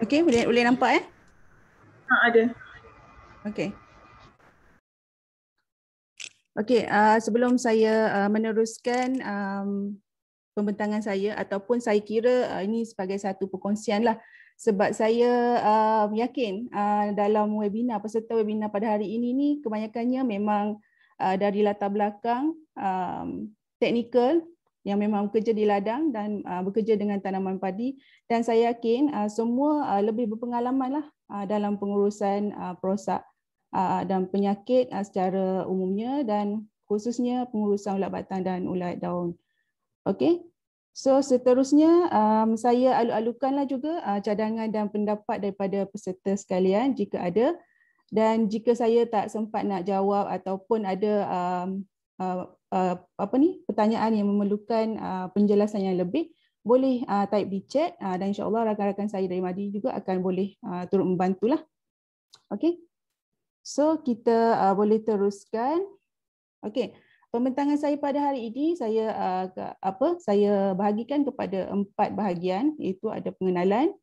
Okay boleh, boleh nampak eh ha, Ada Okay Okay uh, sebelum saya uh, meneruskan um, pembentangan saya ataupun saya kira uh, ini sebagai satu perkongsian lah sebab saya uh, yakin uh, dalam webinar peserta webinar pada hari ini ni kebanyakannya memang uh, dari latar belakang um, teknikal yang memang bekerja di ladang dan uh, bekerja dengan tanaman padi dan saya yakin uh, semua uh, lebih berpengalaman lah uh, dalam pengurusan uh, perosak uh, dan penyakit uh, secara umumnya dan khususnya pengurusan ulat batang dan ulat daun. Okey. So seterusnya um, saya alu-alukanlah juga uh, cadangan dan pendapat daripada peserta sekalian jika ada dan jika saya tak sempat nak jawab ataupun ada um, uh, uh, apa ni pertanyaan yang memerlukan uh, penjelasan yang lebih boleh uh, type di chat uh, dan insyaallah rakan-rakan saya dari Madi juga akan boleh uh, turut membantulah. Okey. So kita uh, boleh teruskan. Okey pembentangan saya pada hari ini saya ah, apa saya bahagikan kepada empat bahagian iaitu ada pengenalan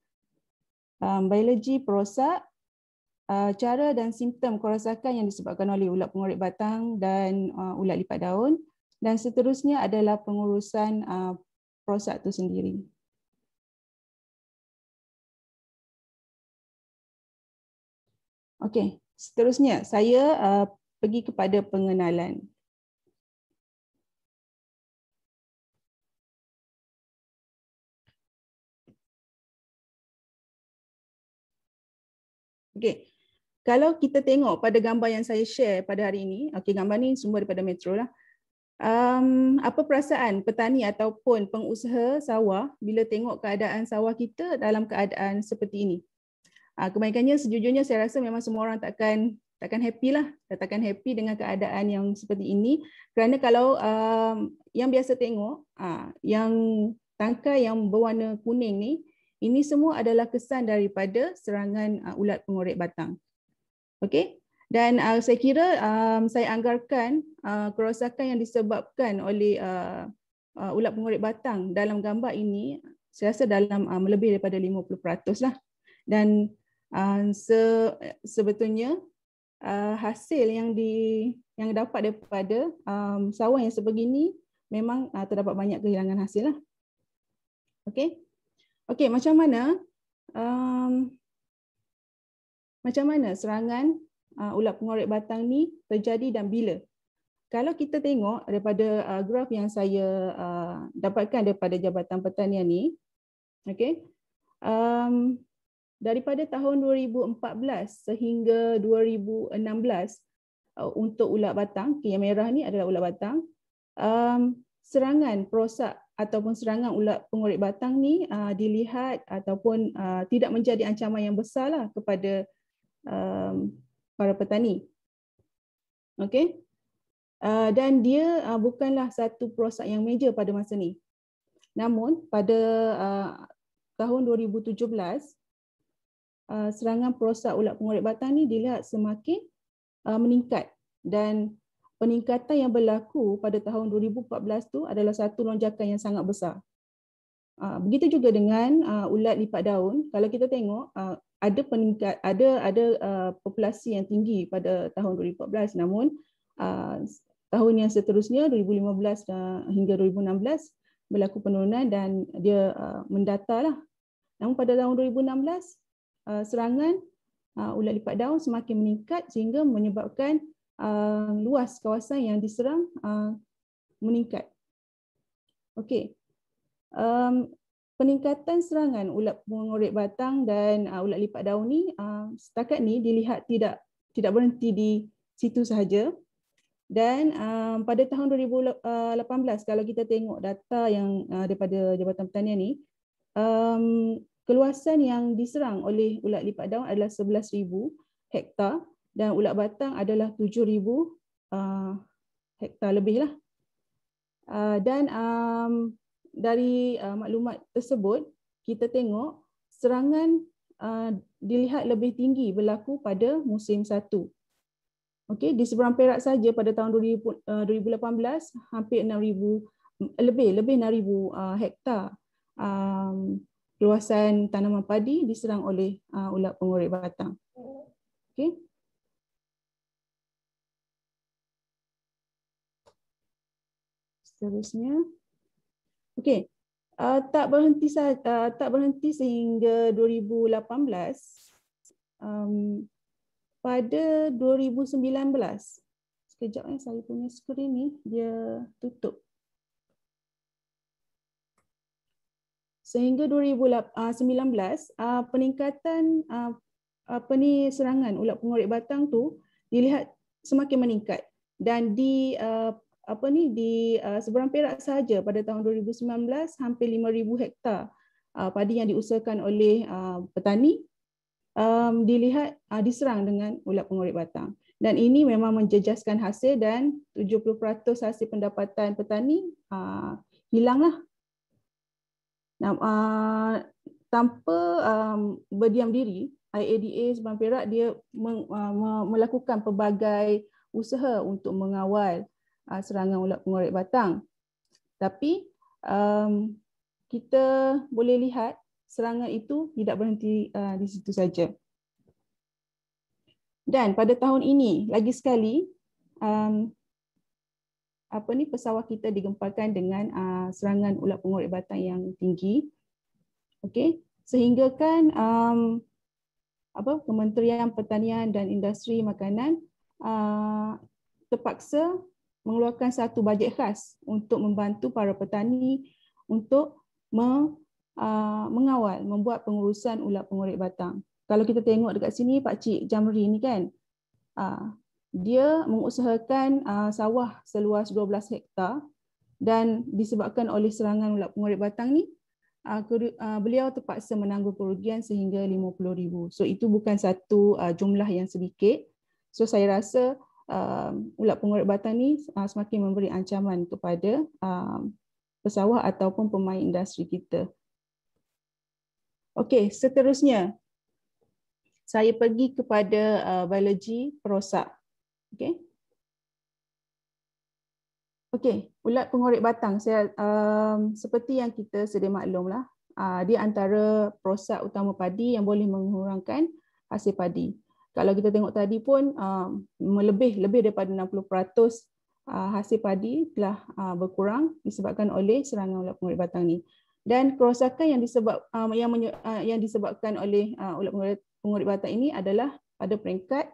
um, biologi perosak ah, cara dan simptom kerosakan yang disebabkan oleh ulat pengorek batang dan ah, ulat lipat daun dan seterusnya adalah pengurusan uh, perosak itu sendiri. Okey, seterusnya saya pergi kepada pengenalan. Okey. Kalau kita tengok pada gambar yang saya share pada hari ini, okey gambar ni semua daripada Metro lah. Um, apa perasaan petani ataupun pengusaha sawah bila tengok keadaan sawah kita dalam keadaan seperti ini? Uh, ah, kebanyakannya sejujurnya saya rasa memang semua orang takkan takkan happy lah, takkan happy dengan keadaan yang seperti ini. Kerana kalau um, yang biasa tengok, uh, yang tangkai yang berwarna kuning ni, ini semua adalah kesan daripada serangan uh, ulat pengorek batang. Okey. Dan uh, saya kira um, saya anggarkan uh, kerosakan yang disebabkan oleh uh, uh, ulat pengorek batang dalam gambar ini saya rasa dalam uh, lebih daripada 50% lah. Dan uh, se sebetulnya uh, hasil yang di yang dapat daripada um, sawah yang sebegini memang uh, terdapat banyak kehilangan hasil lah. okay? Okey, macam mana um, macam mana serangan uh, ulat pengorek batang ni terjadi dan bila? Kalau kita tengok daripada uh, graf yang saya uh, dapatkan daripada Jabatan Pertanian ni, okey. Um, daripada tahun 2014 sehingga 2016 uh, untuk ulat batang, okay, yang merah ni adalah ulat batang. Um, serangan perosak ataupun serangan ulat pengorek batang ni uh, dilihat ataupun uh, tidak menjadi ancaman yang besar lah kepada um, para petani. Okay, Uh, ah, dan dia uh, bukanlah satu perosak yang major pada masa ni. Namun pada uh, tahun 2017 Uh, serangan perosak ulat pengorek batang ni dilihat semakin uh, meningkat dan peningkatan yang berlaku pada tahun 2014 tu adalah satu lonjakan yang sangat besar. Ah, begitu juga dengan ah, ulat lipat daun. Kalau kita tengok ah, ada peningkat ada ada populasi yang tinggi pada tahun 2014. Namun tahun yang seterusnya 2015 hingga 2016 berlaku penurunan dan dia mendata lah. Namun pada tahun 2016 serangan ulat lipat daun semakin meningkat sehingga menyebabkan Uh, luas kawasan yang diserang uh, meningkat. Okey. Um, peningkatan serangan ulat mengorek batang dan uh, ulat lipat daun ni uh, setakat ni dilihat tidak tidak berhenti di situ sahaja. Dan um, pada tahun 2018 kalau kita tengok data yang uh, daripada Jabatan Pertanian ni um, keluasan yang diserang oleh ulat lipat daun adalah 11000 hektar dan ulat batang adalah 7,000 uh, hektar lebih lah. Uh, dan um, dari uh, maklumat tersebut kita tengok serangan uh, dilihat lebih tinggi berlaku pada musim satu. Okey, di seberang Perak saja pada tahun 2018 uh, hampir 6,000 mm, lebih lebih 6,000 uh, hektar um, luasan tanaman padi diserang oleh uh, ulat pengorek batang. Okey. seterusnya. Okey. Uh, tak berhenti uh, tak berhenti sehingga 2018. Um, pada 2019. Sekejap eh saya punya skrin ni dia tutup. Sehingga 2019, uh, ah, peningkatan uh, apa ni serangan ulat pengorek batang tu dilihat semakin meningkat dan di uh, apa ni di uh, seberang Perak saja pada tahun 2019 hampir 5000 hektar uh, padi yang diusahakan oleh uh, petani um, dilihat uh, diserang dengan ulat pengorek batang dan ini memang menjejaskan hasil dan 70% hasil pendapatan petani uh, hilanglah nah, uh, tanpa um, berdiam diri IADA Seberang Perak dia meng, uh, melakukan pelbagai usaha untuk mengawal uh, serangan ulat pengorek batang. Tapi um, kita boleh lihat serangan itu tidak berhenti uh, di situ saja. Dan pada tahun ini lagi sekali um, apa ni pesawat kita digemparkan dengan uh, serangan ulat pengorek batang yang tinggi. Okey, sehinggakan um, apa Kementerian Pertanian dan Industri Makanan uh, terpaksa mengeluarkan satu bajet khas untuk membantu para petani untuk uh, mengawal, membuat pengurusan ulat pengorek batang. Kalau kita tengok dekat sini, Pak Cik Jamri ni kan, uh, dia mengusahakan uh, sawah seluas 12 hektar dan disebabkan oleh serangan ulat pengorek batang ni, beliau terpaksa menanggung kerugian sehingga 50,000. So itu bukan satu jumlah yang sedikit. So saya rasa uh, ulat pengorek batang ni uh, semakin memberi ancaman kepada uh, um, pesawah ataupun pemain industri kita. Okey, seterusnya saya pergi kepada uh, biologi perosak. Okey. Okey, ulat pengorek batang saya um, seperti yang kita sedia maklumlah, uh, dia antara perosak utama padi yang boleh mengurangkan hasil padi kalau kita tengok tadi pun um, melebih lebih daripada 60% uh, hasil padi telah uh, berkurang disebabkan oleh serangan ulat penggerik batang ni dan kerosakan yang disebab um, yang uh, yang disebabkan oleh ulat penggerik batang ini adalah pada peringkat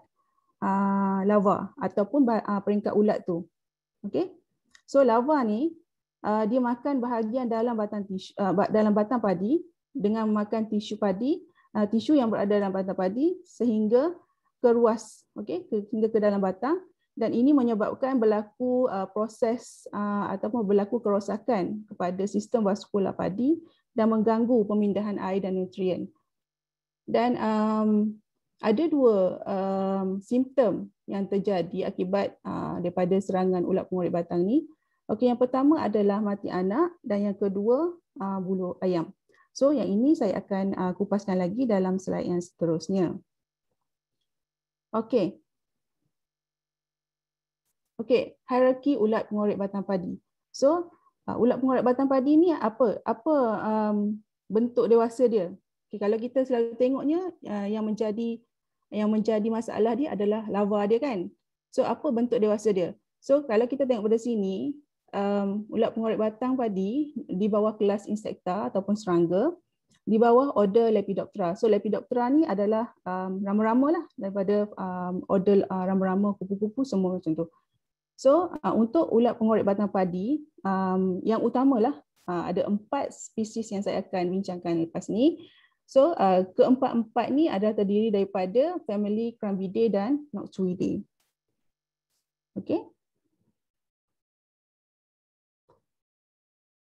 lava ataupun peringkat ulat tu Okay, so lava ni dia makan bahagian dalam batang tisu dalam batang padi dengan memakan tisu padi tisu yang berada dalam batang padi sehingga keruas okey ke hingga ke dalam batang dan ini menyebabkan berlaku uh, proses uh, ataupun berlaku kerosakan kepada sistem vaskular padi dan mengganggu pemindahan air dan nutrien. Dan um, ada dua um, simptom yang terjadi akibat uh, daripada serangan ulat pengorek batang ni. Okey yang pertama adalah mati anak dan yang kedua uh, bulu ayam. So yang ini saya akan uh, kupaskan lagi dalam slide yang seterusnya. Okey. Okey, hierarki ulat pengorek batang padi. So, uh, ulat pengorek batang padi ni apa? Apa um, bentuk dewasa dia? Okay, kalau kita selalu tengoknya uh, yang menjadi yang menjadi masalah dia adalah lava dia kan. So, apa bentuk dewasa dia? So, kalau kita tengok pada sini, um, ulat pengorek batang padi di bawah kelas insekta ataupun serangga, di bawah order Lepidoptera. So Lepidoptera ni adalah um, rama-rama lah daripada um, order uh, rama-rama kupu-kupu semua macam tu. So uh, untuk ulat pengorek batang padi, um, yang utamalah uh, ada empat spesies yang saya akan bincangkan lepas ni. So uh, keempat-empat ni ada terdiri daripada family Crambidae dan Noctuidae. Okay.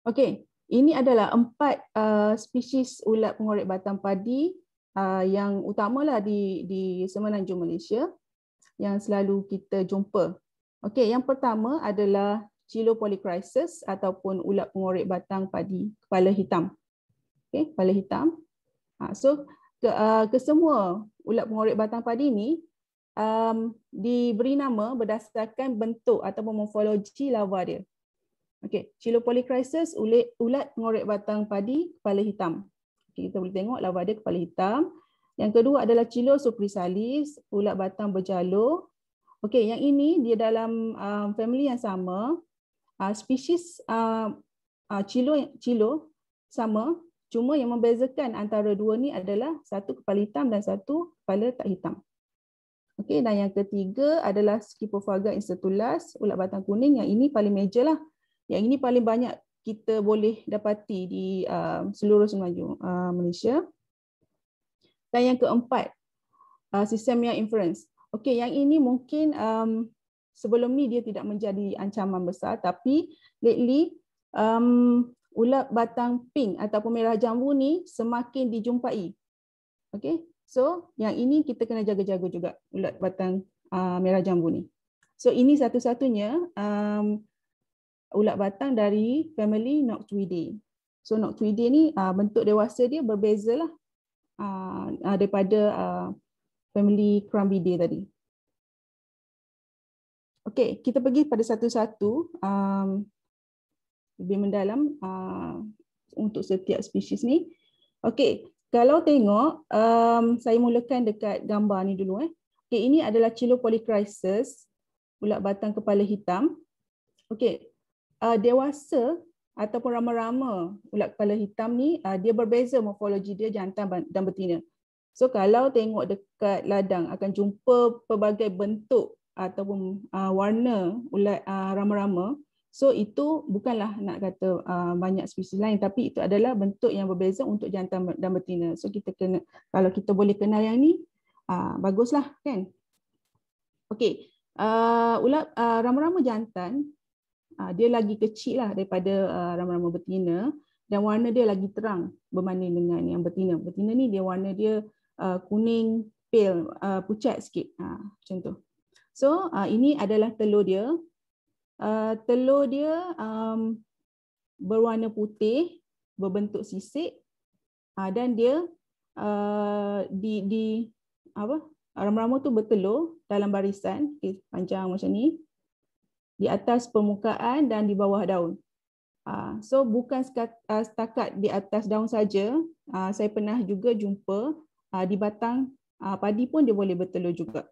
Okay, ini adalah empat uh, spesies ulat pengorek batang padi uh, yang utamalah di di Semenanjung Malaysia yang selalu kita jumpa. Okey, yang pertama adalah Chilopolycrisis ataupun ulat pengorek batang padi kepala hitam. Okey, kepala hitam. Ha, so ke, uh, kesemua ulat pengorek batang padi ini um, diberi nama berdasarkan bentuk atau morfologi larva dia. Okey, chilopolycrisis ulat ulat ngorek batang padi kepala hitam. Okay, kita boleh tengok larva dia kepala hitam. Yang kedua adalah Chilo suprisalis, ulat batang berjalur. Okey, yang ini dia dalam um, family yang sama. Uh, species uh, uh, Chilo Chilo sama, cuma yang membezakan antara dua ni adalah satu kepala hitam dan satu kepala tak hitam. Okey, dan yang ketiga adalah Scipophaga insetulas, ulat batang kuning. Yang ini paling major lah. Yang ini paling banyak kita boleh dapati di uh, seluruh semenanjung uh, Malaysia. Dan yang keempat, uh, sistem yang inference. Okey, yang ini mungkin um, sebelum ni dia tidak menjadi ancaman besar tapi lately um, ulat batang pink ataupun merah jambu ni semakin dijumpai. Okey. So, yang ini kita kena jaga-jaga juga ulat batang uh, merah jambu ni. So, ini satu-satunya um, ulat batang dari family Noctuidae. So Noctuidae ni uh, bentuk dewasa dia berbeza lah uh, daripada uh, family Crambidae tadi. Okay, kita pergi pada satu-satu um, lebih mendalam uh, untuk setiap spesies ni. Okay, kalau tengok um, saya mulakan dekat gambar ni dulu eh. Okey, ini adalah Chilo ulat batang kepala hitam. Okay uh, dewasa ataupun rama-rama ulat kepala hitam ni uh, dia berbeza morfologi dia jantan dan betina. So kalau tengok dekat ladang akan jumpa pelbagai bentuk ataupun uh, warna ulat uh, rama-rama. So itu bukanlah nak kata uh, banyak spesies lain tapi itu adalah bentuk yang berbeza untuk jantan dan betina. So kita kena kalau kita boleh kenal yang ni uh, baguslah kan. Okey. Uh, ulat uh, rama-rama jantan uh, dia lagi kecil lah daripada uh, rama-rama betina dan warna dia lagi terang berbanding dengan yang betina. Betina ni dia warna dia uh, kuning pale, uh, pucat sikit. Ha, macam tu. So, uh, ini adalah telur dia. Uh, telur dia um, berwarna putih, berbentuk sisik uh, dan dia uh, di, di apa? rama-rama tu bertelur dalam barisan okay, panjang macam ni di atas permukaan dan di bawah daun. Ah, so bukan ah, setakat di atas daun saja, ah, saya pernah juga jumpa di batang padi pun dia boleh bertelur juga.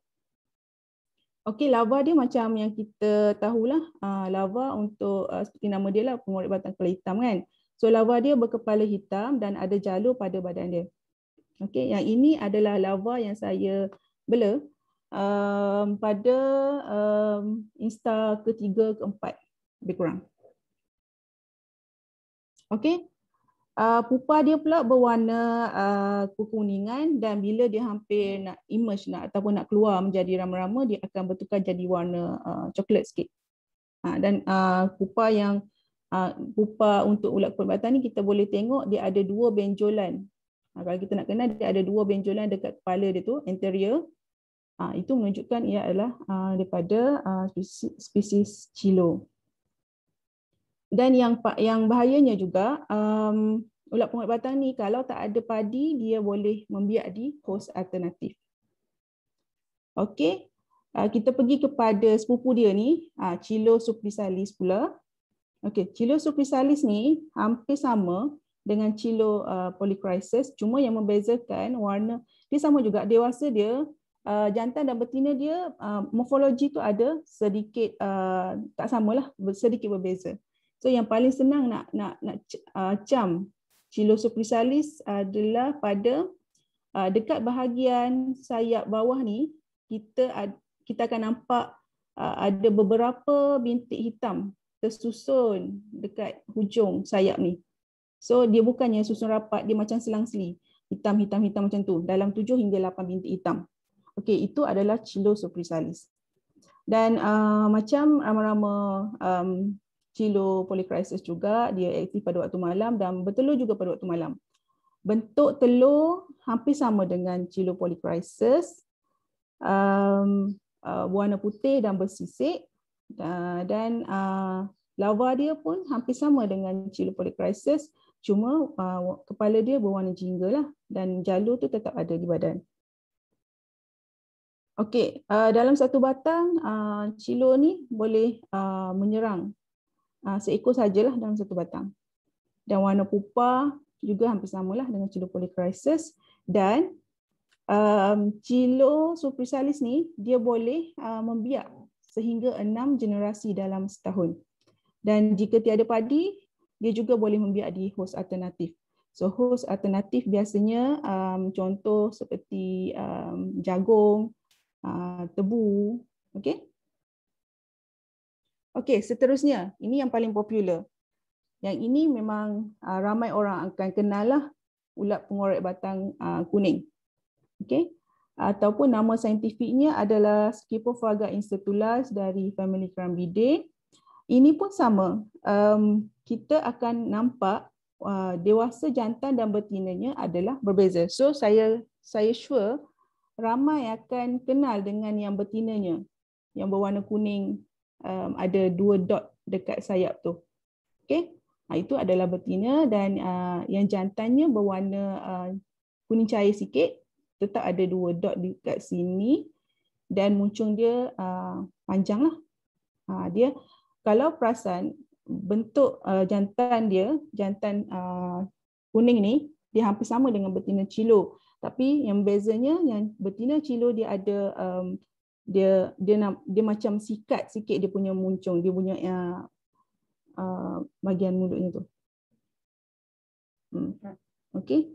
Okey, lava dia macam yang kita tahulah, lava untuk seperti nama dia lah, pengorek batang kepala hitam kan. So lava dia berkepala hitam dan ada jalur pada badan dia. Okey, yang ini adalah lava yang saya bela um, pada um, insta ketiga keempat lebih kurang. Okey. Uh, pupa dia pula berwarna uh, kekuningan dan bila dia hampir nak emerge nak, ataupun nak keluar menjadi rama-rama dia akan bertukar jadi warna uh, coklat sikit. Ha, dan uh, pupa yang uh, pupa untuk ulat perbatan ni kita boleh tengok dia ada dua benjolan. Ha, kalau kita nak kenal dia ada dua benjolan dekat kepala dia tu anterior Uh, itu menunjukkan ia adalah ha, daripada ha, spesies, spesies cilo. Dan yang yang bahayanya juga, um, ulat pungut batang ni kalau tak ada padi, dia boleh membiak di host alternatif. Okey, uh, kita pergi kepada sepupu dia ni, uh, Chilo supisalis pula. Okey, Chilo supisalis ni hampir sama dengan Chilo uh, polycrisis, cuma yang membezakan warna, dia sama juga, dewasa dia uh, jantan dan betina dia uh, morfologi tu ada sedikit uh, tak samalah sedikit berbeza. So yang paling senang nak nak nak uh, cam Chilosoprisalis adalah pada uh, dekat bahagian sayap bawah ni kita uh, kita akan nampak uh, ada beberapa bintik hitam tersusun dekat hujung sayap ni. So dia bukannya susun rapat, dia macam selang-seli. Hitam-hitam-hitam macam tu. Dalam tujuh hingga lapan bintik hitam. Okey, itu adalah chylosopresalis. Dan uh, macam rama-rama um, chylopolycrisis juga, dia aktif pada waktu malam dan bertelur juga pada waktu malam. Bentuk telur hampir sama dengan chylopolycrisis. Um, uh, warna putih dan bersisik. Uh, dan uh, lava dia pun hampir sama dengan chylopolycrisis. Cuma uh, kepala dia berwarna jingga lah, dan jalur tu tetap ada di badan. Okey, uh, dalam satu batang uh, cilo ni boleh uh, menyerang uh, seekor sajalah dalam satu batang. Dan warna pupa juga hampir samalah dengan cilo polycrisis dan um, cilo supersalis ni dia boleh uh, membiak sehingga enam generasi dalam setahun. Dan jika tiada padi, dia juga boleh membiak di host alternatif. So host alternatif biasanya um, contoh seperti um, jagung, Ah, tebu. okay, okay, seterusnya. Ini yang paling popular. Yang ini memang uh, ramai orang akan kenal lah ulat pengorek batang uh, kuning. okay, Ataupun nama saintifiknya adalah Scipophaga insetulas dari family Crambidae. Ini pun sama. Um, kita akan nampak uh, dewasa jantan dan betinanya adalah berbeza. So saya saya sure ramai akan kenal dengan yang betinanya yang berwarna kuning um, ada dua dot dekat sayap tu. Okey. Ha, itu adalah betina dan uh, yang jantannya berwarna uh, kuning cair sikit tetap ada dua dot dekat sini dan muncung dia uh, lah. Ha dia kalau perasan bentuk uh, jantan dia, jantan uh, kuning ni dia hampir sama dengan betina cilo. Tapi yang bezanya yang betina cilo dia ada um, dia dia nak, dia macam sikat sikit dia punya muncung, dia punya ya, uh, uh, bagian mulutnya tu. Hmm. Okay.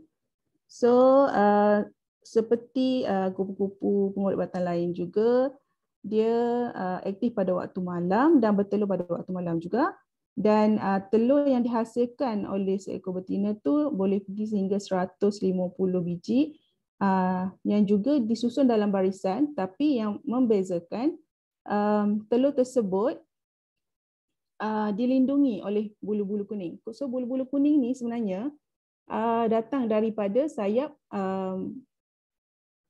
So uh, seperti uh, kupu-kupu batang lain juga dia uh, aktif pada waktu malam dan bertelur pada waktu malam juga dan uh, telur yang dihasilkan oleh seekor betina tu boleh pergi sehingga 150 biji Ah, yang juga disusun dalam barisan tapi yang membezakan um, telur tersebut ah, dilindungi oleh bulu-bulu kuning. So bulu-bulu kuning ni sebenarnya ah, datang daripada sayap um,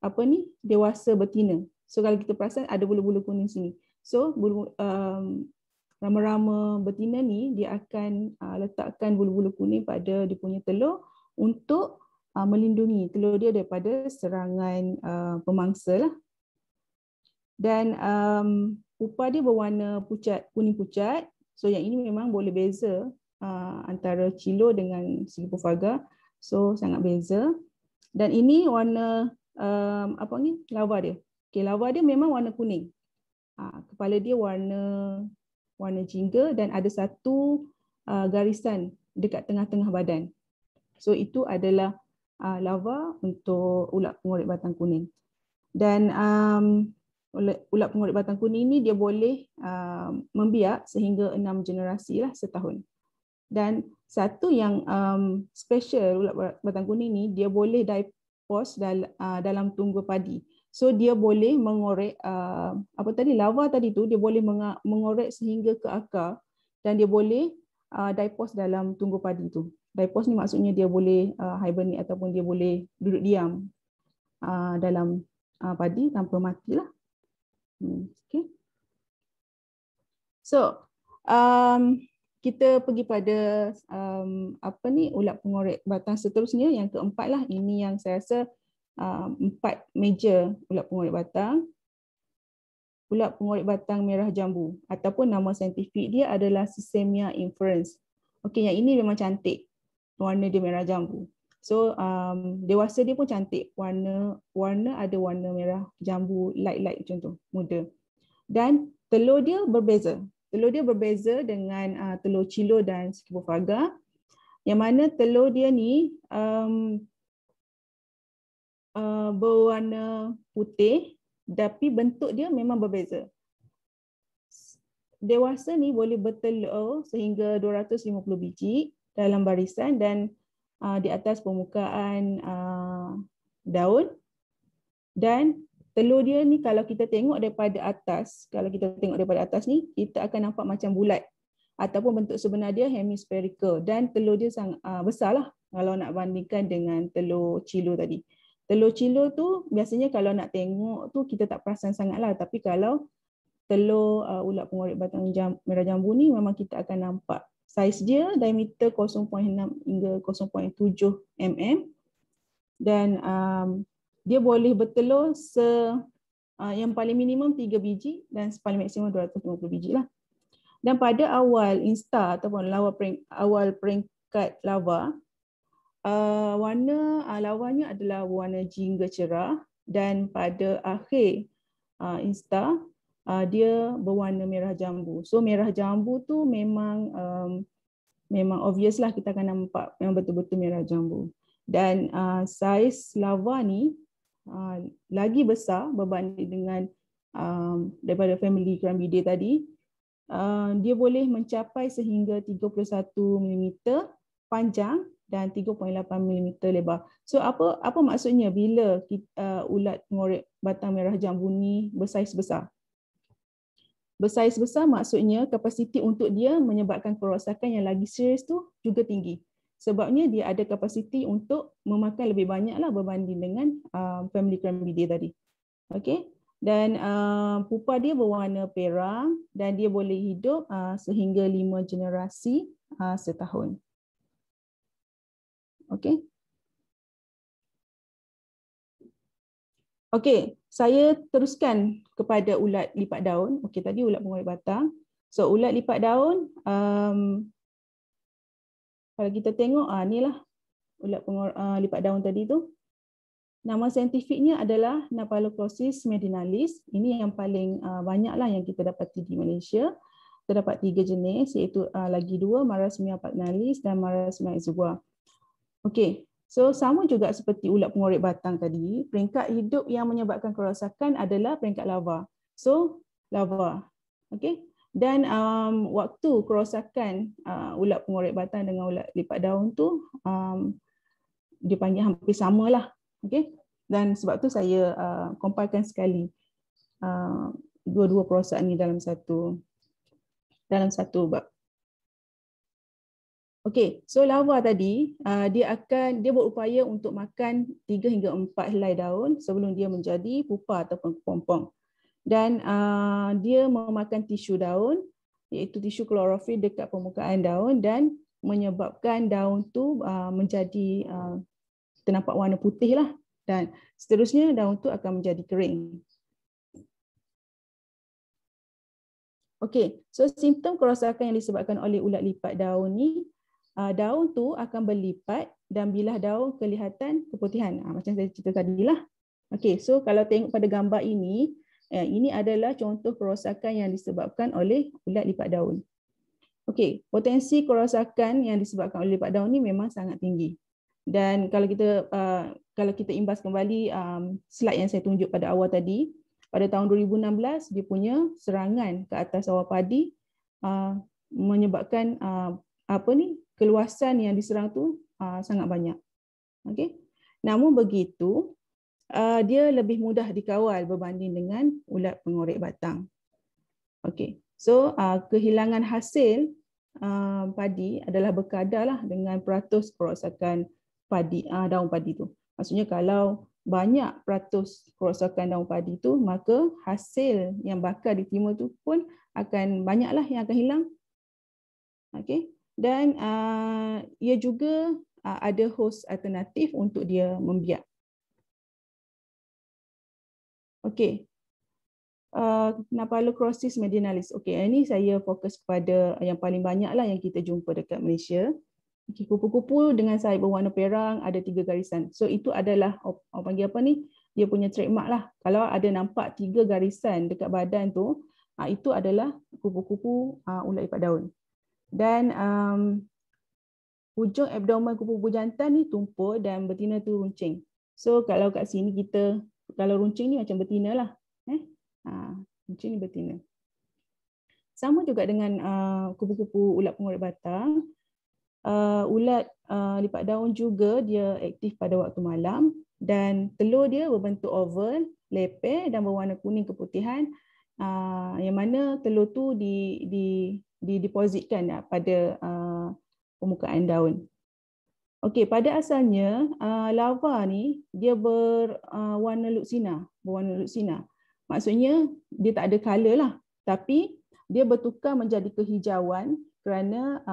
apa ni dewasa betina. So kalau kita perasan ada bulu-bulu kuning sini. So bulu um, rama-rama betina ni dia akan uh, letakkan bulu-bulu kuning pada dia punya telur untuk uh, melindungi telur dia daripada serangan uh, pemangsa lah. Dan um, pupa dia berwarna pucat kuning pucat. So yang ini memang boleh beza uh, antara cilo dengan silipofaga. So sangat beza. Dan ini warna um, apa ni? Lava dia. Okay, lava dia memang warna kuning. Uh, kepala dia warna warna jingga dan ada satu uh, garisan dekat tengah-tengah badan. So itu adalah uh, lava untuk ulat pengorek batang kuning. Dan um, ulat pengorek batang kuning ini dia boleh um, membiak sehingga enam generasi lah setahun. Dan satu yang um, special ulat batang kuning ini dia boleh dipos dal uh, dalam tunggu padi. So dia boleh mengorek uh, apa tadi lava tadi tu dia boleh mengorek sehingga ke akar dan dia boleh uh, dipos dalam tunggu padi tu. Diapause ni maksudnya dia boleh uh, hibernate ataupun dia boleh duduk diam uh, dalam uh, padi tanpa matilah. Hmm, okay. So, um, kita pergi pada um, apa ni ulat pengorek batang seterusnya yang keempat lah. Ini yang saya rasa uh, empat major ulat pengorek batang. Ulat pengorek batang merah jambu ataupun nama saintifik dia adalah Sesemia inference. Okay, yang ini memang cantik warna dia merah jambu. So um, dewasa dia pun cantik warna warna ada warna merah jambu light light contoh muda. Dan telur dia berbeza. Telur dia berbeza dengan uh, telur cilo dan skipofaga. Yang mana telur dia ni um, uh, berwarna putih tapi bentuk dia memang berbeza. Dewasa ni boleh bertelur sehingga 250 biji dalam barisan dan uh, di atas permukaan uh, daun dan telur dia ni kalau kita tengok daripada atas kalau kita tengok daripada atas ni kita akan nampak macam bulat ataupun bentuk sebenar dia hemispherical dan telur dia sangat uh, besarlah kalau nak bandingkan dengan telur cilo tadi telur cilo tu biasanya kalau nak tengok tu kita tak perasan sangatlah tapi kalau telur uh, ulat pengorek batang jam, merah jambu ni memang kita akan nampak saiz dia diameter 0.6 hingga 0.7 mm dan um, dia boleh bertelur se uh, yang paling minimum 3 biji dan paling maksimum 250 biji lah. Dan pada awal insta ataupun lawa pering, awal peringkat lawa uh, warna uh, lawanya adalah warna jingga cerah dan pada akhir uh, insta uh, dia berwarna merah jambu. So merah jambu tu memang um, memang obvious lah kita akan nampak memang betul-betul merah jambu. Dan uh, saiz lava ni uh, lagi besar berbanding dengan um, daripada family Crambidae tadi. Uh, dia boleh mencapai sehingga 31 mm panjang dan 3.8 mm lebar. So apa apa maksudnya bila kita, uh, ulat ngorek batang merah jambu ni bersaiz besar? bersaiz besar maksudnya kapasiti untuk dia menyebabkan kerosakan yang lagi serius tu juga tinggi. Sebabnya dia ada kapasiti untuk memakan lebih banyak lah berbanding dengan uh, family dia tadi. Okay. Dan uh, pupa dia berwarna perak dan dia boleh hidup uh, sehingga lima generasi uh, setahun. Okay. Okay saya teruskan kepada ulat lipat daun. Okey, tadi ulat pengorek batang. So ulat lipat daun, um, kalau kita tengok, ah, ni lah ulat pengorek, uh, lipat daun tadi tu. Nama saintifiknya adalah Napalocosis medinalis. Ini yang paling uh, banyak lah yang kita dapati di Malaysia. Terdapat tiga jenis, iaitu uh, lagi dua, Marasmia patnalis dan Marasmia exigua. Okey, So sama juga seperti ulat pengorek batang tadi, peringkat hidup yang menyebabkan kerosakan adalah peringkat lava. So lava. Okey. Dan um, waktu kerosakan uh, ulat pengorek batang dengan ulat lipat daun tu um, dipanggil hampir samalah. Okey. Dan sebab tu saya uh, compilekan sekali uh, dua-dua perosakan ni dalam satu dalam satu bab. Okey, so larva tadi uh, dia akan dia berupaya untuk makan 3 hingga 4 helai daun sebelum dia menjadi pupa ataupun kepompong. Dan uh, dia memakan tisu daun iaitu tisu klorofil dekat permukaan daun dan menyebabkan daun tu uh, menjadi uh, ternampak warna putih lah dan seterusnya daun tu akan menjadi kering. Okey, so simptom kerosakan yang disebabkan oleh ulat lipat daun ni Ah, daun tu akan berlipat dan bilah daun kelihatan keputihan. Ha, macam saya cerita tadi lah. Okay, so kalau tengok pada gambar ini, eh, ini adalah contoh kerosakan yang disebabkan oleh ulat lipat daun. Okay, potensi kerosakan yang disebabkan oleh lipat daun ni memang sangat tinggi. Dan kalau kita uh, kalau kita imbas kembali um, slide yang saya tunjuk pada awal tadi, pada tahun 2016 dia punya serangan ke atas sawah padi uh, menyebabkan uh, apa ni keluasan yang diserang tu uh, sangat banyak. Okey. Namun begitu, uh, dia lebih mudah dikawal berbanding dengan ulat pengorek batang. Okey. So, uh, kehilangan hasil uh, padi adalah berkadarlah dengan peratus kerosakan padi uh, daun padi tu. Maksudnya kalau banyak peratus kerosakan daun padi tu, maka hasil yang bakal di tu pun akan banyaklah yang akan hilang. Okey dan uh, ia juga uh, ada host alternatif untuk dia membiak. Okey. Uh, Napalocrosis medinalis. Okey, ini saya fokus kepada yang paling banyak lah yang kita jumpa dekat Malaysia. Kupu-kupu dengan sayap berwarna perang ada tiga garisan. So itu adalah orang panggil apa ni? Dia punya trademark lah. Kalau ada nampak tiga garisan dekat badan tu, uh, itu adalah kupu-kupu uh, ulat ipat daun dan um, hujung abdomen kupu-kupu jantan ni tumpul dan betina tu runcing. So kalau kat sini kita kalau runcing ni macam betina lah. Eh? Ha, runcing ni betina. Sama juga dengan uh, kupu-kupu uh, ulat pengurut batang. Uh, ulat uh, lipat daun juga dia aktif pada waktu malam dan telur dia berbentuk oval, leper dan berwarna kuning keputihan uh, yang mana telur tu di, di didepositkan ya, ah, pada ah, permukaan daun. Okey, pada asalnya ah, lava ni dia berwarna uh, luksina, berwarna luksina. Maksudnya dia tak ada color lah, tapi dia bertukar menjadi kehijauan kerana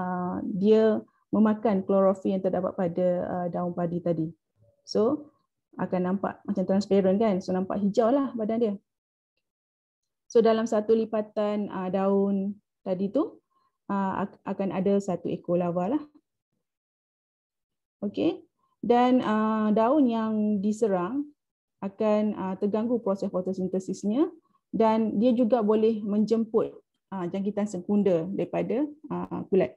dia memakan klorofil yang terdapat pada daun padi tadi. So akan nampak macam transparent kan? So nampak hijau lah badan dia. So dalam satu lipatan daun tadi tu, Ah, akan ada satu ekor larva lah. Okey. Dan uh, daun yang diserang akan uh, terganggu proses fotosintesisnya dan dia juga boleh menjemput uh, jangkitan sekunder daripada uh, kulit.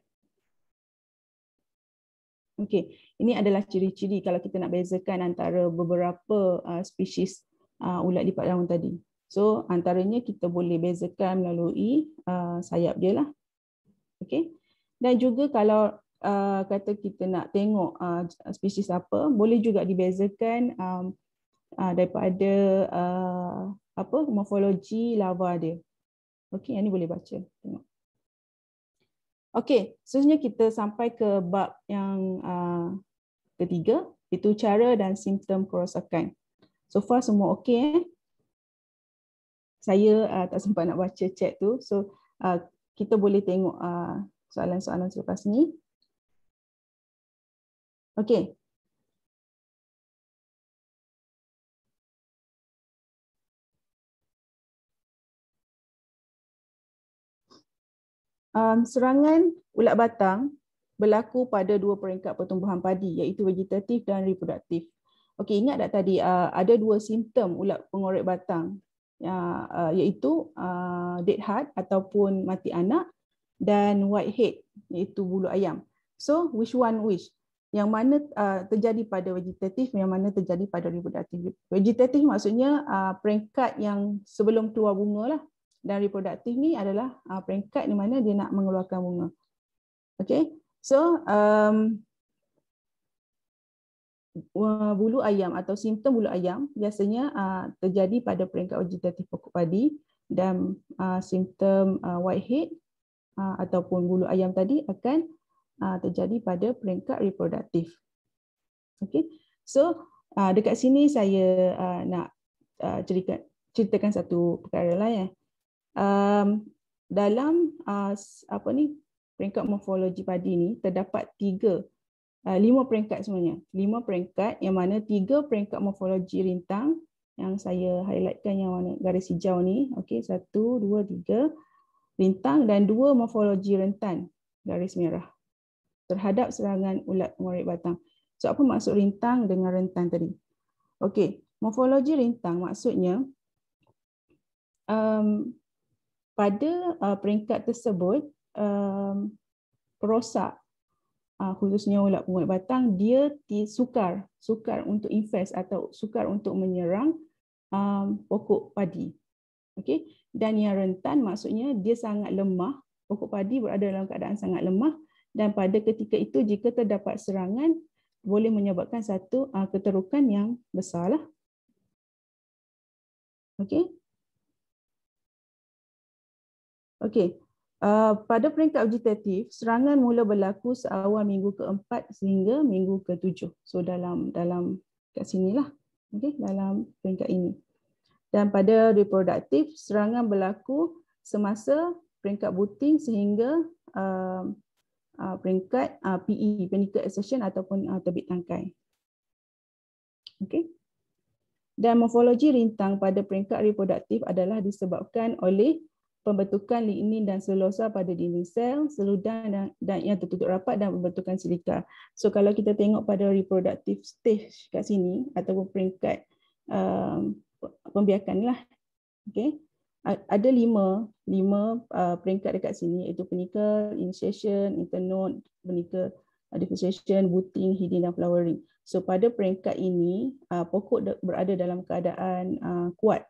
Okey, ini adalah ciri-ciri kalau kita nak bezakan antara beberapa uh, spesies uh, ulat lipat daun tadi. So, antaranya kita boleh bezakan melalui uh, sayap dia lah okay dan juga kalau uh, kata kita nak tengok uh, spesies apa boleh juga dibezakan um, uh, daripada uh, apa morfologi larva dia okay yang ni boleh baca tengok okay seterusnya kita sampai ke bab yang uh, ketiga itu cara dan simptom kerosakan so far semua okay eh? saya uh, tak sempat nak baca chat tu so uh, kita boleh tengok ah, soalan-soalan uh, selepas ni. Okey. Um, serangan ulat batang berlaku pada dua peringkat pertumbuhan padi iaitu vegetatif dan reproduktif. Okey, ingat tak tadi uh, ada dua simptom ulat pengorek batang Ya, uh, iaitu uh, dead heart ataupun mati anak dan white head iaitu bulu ayam. So which one which? Yang mana uh, terjadi pada vegetatif, yang mana terjadi pada reproduktif. Vegetatif maksudnya peringkat yang sebelum keluar bunga lah. Dan reproduktif ni adalah peringkat di mana dia nak mengeluarkan bunga. Okay. So, um, bulu ayam atau simptom bulu ayam biasanya ah, terjadi pada peringkat vegetative pokok padi dan ah, simptom ah, whitehead ataupun bulu ayam tadi akan terjadi pada peringkat reproduktif. Okay, So dekat sini saya nak ceritakan satu perkara lain eh. dalam apa ni peringkat morfologi padi ini terdapat tiga Ah, lima peringkat semuanya. Lima peringkat yang mana tiga peringkat morfologi rintang yang saya highlightkan yang warna garis hijau ni. Okey, satu, dua, tiga rintang dan dua morfologi rentan garis merah terhadap serangan ulat pengorek batang. So apa maksud rintang dengan rentan tadi? Okey, morfologi rintang maksudnya um, pada uh, peringkat tersebut um, perosak uh, khususnya ulat punggung batang dia sukar sukar untuk invest atau sukar untuk menyerang um, pokok padi. Okey dan yang rentan maksudnya dia sangat lemah pokok padi berada dalam keadaan sangat lemah dan pada ketika itu jika terdapat serangan boleh menyebabkan satu uh, keterukan yang besarlah. Okey. Okey. Uh, pada peringkat vegetatif, serangan mula berlaku seawal minggu keempat sehingga minggu ketujuh. So dalam dalam kat lah, okay? dalam peringkat ini. Dan pada reproduktif, serangan berlaku semasa peringkat buting sehingga uh, uh, peringkat uh, PE, penikat accession ataupun uh, terbit tangkai. okay? Dan morfologi rintang pada peringkat reproduktif adalah disebabkan oleh pembentukan lignin dan selulosa pada dinding sel, seludan dan, dan yang tertutup rapat dan pembentukan silika. So kalau kita tengok pada reproductive stage kat sini ataupun peringkat uh, pembiakan lah. Okay. Ada lima, lima uh, peringkat dekat sini iaitu penikel, initiation, internode, penikel, uh, differentiation, booting, heeding dan flowering. So pada peringkat ini, uh, pokok berada dalam keadaan uh, kuat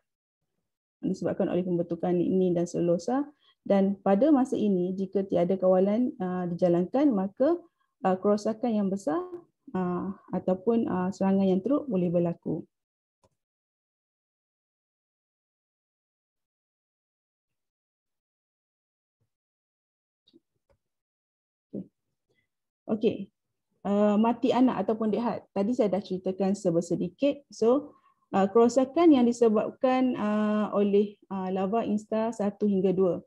disebabkan oleh pembentukan ini dan selosa dan pada masa ini jika tiada kawalan uh, dijalankan maka uh, kerosakan yang besar uh, ataupun uh, serangan yang teruk boleh berlaku. Okey. Uh, mati anak ataupun dehat. Tadi saya dah ceritakan sebesar sedikit. So uh, kerosakan yang disebabkan uh, oleh uh, ah, lava insta 1 hingga 2.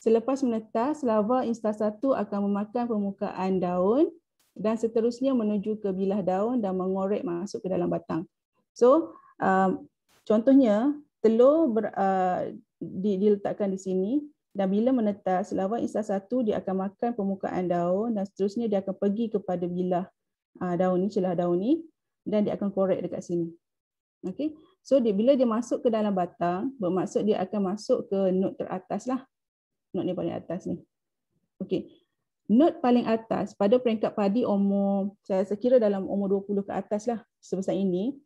Selepas menetas, lava insta 1 akan memakan permukaan daun dan seterusnya menuju ke bilah daun dan mengorek masuk ke dalam batang. So, uh, contohnya telur ber, uh, di, diletakkan di sini dan bila menetas, lava insta 1 dia akan makan permukaan daun dan seterusnya dia akan pergi kepada bilah uh, daun ni, celah daun ni dan dia akan korek dekat sini. Okay, So dia bila dia masuk ke dalam batang, bermaksud dia akan masuk ke node teratas lah. Node ni paling atas ni. Okay, Node paling atas pada peringkat padi umur saya sekira dalam umur 20 ke atas lah sebesar ini.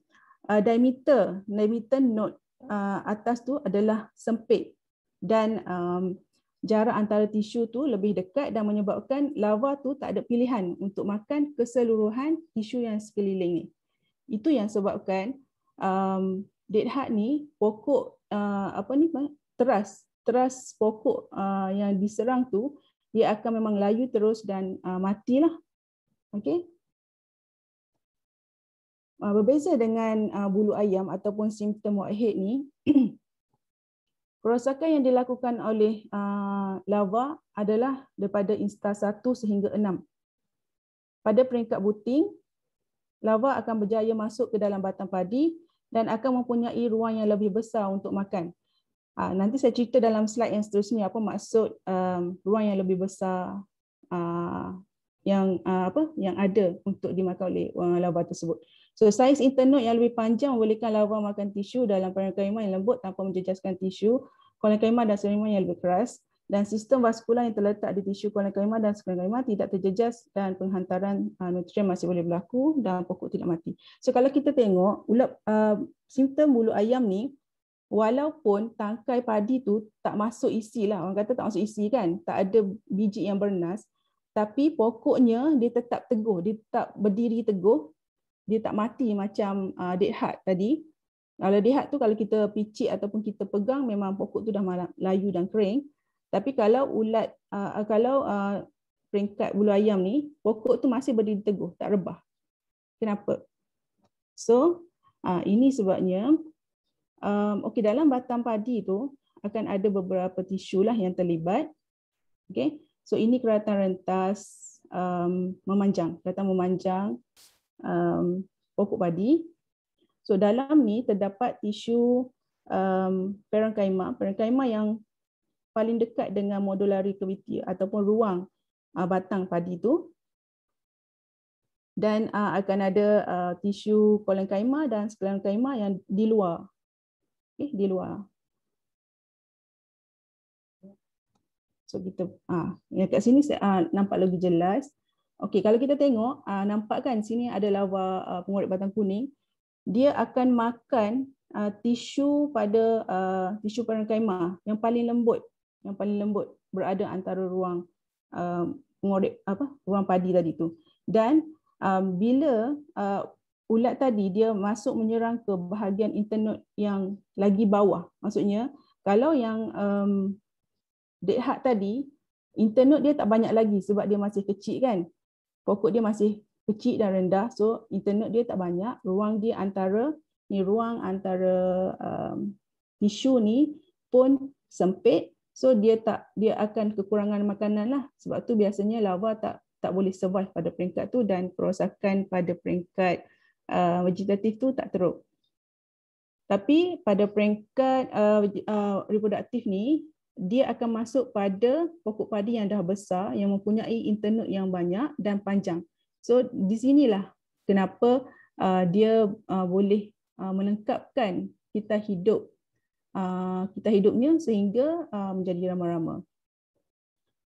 Uh, diameter, diameter node uh, atas tu adalah sempit dan um, jarak antara tisu tu lebih dekat dan menyebabkan lava tu tak ada pilihan untuk makan keseluruhan tisu yang sekeliling ni. Itu yang sebabkan um, Dead Heart ni pokok uh, apa ni teras teras pokok uh, yang diserang tu dia akan memang layu terus dan uh, matilah. Okey. Uh, berbeza dengan uh, bulu ayam ataupun simptom whitehead ni kerosakan yang dilakukan oleh uh, lava adalah daripada insta 1 sehingga 6. Pada peringkat buting lava akan berjaya masuk ke dalam batang padi dan akan mempunyai ruang yang lebih besar untuk makan. Ha, nanti saya cerita dalam slide yang seterusnya apa maksud um, ruang yang lebih besar uh, yang uh, apa yang ada untuk dimakan oleh uh, larva tersebut. So saiz internode yang lebih panjang membolehkan larva makan tisu dalam parenkima yang lembut tanpa menjejaskan tisu, parenkima dan serima yang lebih keras dan sistem vaskular yang terletak di tisu kolon kelima dan sekolah kelima tidak terjejas dan penghantaran uh, nutrien masih boleh berlaku dan pokok tidak mati. So kalau kita tengok ulap uh, simptom bulu ayam ni walaupun tangkai padi tu tak masuk isi lah orang kata tak masuk isi kan tak ada biji yang bernas tapi pokoknya dia tetap teguh dia tetap berdiri teguh dia tak mati macam uh, dekhat tadi kalau dekhat tu kalau kita picit ataupun kita pegang memang pokok tu dah layu dan kering tapi kalau ulat uh, kalau uh, peringkat bulu ayam ni pokok tu masih berdiri teguh, tak rebah. Kenapa? So uh, ini sebabnya um, okey dalam batang padi tu akan ada beberapa tisu lah yang terlibat. Okey. So ini keratan rentas um, memanjang, keratan memanjang um, pokok padi. So dalam ni terdapat tisu um, perangkaima, perangkaima yang paling dekat dengan modulari cavity ataupun ruang uh, batang padi itu. Dan uh, akan ada uh, tisu kolon dan sklerom yang di luar. Okay, eh, di luar. So kita ah yang kat sini saya ah, nampak lebih jelas. Okey, kalau kita tengok ah, nampak kan sini ada lava ah, pengurit batang kuning. Dia akan makan ah, tisu pada ah, tisu parenkima yang paling lembut yang paling lembut berada antara ruang um, pengorek uh, apa ruang padi tadi tu dan um, bila uh, ulat tadi dia masuk menyerang ke bahagian internode yang lagi bawah maksudnya kalau yang um, dekhat tadi internode dia tak banyak lagi sebab dia masih kecil kan pokok dia masih kecil dan rendah so internode dia tak banyak ruang dia antara ni ruang antara um, tisu ni pun sempit So dia tak dia akan kekurangan makanan lah. Sebab tu biasanya lava tak tak boleh survive pada peringkat tu dan perosakan pada peringkat uh, vegetatif tu tak teruk. Tapi pada peringkat uh, uh, reproduktif ni, dia akan masuk pada pokok padi yang dah besar, yang mempunyai internode yang banyak dan panjang. So di sinilah kenapa uh, dia uh, boleh uh, melengkapkan kita hidup Uh, kita hidupnya sehingga uh, menjadi rama-rama.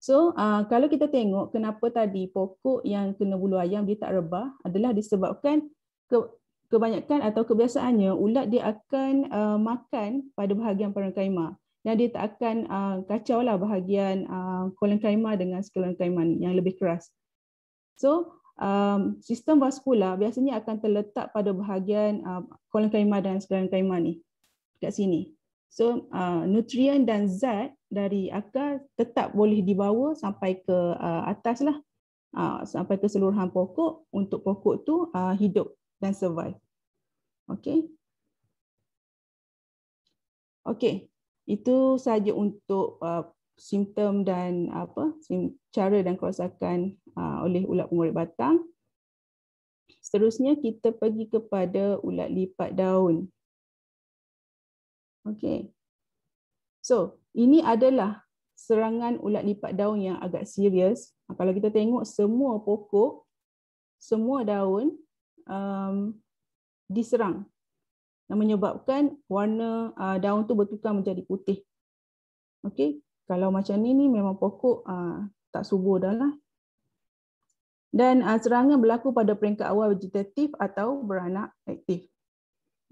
So uh, kalau kita tengok kenapa tadi pokok yang kena bulu ayam dia tak rebah adalah disebabkan ke, kebanyakan atau kebiasaannya ulat dia akan uh, makan pada bahagian parenkaima dan dia tak akan uh, kacau lah bahagian uh, kolon dengan sekolon yang lebih keras. So um, sistem vaskular biasanya akan terletak pada bahagian uh, kolon dan sekolon kaima ni dekat sini. So uh, nutrien dan zat dari akar tetap boleh dibawa sampai ke uh, atas lah, uh, sampai ke seluruhan pokok untuk pokok tu uh, hidup dan survive. Okay. Okay, itu saja untuk uh, simptom dan apa cara dan kerosakan uh, oleh ulat pengorek batang. Seterusnya kita pergi kepada ulat lipat daun. Okey. So, ini adalah serangan ulat lipat daun yang agak serius. Kalau kita tengok semua pokok, semua daun um, diserang dan menyebabkan warna uh, daun tu bertukar menjadi putih. Okey, kalau macam ni ni memang pokok uh, tak subur dah lah. Dan uh, serangan berlaku pada peringkat awal vegetatif atau beranak aktif.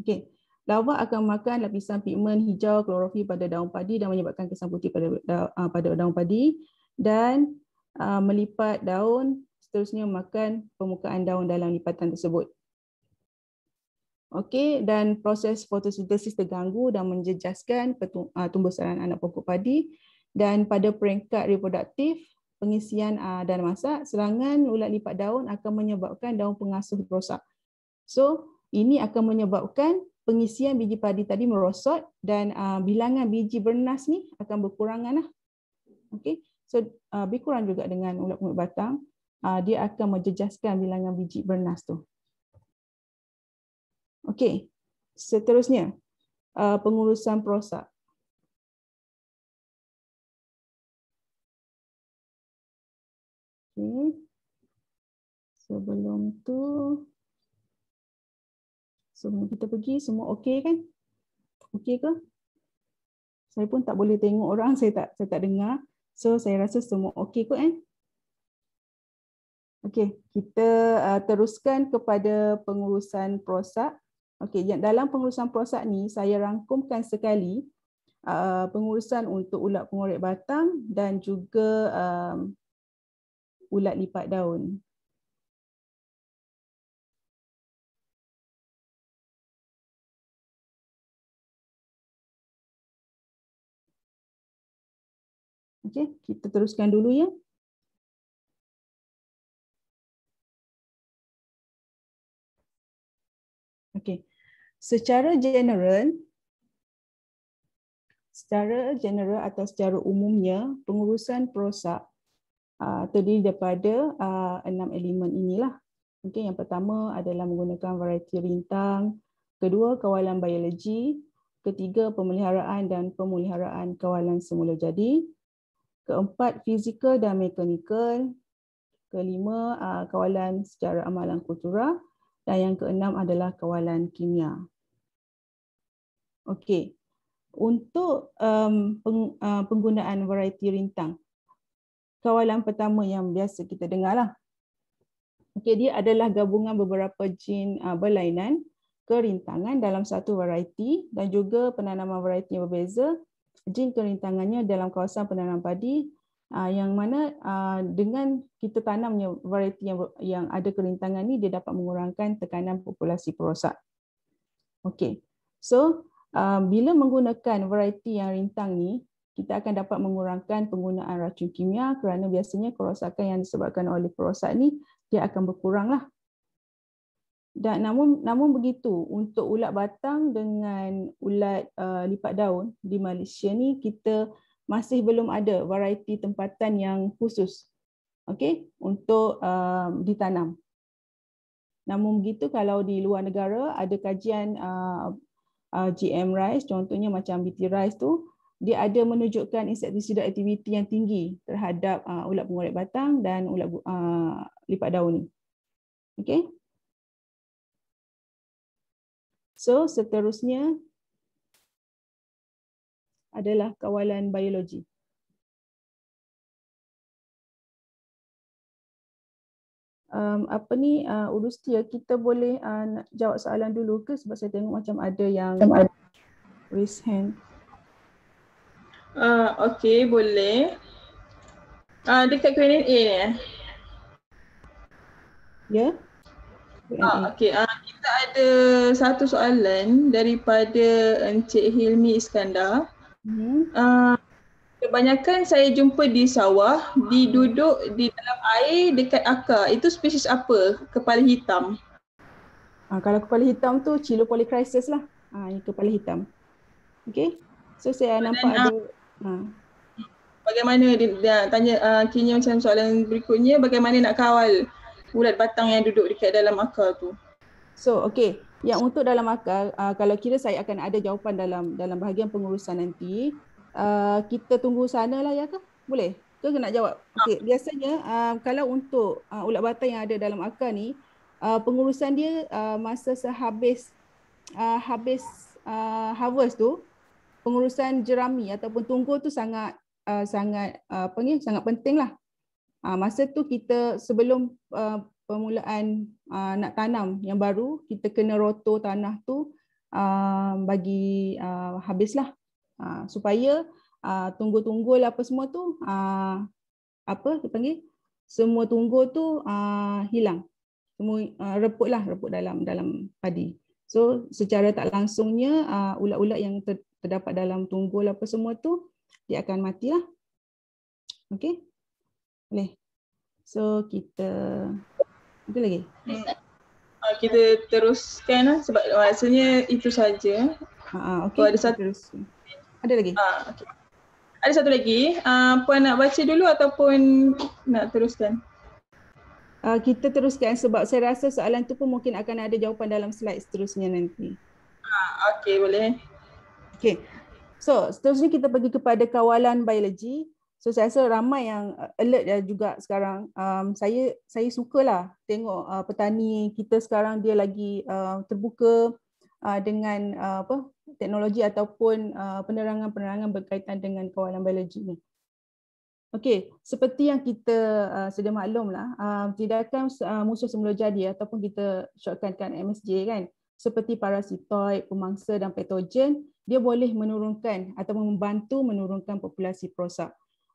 Okey. Lava akan makan lapisan pigmen hijau klorofil pada daun padi dan menyebabkan kesan putih pada da, ah, pada daun padi dan uh, melipat daun seterusnya makan permukaan daun dalam lipatan tersebut. Okey dan proses fotosintesis terganggu dan menjejaskan pertumbuhan ah, anak pokok padi dan pada peringkat reproduktif pengisian uh, dan masak serangan ulat lipat daun akan menyebabkan daun pengasuh rosak. So ini akan menyebabkan pengisian biji padi tadi merosot dan uh, bilangan biji bernas ni akan berkurangan lah. Okay. So, uh, lebih juga dengan ulat mulut batang. Uh, dia akan menjejaskan bilangan biji bernas tu. Okay. Seterusnya, uh, pengurusan prosak. Okay. Sebelum tu, So bila kita pergi semua okey kan? Okey ke? Saya pun tak boleh tengok orang, saya tak saya tak dengar. So saya rasa semua okey kot eh? Kan? Okey, kita uh, teruskan kepada pengurusan prosak. Okey, yang dalam pengurusan prosak ni saya rangkumkan sekali uh, pengurusan untuk ulat pengorek batang dan juga um, ulat lipat daun. Okey, kita teruskan dulu ya. Okey. Secara general secara general atau secara umumnya pengurusan prosak uh, ah, terdiri daripada ah, enam elemen inilah. Okey, yang pertama adalah menggunakan variety rintang, kedua kawalan biologi, ketiga pemeliharaan dan pemuliharaan kawalan semula jadi, keempat fizikal dan mekanikal kelima ah, kawalan secara amalan kultura dan yang keenam adalah kawalan kimia okey untuk um, peng, uh, penggunaan variety rintang kawalan pertama yang biasa kita dengarlah okey dia adalah gabungan beberapa gen uh, ah, berlainan kerintangan dalam satu variety dan juga penanaman variety yang berbeza jin kerintangannya dalam kawasan penanam padi ah, yang mana ah, dengan kita tanamnya variety yang yang ada kerintangan ni dia dapat mengurangkan tekanan populasi perosak. Okey. So ah, bila menggunakan variety yang rintang ni kita akan dapat mengurangkan penggunaan racun kimia kerana biasanya kerosakan yang disebabkan oleh perosak ni dia akan berkuranglah dan namun namun begitu untuk ulat batang dengan ulat uh, lipat daun di Malaysia ni kita masih belum ada variety tempatan yang khusus okey untuk um, ditanam. Namun begitu kalau di luar negara ada kajian uh, uh, GM rice contohnya macam BT rice tu dia ada menunjukkan insektisida aktiviti yang tinggi terhadap uh, ulat pengorek batang dan ulat uh, lipat daun ni. Okey. So seterusnya adalah kawalan biologi. Um, apa ni uh, urus dia kita boleh uh, nak jawab soalan dulu ke sebab saya tengok macam ada yang raise hand. Ah uh, okey boleh. Ah uh, dekat Q&A ni. Eh? Ya. Yeah. Ah, okay. Ah, kita ada satu soalan daripada Encik Hilmi Iskandar. hmm Ah, kebanyakan saya jumpa di sawah, mm-hmm. diduduk di dalam air dekat akar. Itu spesies apa? Kepala hitam. Ah, kalau kepala hitam tu cilo polycrisis lah. Ah, ini kepala hitam. Okay. So saya Kemudian nampak nak... ada. Ah. Bagaimana dia, dia tanya uh, kini macam soalan berikutnya bagaimana nak kawal ulat batang yang duduk dekat dalam akar tu. So, okay. Yang untuk dalam akar, uh, ah, kalau kira saya akan ada jawapan dalam dalam bahagian pengurusan nanti, uh, kita tunggu sana lah ya kah? Boleh? Ke nak jawab? Okay. Biasanya uh, kalau untuk uh, ulat batang yang ada dalam akar ni, uh, pengurusan dia uh, masa sehabis uh, habis uh, harvest tu, pengurusan jerami ataupun tunggu tu sangat uh, sangat uh, apa ni sangat penting lah Uh, masa tu kita sebelum uh, permulaan uh, nak tanam yang baru, kita kena rotor tanah tu uh, bagi uh, habislah. Uh, supaya uh, tunggu-tunggul apa semua tu, uh, apa dipanggil, semua tunggu tu uh, hilang. Semua uh, reput lah, reput dalam, dalam padi. So secara tak langsungnya, uh, ulat-ulat yang ter- terdapat dalam tunggu apa semua tu, dia akan matilah. Okay. Boleh. So kita ada lagi. Hmm. Uh, kita teruskan lah sebab rasanya itu saja. Ha uh, okey. So, ada satu. Terus. Ada lagi? Ha uh, okey. Ada satu lagi. Uh, puan nak baca dulu ataupun nak teruskan? Uh, kita teruskan sebab saya rasa soalan tu pun mungkin akan ada jawapan dalam slide seterusnya nanti. Ha uh, okey boleh. Okey. So, seterusnya kita pergi kepada kawalan biologi. So saya rasa ramai yang uh, alert juga sekarang. Um, saya saya sukalah tengok uh, petani kita sekarang dia lagi uh, terbuka uh, dengan uh, apa teknologi ataupun uh, penerangan-penerangan uh, berkaitan dengan kawalan biologi ni. Okey, seperti yang kita uh, sedia maklumlah, uh, tindakan uh, musuh semula jadi ataupun kita kan MSJ kan, seperti parasitoid, pemangsa dan patogen, dia boleh menurunkan atau membantu menurunkan populasi prosak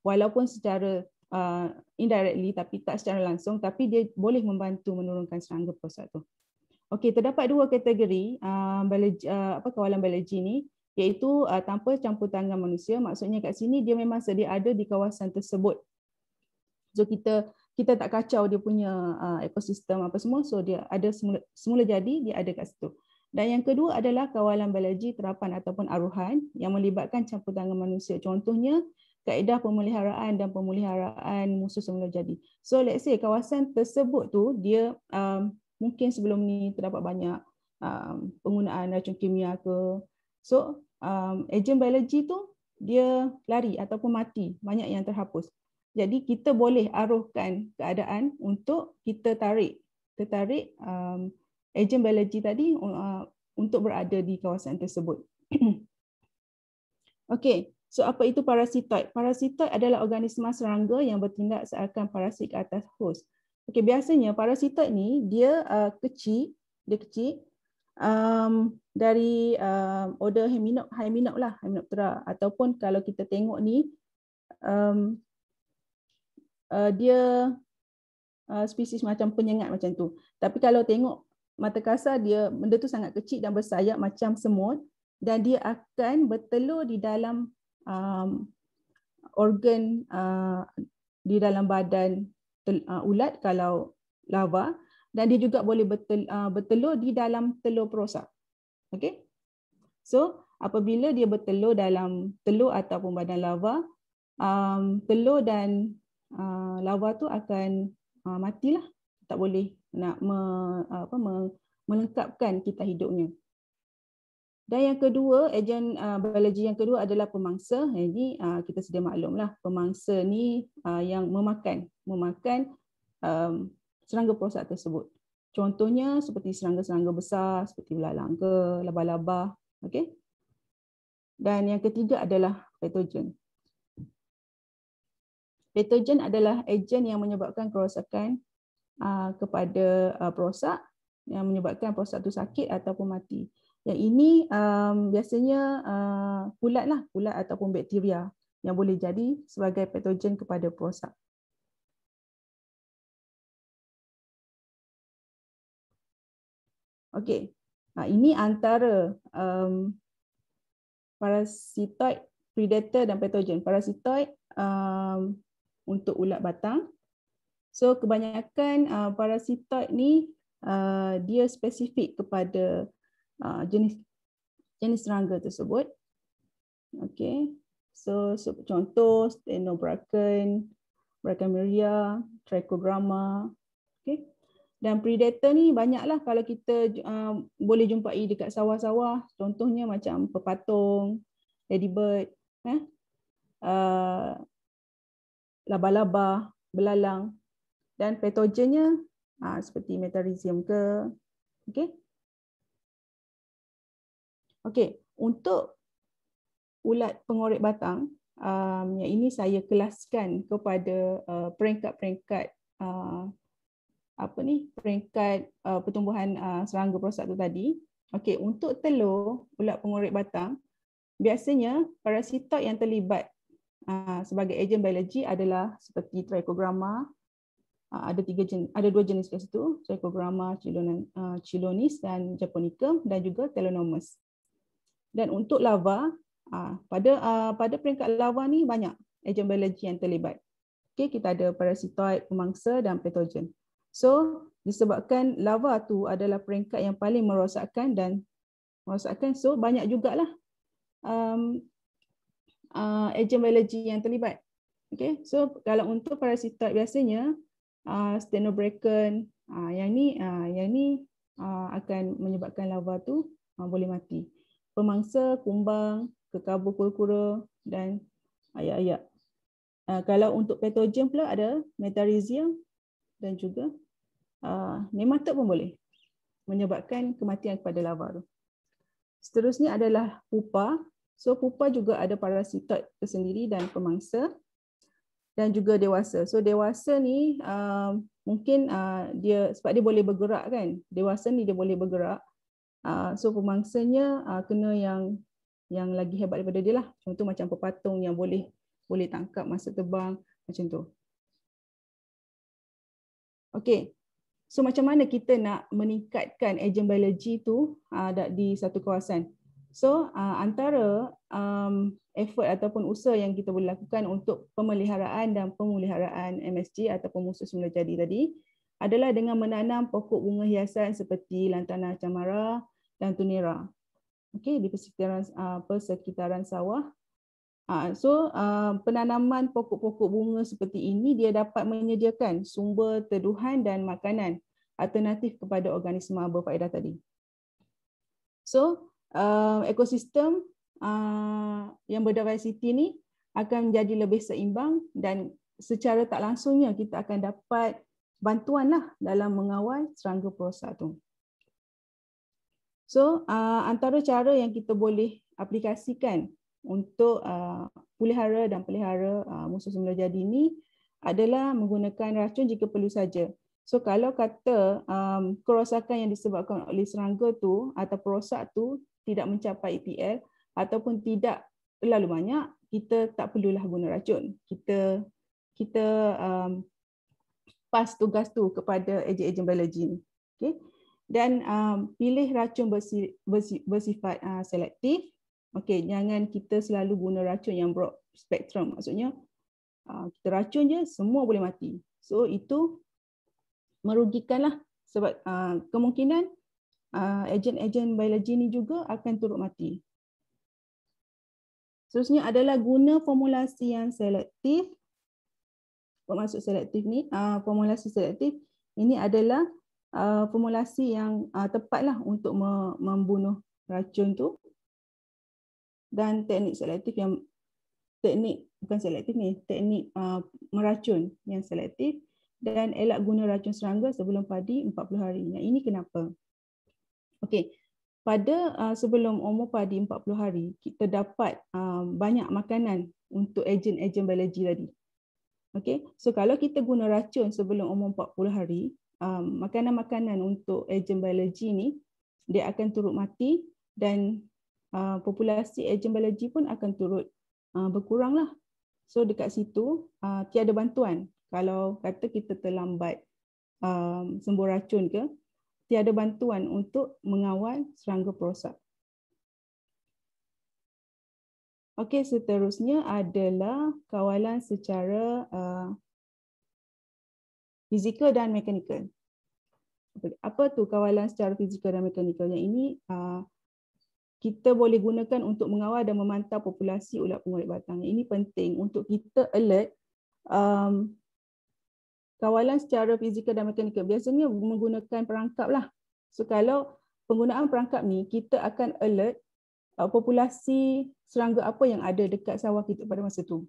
walaupun secara uh, indirectly tapi tak secara langsung tapi dia boleh membantu menurunkan serangga prostat tu. Okey, terdapat dua kategori uh, biologi, uh, apa kawalan biologi ni iaitu uh, tanpa campur tangan manusia maksudnya kat sini dia memang sedia ada di kawasan tersebut. So kita kita tak kacau dia punya uh, ekosistem apa semua so dia ada semula, semula jadi dia ada kat situ. Dan yang kedua adalah kawalan biologi terapan ataupun aruhan yang melibatkan campur tangan manusia. Contohnya kaedah pemeliharaan dan pemeliharaan musuh semula jadi. So let's say kawasan tersebut tu dia um, mungkin sebelum ni terdapat banyak um, penggunaan racun kimia ke. So um, agent biologi tu dia lari ataupun mati, banyak yang terhapus. Jadi kita boleh aruhkan keadaan untuk kita tarik, tertarik um, agent biologi tadi uh, untuk berada di kawasan tersebut. Okey, So apa itu parasitoid? Parasitoid adalah organisma serangga yang bertindak seakan parasit atas host. Okey, biasanya parasitoid ni dia uh, kecil, dia kecil um, dari um, order Hymenop, Hymenop lah, Hymenoptera. Ataupun kalau kita tengok ni, um, uh, dia uh, spesies macam penyengat macam tu. Tapi kalau tengok mata kasar dia, benda tu sangat kecil dan bersayap macam semut. Dan dia akan bertelur di dalam um, organ uh, di dalam badan tel, uh, ulat kalau larva dan dia juga boleh bertel, uh, bertelur di dalam telur perosa. Okay? So apabila dia bertelur dalam telur ataupun badan larva, um, telur dan uh, lava tu akan uh, matilah. Tak boleh nak me, apa, me, melengkapkan kita hidupnya. Dan yang kedua, ejen uh, biologi yang kedua adalah pemangsa. Ini uh, kita sudah maklumlah, pemangsa ni uh, yang memakan, memakan um, serangga prostat tersebut. Contohnya seperti serangga-serangga besar seperti belalang ke, laba-laba, okey. Dan yang ketiga adalah patogen. Patogen adalah ejen yang menyebabkan kerosakan uh, kepada uh, prostat yang menyebabkan prostat itu sakit ataupun mati. Yang ini um, biasanya uh, kulat lah, kulat ataupun bakteria yang boleh jadi sebagai patogen kepada prosak. Okey, nah, ha, ini antara um, parasitoid predator dan patogen. Parasitoid um, untuk ulat batang. So kebanyakan uh, parasitoid ni uh, dia spesifik kepada Ah, jenis jenis serangga tersebut. Okay, so, so contoh Stenobraken, Brachymeria, Trichogramma. Okay, dan predator ni banyaklah kalau kita uh, boleh jumpai dekat sawah-sawah. Contohnya macam pepatung, ladybird, eh? uh, laba-laba, belalang. Dan patogennya uh, seperti metarizium ke. Okay, Okey, untuk ulat pengorek batang, um, yang ini saya kelaskan kepada uh, peringkat-peringkat uh, uh, apa ni? Peringkat uh, pertumbuhan uh, serangga prostat tu tadi. Okey, untuk telur ulat pengorek batang, biasanya parasitoid yang terlibat uh, sebagai ejen biologi adalah seperti Trichogramma Uh, ada tiga jenis, ada dua jenis kat situ, Trichogramma, uh, Chilonis dan Japonicum dan juga Telonomus. Dan untuk lava, ah, pada ah, pada peringkat lava ni banyak agen biologi yang terlibat. Okay, kita ada parasitoid, pemangsa dan patogen. So disebabkan lava tu adalah peringkat yang paling merosakkan dan merosakkan, so banyak jugalah um, uh, ah, agen biologi yang terlibat. Okay, so kalau untuk parasitoid biasanya uh, stenobracon uh, yang ni uh, yang ni uh, akan menyebabkan lava tu uh, boleh mati pemangsa, kumbang, kekabur kulkura dan ayak-ayak. Uh, kalau untuk patogen pula ada metarizium dan juga uh, ah, nematod pun boleh menyebabkan kematian kepada larva tu. Seterusnya adalah pupa. So pupa juga ada parasitoid tersendiri dan pemangsa dan juga dewasa. So dewasa ni uh, mungkin uh, dia sebab dia boleh bergerak kan. Dewasa ni dia boleh bergerak. Ah, so pemangsanya uh, kena yang yang lagi hebat daripada dia lah. Contoh macam pepatung yang boleh boleh tangkap masa terbang macam tu. Okay, So macam mana kita nak meningkatkan ejen biologi tu uh, di satu kawasan? So uh, antara um, effort ataupun usaha yang kita boleh lakukan untuk pemeliharaan dan pemuliharaan MSG atau pemusuh semula jadi tadi adalah dengan menanam pokok bunga hiasan seperti lantana camara, dan Tunera. Okey, di persekitaran uh, persekitaran sawah. Uh, so uh, penanaman pokok-pokok bunga seperti ini dia dapat menyediakan sumber teduhan dan makanan alternatif kepada organisma berfaedah tadi. So uh, ekosistem uh, yang berdiversiti ni akan menjadi lebih seimbang dan secara tak langsungnya kita akan dapat bantuanlah dalam mengawal serangga prosa tu. So uh, antara cara yang kita boleh aplikasikan untuk uh, pulihara dan pelihara uh, musuh semula jadi ini adalah menggunakan racun jika perlu saja. So kalau kata um, kerosakan yang disebabkan oleh serangga tu atau perosak tu tidak mencapai EPL ataupun tidak terlalu banyak, kita tak perlulah guna racun. Kita kita um, pas tugas tu kepada ejen-ejen biologi. Okay dan uh, pilih racun bersi, bersi, bersifat uh, selektif. Okey, jangan kita selalu guna racun yang broad spectrum. Maksudnya uh, kita racun je semua boleh mati. So itu merugikanlah sebab uh, kemungkinan agen-agen uh, biologi ni juga akan turut mati. Seterusnya adalah guna formulasi yang selektif. Apa maksud selektif ni? Uh, formulasi selektif ini adalah uh, formulasi yang uh, tepatlah untuk me- membunuh racun tu dan teknik selektif yang teknik bukan selektif ni teknik uh, meracun yang selektif dan elak guna racun serangga sebelum padi 40 hari. Yang ini kenapa? Okey. Pada uh, sebelum umur padi 40 hari, kita dapat uh, banyak makanan untuk ejen-ejen biologi tadi. Okey. So kalau kita guna racun sebelum umur 40 hari, Um, makanan-makanan untuk agen biologi ni dia akan turut mati dan uh, populasi agen biologi pun akan turut uh, berkuranglah. So dekat situ uh, tiada bantuan. Kalau kata kita terlambat uh, sembur racun ke, tiada bantuan untuk mengawal serangga perosak. Okey, seterusnya adalah kawalan secara uh, fizikal dan mekanikal. Apa tu kawalan secara fizikal dan mekanikalnya ini ah, kita boleh gunakan untuk mengawal dan memantau populasi ulat pengorek batang. ini penting untuk kita alert um, kawalan secara fizikal dan mekanikal. Biasanya menggunakan perangkap lah. So kalau penggunaan perangkap ni, kita akan alert uh, populasi serangga apa yang ada dekat sawah kita pada masa tu.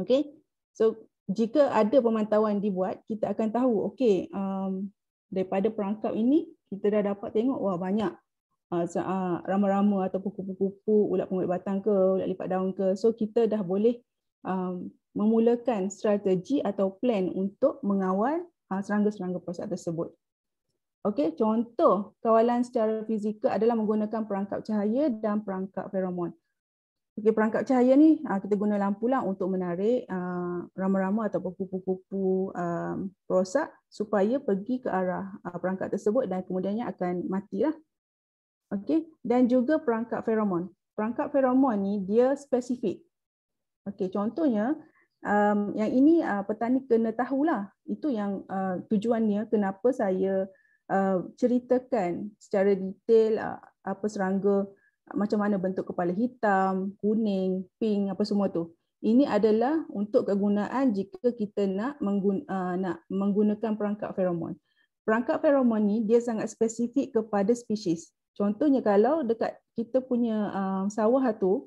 Okay. So jika ada pemantauan dibuat, kita akan tahu okey um, daripada perangkap ini kita dah dapat tengok wah banyak uh, uh, rama-rama uh, uh, ataupun kupu-kupu, ulat penguat batang ke, ulat lipat daun ke. So kita dah boleh um, memulakan strategi atau plan untuk mengawal uh, serangga-serangga uh, tersebut. Okey, contoh kawalan secara fizikal adalah menggunakan perangkap cahaya dan perangkap feromon okay, perangkap cahaya ni uh, kita guna lampu lah untuk menarik uh, ah, rama-rama ataupun kupu-kupu um, perosak supaya pergi ke arah uh, perangkap tersebut dan kemudiannya akan mati lah. Okey, dan juga perangkap feromon. Perangkap feromon ni dia spesifik. Okey, contohnya um, yang ini uh, petani kena tahulah. Itu yang uh, tujuannya kenapa saya uh, ceritakan secara detail uh, apa serangga macam mana bentuk kepala hitam, kuning, pink apa semua tu. Ini adalah untuk kegunaan jika kita nak mengguna, uh, nak menggunakan perangkap feromon. Perangkap feromon ni dia sangat spesifik kepada spesies. Contohnya kalau dekat kita punya uh, sawah tu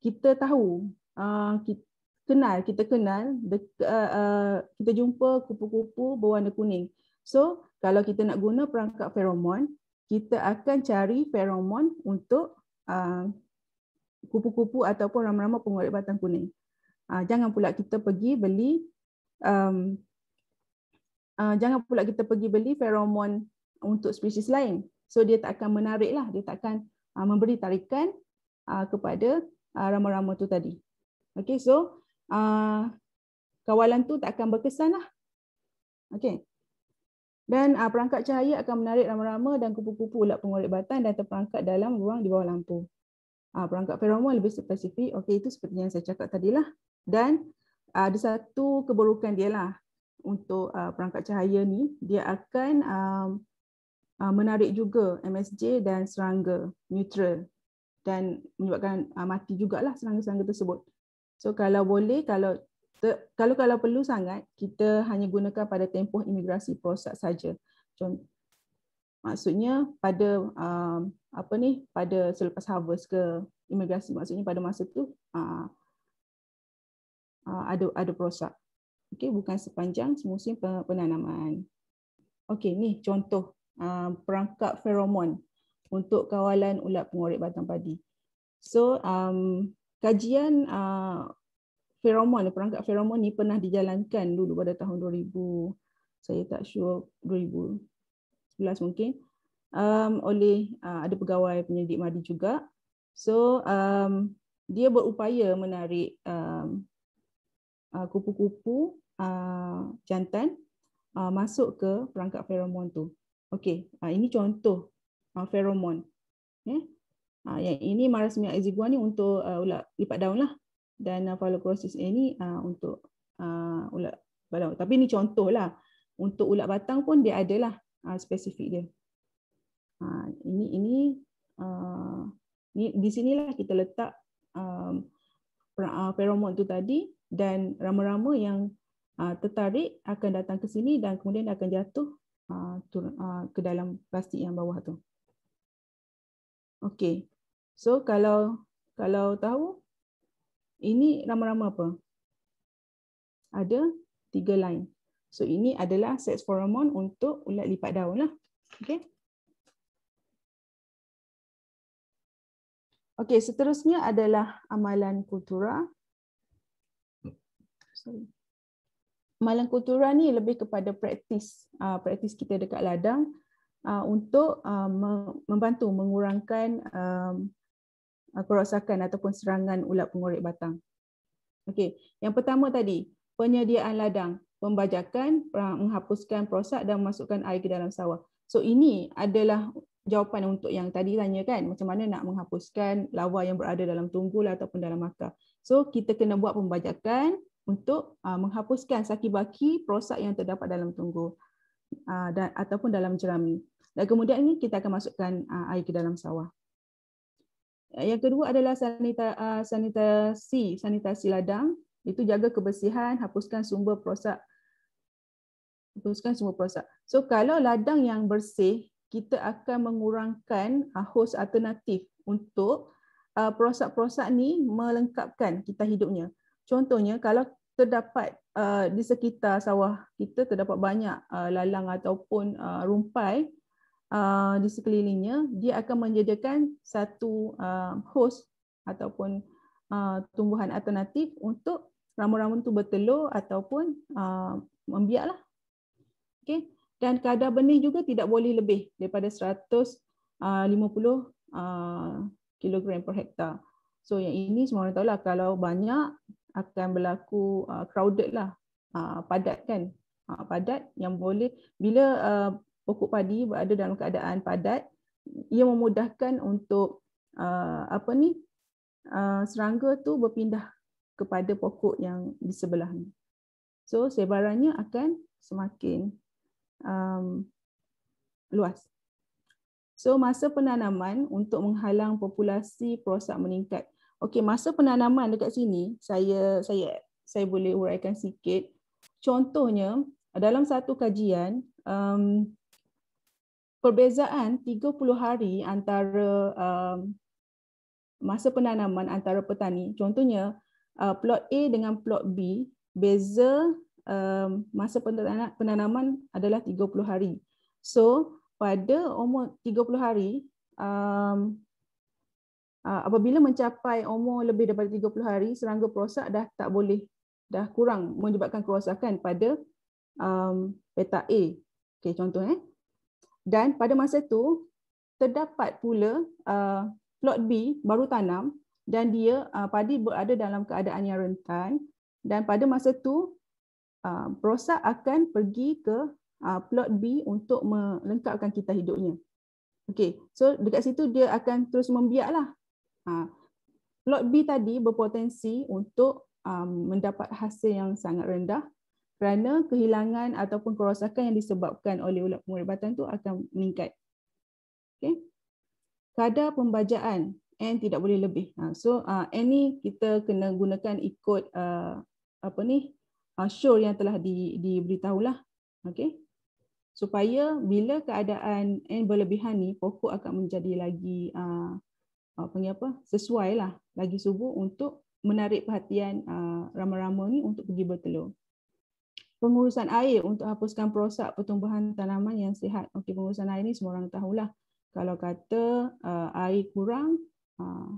kita tahu uh, kita kenal kita kenal dek, uh, uh, kita jumpa kupu-kupu berwarna kuning. So kalau kita nak guna perangkap feromon, kita akan cari feromon untuk Uh, kupu-kupu ataupun ramai-ramai pengorek batang kuning. Uh, jangan pula kita pergi beli um, uh, jangan pula kita pergi beli feromon untuk spesies lain. So dia tak akan menarik lah, dia tak akan uh, memberi tarikan uh, kepada uh, ramai-ramai tu tadi. Okay, so uh, kawalan tu tak akan berkesan lah. Okay dan uh, perangkat cahaya akan menarik rama-rama dan kupu-kupu ulat pengorek-batan dan terperangkap dalam ruang di bawah lampu. Uh, perangkat feromon lebih spesifik. Okey, itu seperti yang saya cakap tadi lah. Dan uh, ada satu keburukan dia lah untuk uh, perangkat cahaya ni. Dia akan um, uh, menarik juga MSJ dan serangga neutral dan menyebabkan uh, mati jugalah serangga-serangga tersebut. So kalau boleh, kalau kalau kalau perlu sangat kita hanya gunakan pada tempoh imigrasi prosat saja. Maksudnya pada uh, apa ni pada selepas harvest ke imigrasi maksudnya pada masa tu uh, uh, ada ada prosat. Okey bukan sepanjang musim penanaman. Okey ni contoh uh, perangkap feromon untuk kawalan ulat pengorek batang padi. So um, kajian uh, feromon perangkat feromon ni pernah dijalankan dulu pada tahun 2000 saya tak sure 2011 mungkin um, oleh uh, ada pegawai penyelidik madi juga so um, dia berupaya menarik um, uh, kupu-kupu uh, jantan uh, masuk ke perangkat feromon tu okey uh, ini contoh uh, feromon ya yeah. Ha, uh, yang ini marasmia exiguan ni untuk uh, ulat lipat daun lah dan uh, falocrosis ini uh, untuk uh, ulat balau. Tapi ini contohlah. Untuk ulat batang pun dia adalah uh, spesifik dia. Uh, ini ini uh, ni di sinilah kita letak um uh, tu tadi dan rama-rama yang uh, tertarik akan datang ke sini dan kemudian akan jatuh uh, uh, ke dalam plastik yang bawah tu. Okey. So kalau kalau tahu ini rama-rama apa? Ada tiga line. So ini adalah sex hormone untuk ulat lipat daun lah. Okay. Okay, seterusnya adalah amalan kultura. Sorry. Amalan kultura ni lebih kepada praktis. Uh, praktis kita dekat ladang uh, untuk uh, membantu mengurangkan uh, kerosakan ataupun serangan ulat pengorek batang. Okey, yang pertama tadi, penyediaan ladang, pembajakan, menghapuskan perosak dan memasukkan air ke dalam sawah. So ini adalah jawapan untuk yang tadi tanya kan, macam mana nak menghapuskan lawa yang berada dalam tunggul ataupun dalam akar. So kita kena buat pembajakan untuk uh, menghapuskan saki baki perosak yang terdapat dalam tunggul uh, dan ataupun dalam jerami. Dan kemudian ini kita akan masukkan uh, air ke dalam sawah. Yang kedua adalah sanita, uh, ah, sanitasi, sanitasi ladang. Itu jaga kebersihan, hapuskan sumber perosak. Hapuskan sumber perosak. So kalau ladang yang bersih, kita akan mengurangkan uh, host alternatif untuk uh, perosak-perosak ni melengkapkan kita hidupnya. Contohnya kalau terdapat uh, di sekitar sawah kita terdapat banyak uh, lalang ataupun uh, rumpai, Uh, di sekelilingnya, dia akan menjadikan satu uh, host ataupun uh, tumbuhan alternatif untuk ramuan-ramuan itu bertelur ataupun uh, membiaklah. Okay. Dan kadar benih juga tidak boleh lebih daripada 150 uh, uh kg per hektar. So yang ini semua orang tahu lah kalau banyak akan berlaku uh, crowded lah, uh, padat kan. Uh, padat yang boleh, bila uh, pokok padi berada dalam keadaan padat ia memudahkan untuk uh, apa ni uh, serangga tu berpindah kepada pokok yang di sebelah ni. So sebarannya akan semakin um, luas. So masa penanaman untuk menghalang populasi perosak meningkat. Okey, masa penanaman dekat sini saya saya saya boleh uraikan sikit. Contohnya dalam satu kajian um, perbezaan 30 hari antara um, masa penanaman antara petani. Contohnya, uh, plot A dengan plot B, beza um, masa penanaman adalah 30 hari. So, pada umur 30 hari, um, uh, apabila mencapai umur lebih daripada 30 hari, serangga perosak dah tak boleh, dah kurang menyebabkan kerosakan pada petak A. Okay, contoh. Eh dan pada masa itu terdapat pula uh, plot B baru tanam dan dia uh, padi berada dalam keadaan yang rentan dan pada masa itu uh, rosak akan pergi ke uh, plot B untuk melengkapkan kita hidupnya. Okey, so dekat situ dia akan terus membiaklah. Ha. Plot B tadi berpotensi untuk um, mendapat hasil yang sangat rendah kerana kehilangan ataupun kerosakan yang disebabkan oleh ulat pengurbatan tu akan meningkat. Okey. Kadar pembajaan n tidak boleh lebih. Ha, so uh, ha, n kita kena gunakan ikut uh, apa ni? Uh, sure yang telah di diberitahulah. Okey. Supaya bila keadaan n berlebihan ni pokok akan menjadi lagi uh, apa ni apa? sesuailah lagi subur untuk menarik perhatian uh, ramai rama ni untuk pergi bertelur pengurusan air untuk hapuskan perosak pertumbuhan tanaman yang sihat. Okey, pengurusan air ini semua orang tahulah. Kalau kata uh, air kurang, uh,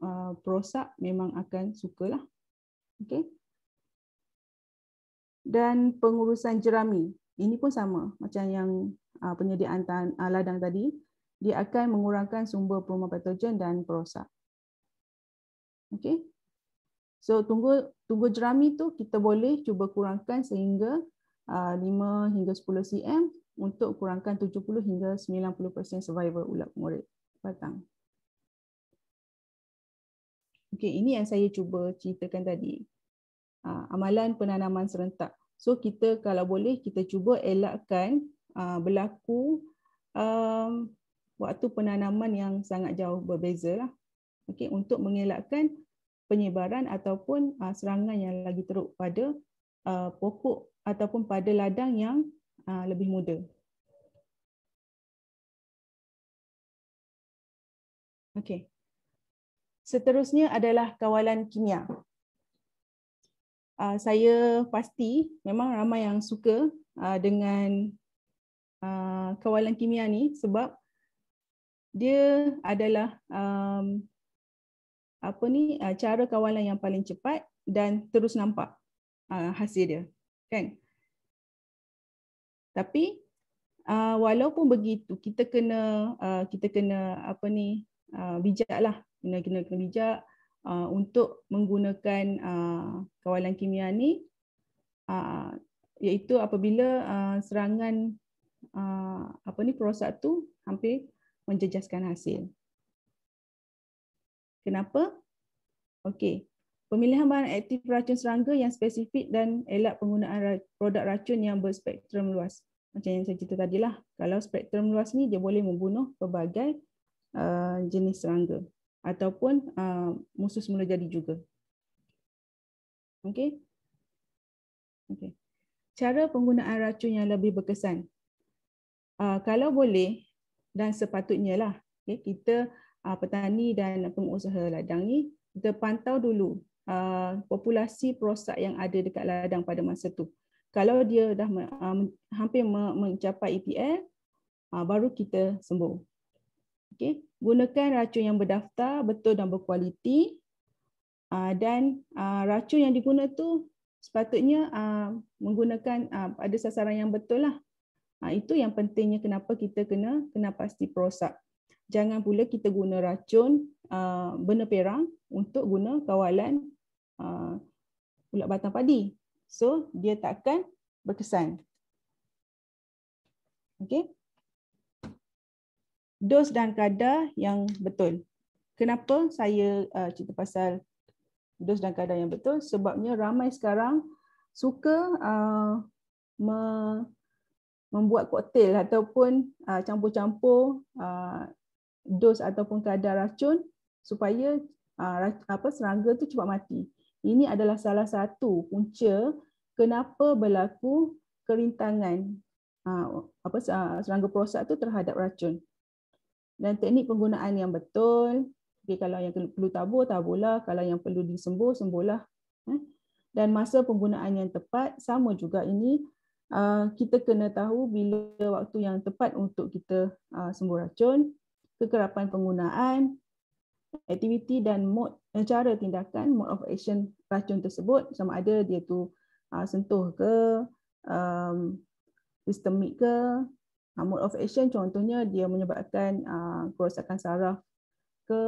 uh, perosak memang akan sukalah. Okey. Dan pengurusan jerami. Ini pun sama macam yang uh, penyediaan tan- uh, ladang tadi. Dia akan mengurangkan sumber perumah patogen dan perosak. Okey. So tunggu tunggu jerami tu kita boleh cuba kurangkan sehingga uh, hingga sepuluh cm untuk kurangkan tujuh puluh hingga sembilan puluh 90% survival ulat murid batang. Okay ini yang saya cuba ceritakan tadi. Uh, amalan penanaman serentak. So kita kalau boleh kita cuba elakkan uh, berlaku um, waktu penanaman yang sangat jauh berbeza lah. Okay untuk mengelakkan penyebaran ataupun uh, serangan yang lagi teruk pada uh, pokok ataupun pada ladang yang uh, lebih muda. Okey. Seterusnya adalah kawalan kimia. Uh, saya pasti memang ramai yang suka uh, dengan uh, kawalan kimia ni sebab dia adalah um, apa ni uh, cara kawalan yang paling cepat dan terus nampak uh, hasil dia kan tapi uh, walaupun begitu kita kena uh, kita kena apa ni uh, bijaklah kena kena kena bijak uh, untuk menggunakan uh, kawalan kimia ni uh, iaitu apabila uh, serangan uh, apa ni perosak tu hampir menjejaskan hasil Kenapa? Okey. Pemilihan bahan aktif racun serangga yang spesifik dan elak penggunaan produk racun yang berspektrum luas. Macam yang saya cerita tadi lah. Kalau spektrum luas ni dia boleh membunuh pelbagai uh, jenis serangga ataupun uh, musuh semula jadi juga. Okey. Okey. Cara penggunaan racun yang lebih berkesan. Uh, kalau boleh dan sepatutnya lah okay, kita uh, petani dan pengusaha ladang ni kita pantau dulu uh, populasi perosak yang ada dekat ladang pada masa tu. Kalau dia dah uh, hampir mencapai EPL uh, baru kita sembuh. Okay, gunakan racun yang berdaftar betul dan berkualiti uh, dan uh, racun yang diguna tu sepatutnya uh, menggunakan uh, pada sasaran yang betul lah. Uh, itu yang pentingnya kenapa kita kena kena pasti perosak jangan pula kita guna racun uh, benda perang untuk guna kawalan uh, ulat batang padi. So dia takkan berkesan. Okay, Dos dan kadar yang betul. Kenapa saya uh, cerita pasal dos dan kadar yang betul? Sebabnya ramai sekarang suka uh, me membuat koktel ataupun uh, campur-campur uh, dos ataupun kadar racun supaya ah, apa serangga tu cepat mati. Ini adalah salah satu punca kenapa berlaku kerintangan ah, apa serangga prosak tu terhadap racun. Dan teknik penggunaan yang betul, okay, kalau yang perlu tabur, taburlah. Kalau yang perlu disembuh, sembuhlah. Ya. Dan masa penggunaan yang tepat, sama juga ini ah, kita kena tahu bila waktu yang tepat untuk kita sembuh racun kekerapan penggunaan, aktiviti dan mode eh, cara tindakan, mode of action racun tersebut sama ada dia tu uh, sentuh ke, um, sistemik ke, uh, mode of action contohnya dia menyebabkan uh, kerosakan saraf ke,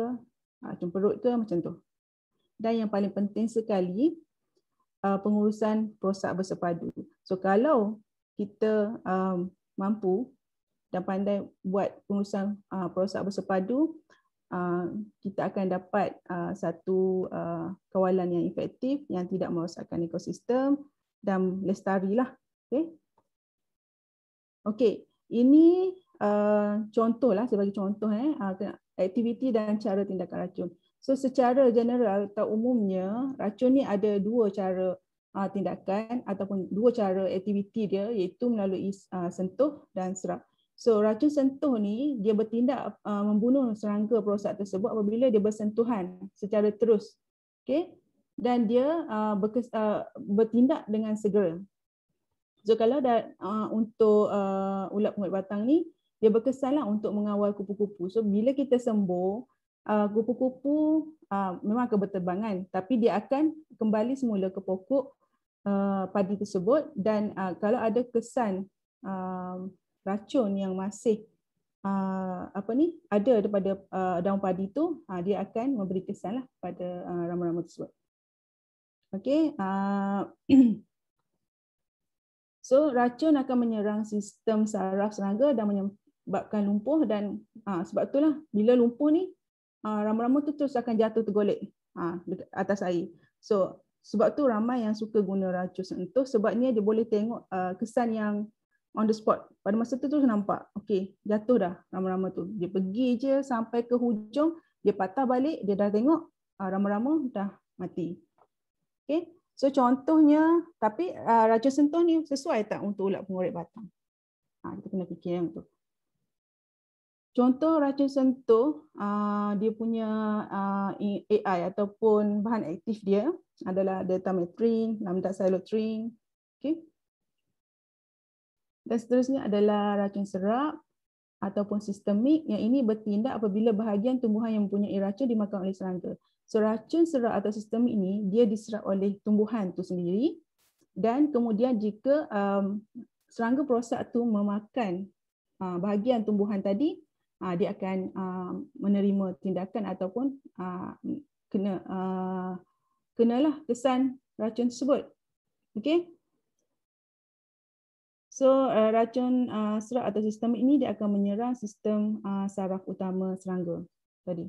racun uh, perut ke macam tu. Dan yang paling penting sekali, uh, pengurusan rosak bersepadu. So kalau kita um, mampu dan pandai buat pengurusan uh, ah, perusahaan bersepadu uh, kita akan dapat uh, satu uh, kawalan yang efektif yang tidak merosakkan ekosistem dan lestari lah. Okay, okay ini uh, lah saya bagi contoh eh uh, aktiviti dan cara tindakan racun so secara general atau umumnya racun ni ada dua cara uh, tindakan ataupun dua cara aktiviti dia iaitu melalui uh, sentuh dan serap So racun sentuh ni dia bertindak uh, membunuh serangga perosak tersebut apabila dia bersentuhan secara terus. Okay? Dan dia uh, berkes, uh, bertindak dengan segera. So kalau dah, uh, untuk uh, ulat pengut batang ni, dia berkesanlah untuk mengawal kupu-kupu. So bila kita sembuh, uh, kupu-kupu uh, uh, memang akan berterbangan tapi dia akan kembali semula ke pokok uh, padi tersebut dan uh, kalau ada kesan uh, racun yang masih ah, apa ni ada daripada uh, daun padi tu ah, dia akan memberi kesanlah pada rama-rama uh, tersebut. Okey, so racun akan menyerang sistem saraf serangga dan menyebabkan lumpuh dan uh, sebab itulah bila lumpuh ni rama-rama uh, tu terus akan jatuh tergolek atas air. So sebab tu ramai yang suka guna racun sentuh sebabnya dia boleh tengok kesan yang on the spot. Pada masa tu terus nampak, okay, jatuh dah rama-rama tu. Dia pergi je sampai ke hujung, dia patah balik, dia dah tengok uh, rama-rama dah mati. Okay, so contohnya, tapi uh, raja sentuh ni sesuai tak untuk ulat pengorek batang? Ha, kita kena fikir yang tu. Contoh racun sentuh, dia punya AI ataupun bahan aktif dia adalah dertamethrin, lambda silotrin. Okay. Dan seterusnya adalah racun serap ataupun sistemik yang ini bertindak apabila bahagian tumbuhan yang mempunyai racun dimakan oleh serangga. So, racun serap atau sistemik ini dia diserap oleh tumbuhan itu sendiri dan kemudian jika um, serangga perosak tu memakan uh, bahagian tumbuhan tadi uh, dia akan uh, menerima tindakan ataupun uh, kena uh, kenalah kesan racun tersebut. Okey? So uh, racun uh, serat atau sistem ini dia akan menyerang sistem uh, saraf utama serangga tadi.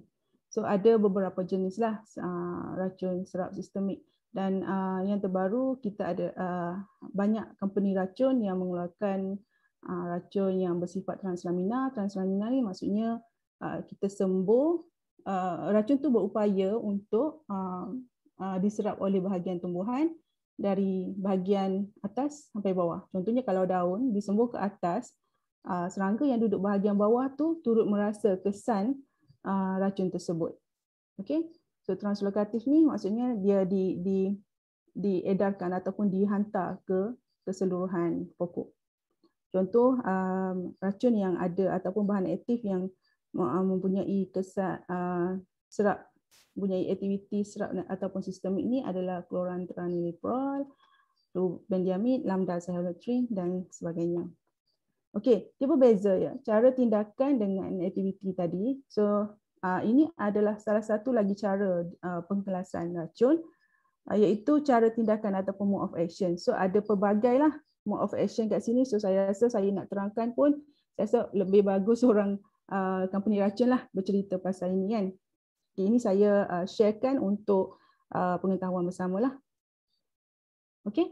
So ada beberapa jenislah uh, racun serap sistemik dan uh, yang terbaru kita ada uh, banyak company racun yang mengeluarkan uh, racun yang bersifat translamina. Translamina ni maksudnya uh, kita sembuh uh, racun tu berupaya untuk uh, uh, diserap oleh bahagian tumbuhan dari bahagian atas sampai bawah. Contohnya kalau daun disembuh ke atas, ah, serangga yang duduk bahagian bawah tu turut merasa kesan ah, racun tersebut. Okay, So translokatif ni maksudnya dia di di diedarkan ataupun dihantar ke keseluruhan pokok. Contoh ah, racun yang ada ataupun bahan aktif yang mempunyai kesan serap mempunyai aktiviti serap ataupun sistem ini adalah chlorantraniliprol, benjamin, lambda cyhalothrin dan sebagainya. Okey, dia berbeza ya cara tindakan dengan aktiviti tadi. So uh, ini adalah salah satu lagi cara uh, pengkelasan racun uh, iaitu cara tindakan ataupun mode of action. So ada pelbagai lah mode of action kat sini. So saya rasa saya nak terangkan pun saya rasa lebih bagus orang company racun lah bercerita pasal ini kan. Okay, ini saya uh, sharekan untuk uh, pengetahuan bersama lah. Okay.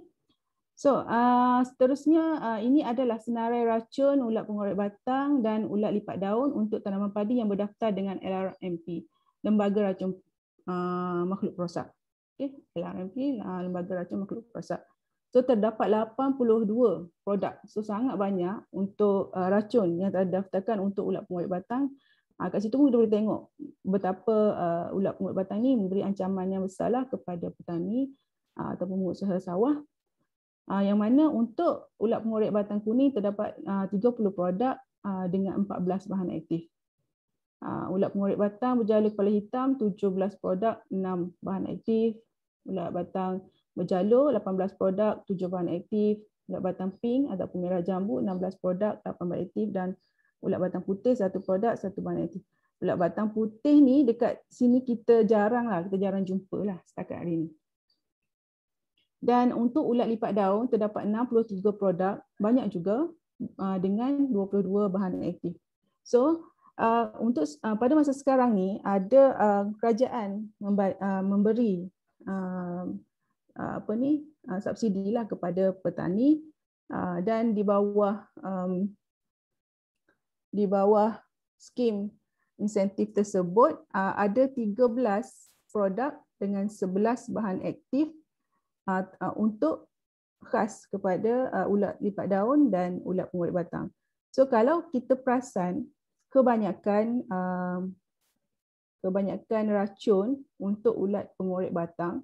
So, uh, seterusnya uh, ini adalah senarai racun ulat pengorek batang dan ulat lipat daun untuk tanaman padi yang berdaftar dengan LRMP, Lembaga Racun uh, Makhluk Perosak. Okay. LRMP, uh, Lembaga Racun Makhluk Perosak. So, terdapat 82 produk. So, sangat banyak untuk uh, racun yang terdaftarkan untuk ulat pengorek batang Ah kat situ pun kita boleh tengok betapa uh, ulat pungut batang ni memberi ancaman yang besarlah kepada petani uh, ataupun pengusaha sawah. Uh, yang mana untuk ulat pungut batang kuning terdapat uh, 30 produk uh, dengan 14 bahan aktif. Uh, ulat pungut batang berjala kepala hitam 17 produk 6 bahan aktif. Ulat batang berjalur 18 produk 7 bahan aktif. Ulat batang pink ataupun merah jambu 16 produk 8 bahan aktif dan ulat batang putih satu produk satu bahan aktif. Ulat batang putih ni dekat sini kita jarang lah, kita jarang jumpa lah setakat hari ni. Dan untuk ulat lipat daun terdapat 63 produk banyak juga uh, dengan 22 bahan aktif. So uh, untuk uh, pada masa sekarang ni ada kerajaan memberi apa ni subsidi lah kepada petani dan di bawah um, di bawah skim insentif tersebut uh, ada 13 produk dengan 11 bahan aktif uh, uh, untuk khas kepada uh, ulat lipat daun dan ulat pengurit batang. So kalau kita perasan kebanyakan uh, kebanyakan racun untuk ulat pengorek batang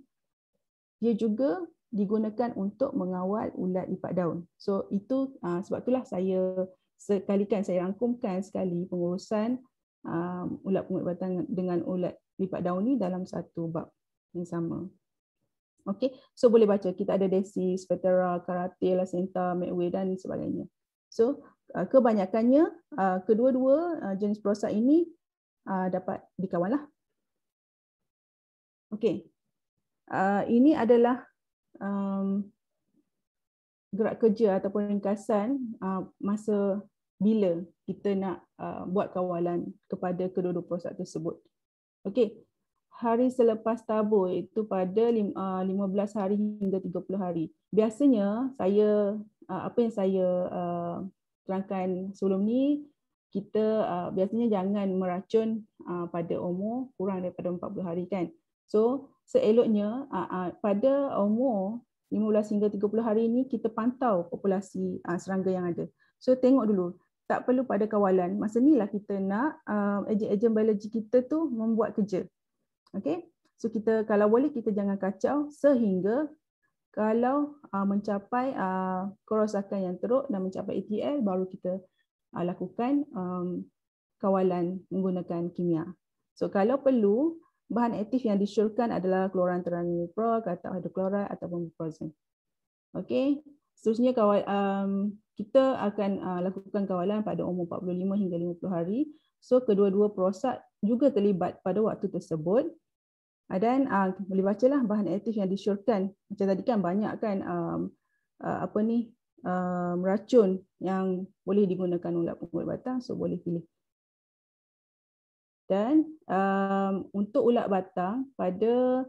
dia juga digunakan untuk mengawal ulat lipat daun. So itu uh, sebab itulah saya sekalikan saya rangkumkan sekali pengurusan uh, ulat pengubatan dengan ulat lipat daun ni dalam satu bab yang sama. Okey, so boleh baca kita ada desi, spetera, karate, lasenta, medway dan sebagainya. So uh, kebanyakannya uh, kedua-dua uh, jenis prosa ini uh, dapat dikawal lah. Okey, uh, ini adalah um, gerak kerja ataupun ringkasan uh, masa bila kita nak uh, buat kawalan kepada kedua-dua prostat tersebut. Okey. Hari selepas tabur itu pada 15 uh, hari hingga 30 hari. Biasanya saya uh, apa yang saya uh, terangkan sebelum ni kita biasanya jangan meracun pada umur kurang daripada 40 hari kan. So seeloknya pada umur 15 hingga 30 hari ini kita pantau populasi uh, serangga yang ada. So tengok dulu, tak perlu pada kawalan. Masa lah kita nak ah, ejen-ejen uh, biologi kita tu membuat kerja. Okay? So kita kalau boleh kita jangan kacau sehingga kalau uh, mencapai uh, kerosakan yang teruk dan mencapai ETL baru kita uh, lakukan um, kawalan menggunakan kimia. So kalau perlu bahan aktif yang disyorkan adalah kloran teranilprol, kata hidrokloride ataupun buprazin. Okey. Seterusnya kawal, um, kita akan uh, lakukan kawalan pada umur 45 hingga 50 hari. So kedua-dua perosak juga terlibat pada waktu tersebut. Ah, dan uh, boleh bacalah bahan aktif yang disyorkan. Macam tadi kan banyak kan um, uh, apa ni uh, racun yang boleh digunakan untuk ubat So boleh pilih dan um, untuk ulat batang pada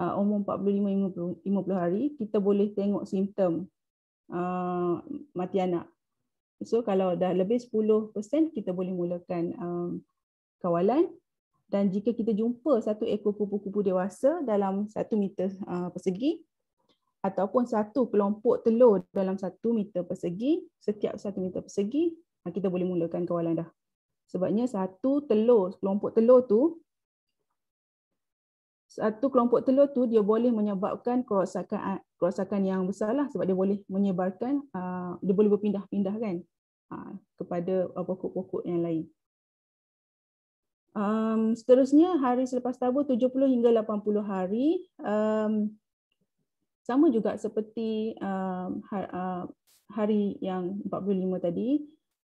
uh, umur 45 50 hari kita boleh tengok simptom uh, mati anak so kalau dah lebih 10% kita boleh mulakan um, kawalan dan jika kita jumpa satu ekor kupu-kupu dewasa dalam satu meter uh, persegi ataupun satu kelompok telur dalam satu meter persegi setiap satu meter persegi uh, kita boleh mulakan kawalan dah Sebabnya satu telur, kelompok telur tu satu kelompok telur tu dia boleh menyebabkan kerosakan ah, kerosakan yang besarlah sebab dia boleh menyebarkan ah, dia boleh berpindah-pindah kan ah, kepada pokok-pokok yang lain. Um, seterusnya hari selepas tabur 70 hingga 80 hari um, sama juga seperti um, hari, uh, hari yang 45 tadi.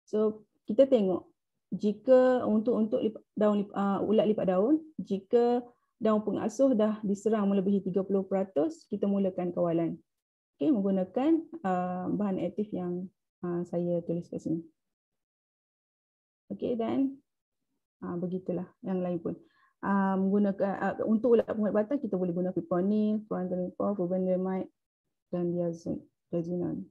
So kita tengok jika untuk untuk lipat daun uh, ulat lipat daun jika daun pengasuh dah diserang melebihi 30% kita mulakan kawalan okey menggunakan uh, bahan aktif yang uh, saya tulis kat sini okey dan uh, begitulah yang lain pun uh, menggunakan uh, untuk ulat pengubatan kita boleh guna piponil furantoin furbendamide dan diazinon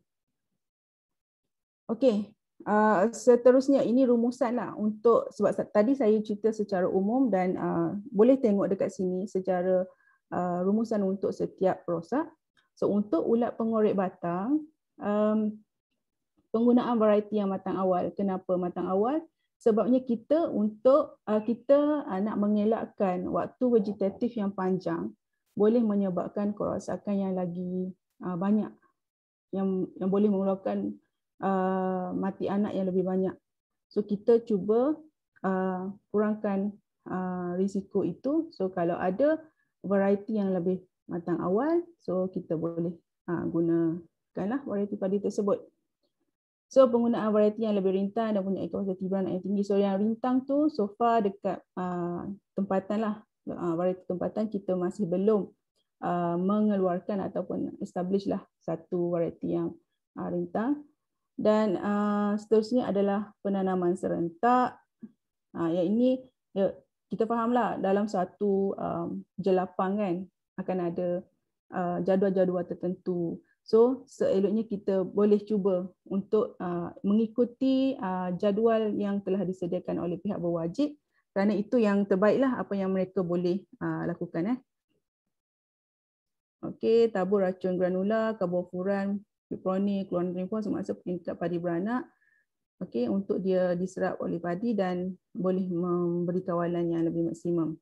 okey Uh, seterusnya ini rumusan lah untuk sebab tadi saya cerita secara umum dan uh, boleh tengok dekat sini secara uh, rumusan untuk setiap rosak. So untuk ulat pengorek batang, um, penggunaan variety yang matang awal. Kenapa matang awal? Sebabnya kita untuk uh, kita uh, nak mengelakkan waktu vegetatif yang panjang boleh menyebabkan kerosakan yang lagi uh, banyak yang yang boleh mengeluarkan Uh, mati anak yang lebih banyak. So kita cuba uh, kurangkan uh, risiko itu. So kalau ada variety yang lebih matang awal, so kita boleh uh, gunakanlah variety padi tersebut. So penggunaan variety yang lebih rintang dan punya ekosistem anak yang tinggi. So yang rintang tu so far dekat uh, tempatan lah. Uh, variety tempatan kita masih belum uh, mengeluarkan ataupun establish lah satu variety yang uh, rintang dan uh, seterusnya adalah penanaman serentak. Ha, yang ini ya, kita fahamlah dalam satu um, jelapang kan akan ada uh, jadual-jadual tertentu. So seeloknya kita boleh cuba untuk uh, mengikuti uh, jadual yang telah disediakan oleh pihak berwajib kerana itu yang terbaiklah apa yang mereka boleh uh, lakukan. Eh. Okey, tabur racun granula, karbofuran, fibroni keluar limfa semasa peringkat padi beranak okey untuk dia diserap oleh padi dan boleh memberi kawalan yang lebih maksimum.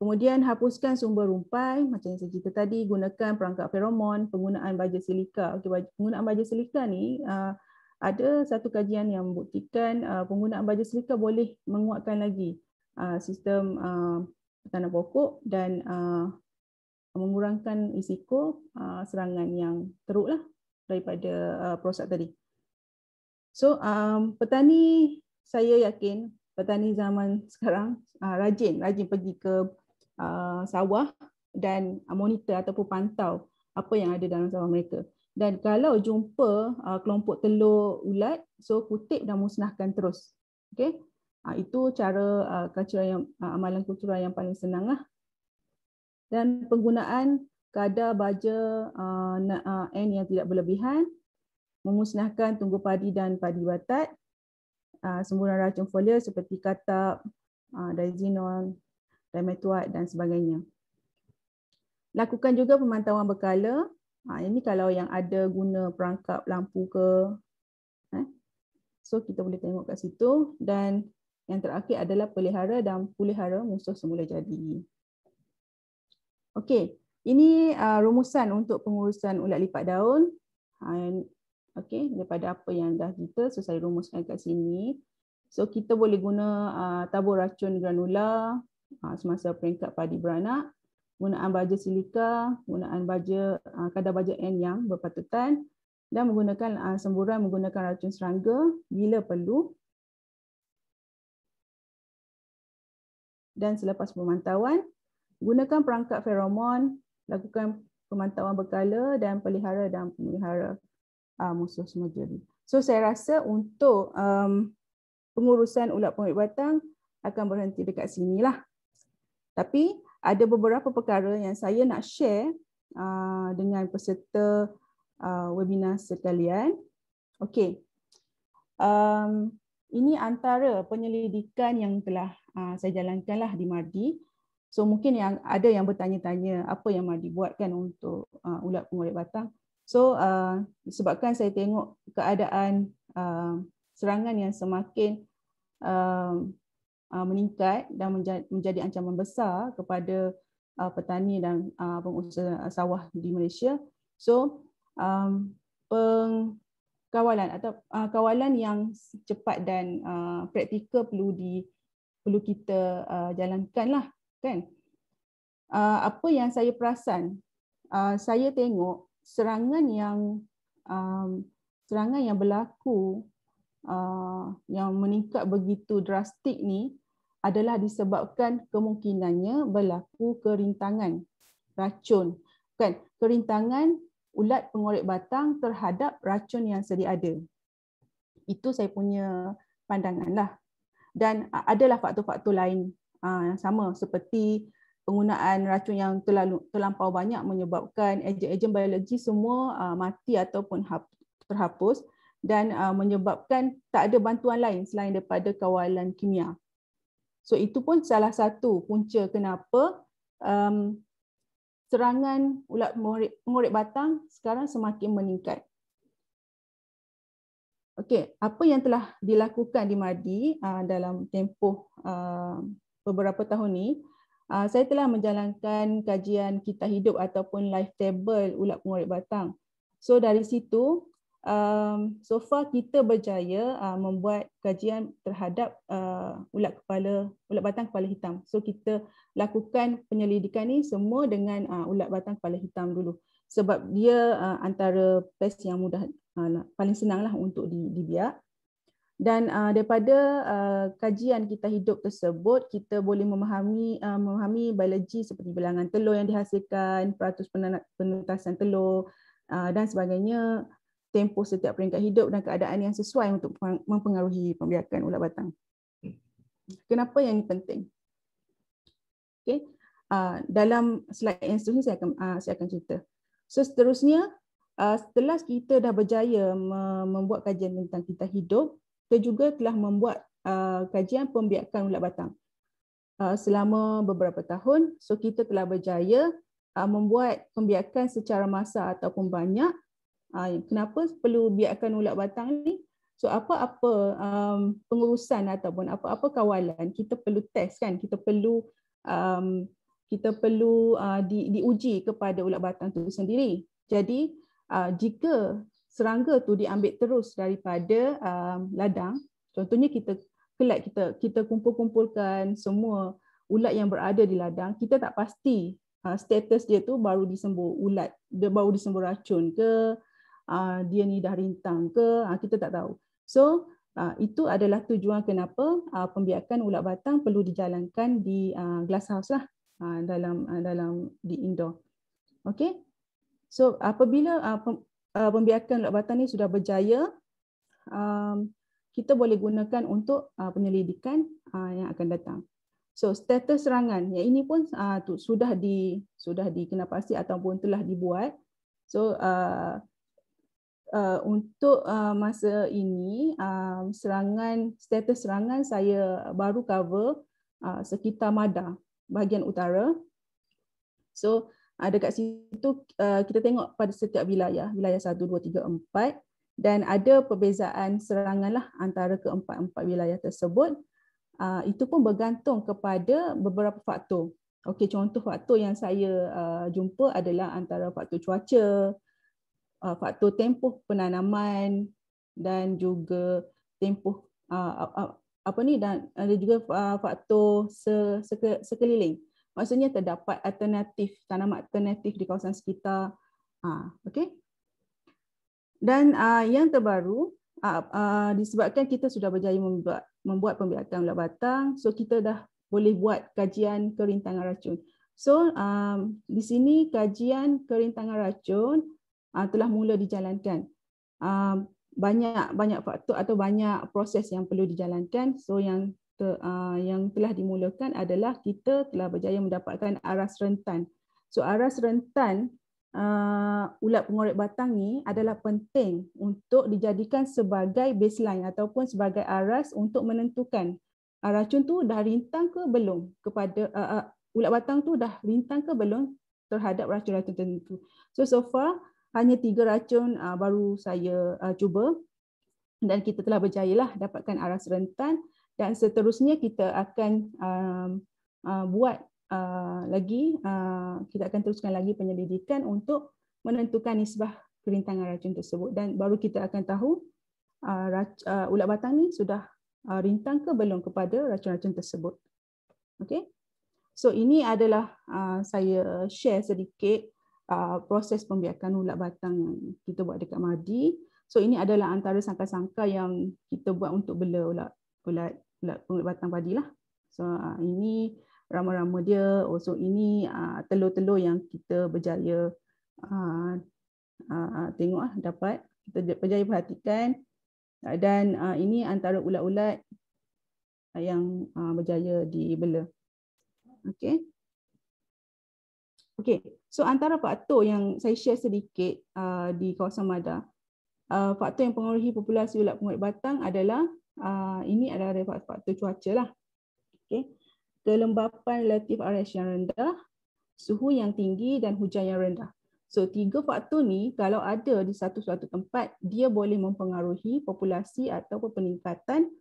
Kemudian hapuskan sumber rumpai macam yang saya cerita tadi gunakan perangkap feromon penggunaan baja silika. Okey penggunaan baja silika ni uh, ada satu kajian yang membuktikan uh, penggunaan baja silika boleh menguatkan lagi uh, sistem tanah pokok dan mengurangkan risiko uh, serangan yang teruklah daripada uh, prostat tadi. So um, petani saya yakin petani zaman sekarang uh, rajin rajin pergi ke uh, sawah dan monitor ataupun pantau apa yang ada dalam sawah mereka. Dan kalau jumpa uh, kelompok telur ulat, so kutip dan musnahkan terus. Okay? Uh, itu cara uh, kultura yang uh, amalan kultura yang paling senang lah dan penggunaan kadar baja uh, uh, N yang tidak berlebihan, memusnahkan tunggu padi dan padi batat, uh, semburan racun folia seperti katap, uh, dizinol, dimetuat dan sebagainya. Lakukan juga pemantauan berkala. Ha, ini kalau yang ada guna perangkap lampu ke. Eh? So kita boleh tengok kat situ. Dan yang terakhir adalah pelihara dan pulihara musuh semula jadi. Okey, ini uh, rumusan untuk pengurusan ulat lipat daun. Okey, daripada apa yang dah kita so saya rumuskan kat sini. So kita boleh guna uh, tabur racun granula uh, semasa peringkat padi beranak, penggunaan baja silika, penggunaan baja uh, kadar baja N yang berpatutan dan menggunakan uh, semburan menggunakan racun serangga bila perlu. Dan selepas pemantauan, gunakan perangkat feromon, lakukan pemantauan berkala dan pelihara dan pemelihara uh, ah, musuh semua So saya rasa untuk um, pengurusan ulat pemik batang akan berhenti dekat sini lah. Tapi ada beberapa perkara yang saya nak share uh, dengan peserta uh, webinar sekalian. Okay, Um, ini antara penyelidikan yang telah uh, saya lah di Mardi. So mungkin yang ada yang bertanya-tanya apa yang Madi buatkan untuk uh, ulat pengorek batang. So uh, sebabkan saya tengok keadaan uh, serangan yang semakin uh, uh, meningkat dan menjadi ancaman besar kepada uh, petani dan uh, pengusaha sawah di Malaysia. So um, pengkawalan atau uh, kawalan yang cepat dan uh, praktikal perlu di perlu kita uh, jalankanlah kan uh, apa yang saya perasan uh, saya tengok serangan yang um, serangan yang berlaku uh, yang meningkat begitu drastik ni adalah disebabkan kemungkinannya berlaku kerintangan racun kan kerintangan ulat pengorek batang terhadap racun yang sedia ada. Itu saya punya pandanganlah. Dan adalah faktor-faktor lain Ha, yang sama seperti penggunaan racun yang terlalu terlampau banyak menyebabkan ejen-ejen biologi semua ha, mati ataupun terhapus dan ha, menyebabkan tak ada bantuan lain selain daripada kawalan kimia. So itu pun salah satu punca kenapa um, serangan ulat mengorek, batang sekarang semakin meningkat. Okey, apa yang telah dilakukan di Madi uh, dalam tempoh uh, beberapa tahun ni uh, saya telah menjalankan kajian kita hidup ataupun life table ulat pengorek batang so dari situ um, so far kita berjaya uh, membuat kajian terhadap uh, ulat kepala ulat batang kepala hitam so kita lakukan penyelidikan ni semua dengan uh, ulat batang kepala hitam dulu sebab dia uh, antara pest yang mudah uh, paling senanglah untuk dibiak dan uh, daripada uh, kajian kita hidup tersebut kita boleh memahami uh, memahami biologi seperti bilangan telur yang dihasilkan peratus penetasan telur uh, dan sebagainya tempo setiap peringkat hidup dan keadaan yang sesuai untuk mempengaruhi pembiakan ulat batang. Kenapa yang ini penting? Okay, uh, dalam slide yang seterusnya saya akan uh, saya akan cerita. So, seterusnya uh, setelah kita dah berjaya membuat kajian tentang kita hidup, kita juga telah membuat uh, kajian pembiakan ulat batang uh, selama beberapa tahun. So kita telah berjaya uh, membuat pembiakan secara massa ataupun banyak. Uh, kenapa perlu biarkan ulat batang ni? So apa-apa um, pengurusan ataupun apa-apa kawalan kita perlu test kan? Kita perlu um, kita perlu uh, di, diuji kepada ulat batang itu sendiri. Jadi uh, jika serangga tu diambil terus daripada um, ladang. Contohnya kita kelak kita kita kumpul-kumpulkan semua ulat yang berada di ladang, kita tak pasti uh, status dia tu baru disembuh ulat, dia baru disembuh racun ke, uh, dia ni dah rintang ke, uh, kita tak tahu. So uh, itu adalah tujuan kenapa uh, pembiakan ulat batang perlu dijalankan di uh, house lah uh, dalam uh, dalam di indoor. Okay. So apabila uh, uh, ah, pembiakan luar batang ni sudah berjaya, um, kita boleh gunakan untuk uh, penyelidikan uh, yang akan datang. So status serangan, yang ini pun uh, tu, sudah di sudah pasti ataupun telah dibuat. So uh, uh, untuk uh, masa ini um, serangan status serangan saya baru cover uh, sekitar Mada bahagian utara. So uh, ada dekat situ uh, kita tengok pada setiap wilayah, wilayah 1, 2, 3, 4 dan ada perbezaan serangan lah antara keempat-empat wilayah tersebut. Uh, itu pun bergantung kepada beberapa faktor. Okey, contoh faktor yang saya uh, jumpa adalah antara faktor cuaca, uh, faktor tempoh penanaman dan juga tempoh uh, uh, apa ni dan ada juga uh, faktor se, se, sekeliling maksudnya terdapat alternatif tanaman alternatif di kawasan sekitar ah okey dan uh, yang terbaru uh, uh, disebabkan kita sudah berjaya membuat, membuat pembiakan ulat batang so kita dah boleh buat kajian kerintangan racun so um, di sini kajian kerintangan racun uh, telah mula dijalankan um, banyak banyak faktor atau banyak proses yang perlu dijalankan so yang ke, uh, yang telah dimulakan adalah kita telah berjaya mendapatkan aras rentan. So aras rentan uh, ulat pengorek batang ni adalah penting untuk dijadikan sebagai baseline ataupun sebagai aras untuk menentukan uh, racun tu dah rintang ke belum kepada uh, uh, ulat batang tu dah rintang ke belum terhadap racun-racun tertentu. So so far hanya tiga racun uh, baru saya uh, cuba dan kita telah berjaya lah dapatkan aras rentan dan seterusnya kita akan uh, uh, buat uh, lagi uh, kita akan teruskan lagi penyelidikan untuk menentukan nisbah kerintangan racun tersebut dan baru kita akan tahu uh, uh, ulat batang ni sudah uh, rintang ke belum kepada racun-racun tersebut. Okay, So ini adalah uh, saya share sedikit uh, proses pembiakan ulat batang yang kita buat dekat Madi. So ini adalah antara sangka-sangka yang kita buat untuk bela ulat ulat batang padi lah. So uh, ini rama-rama dia. Also ini uh, telur-telur yang kita berjaya uh, uh, tengok lah, dapat. Kita berjaya perhatikan. Uh, dan uh, ini antara ulat-ulat yang uh, berjaya dibela. Okay. Okay. So antara faktor yang saya share sedikit uh, di kawasan Mada, uh, faktor yang pengaruhi populasi ulat pungut batang adalah Ah, ini adalah daripada faktor cuaca lah. Okay. Kelembapan relatif RS yang rendah, suhu yang tinggi dan hujan yang rendah. So tiga faktor ni kalau ada di satu-satu tempat, dia boleh mempengaruhi populasi atau peningkatan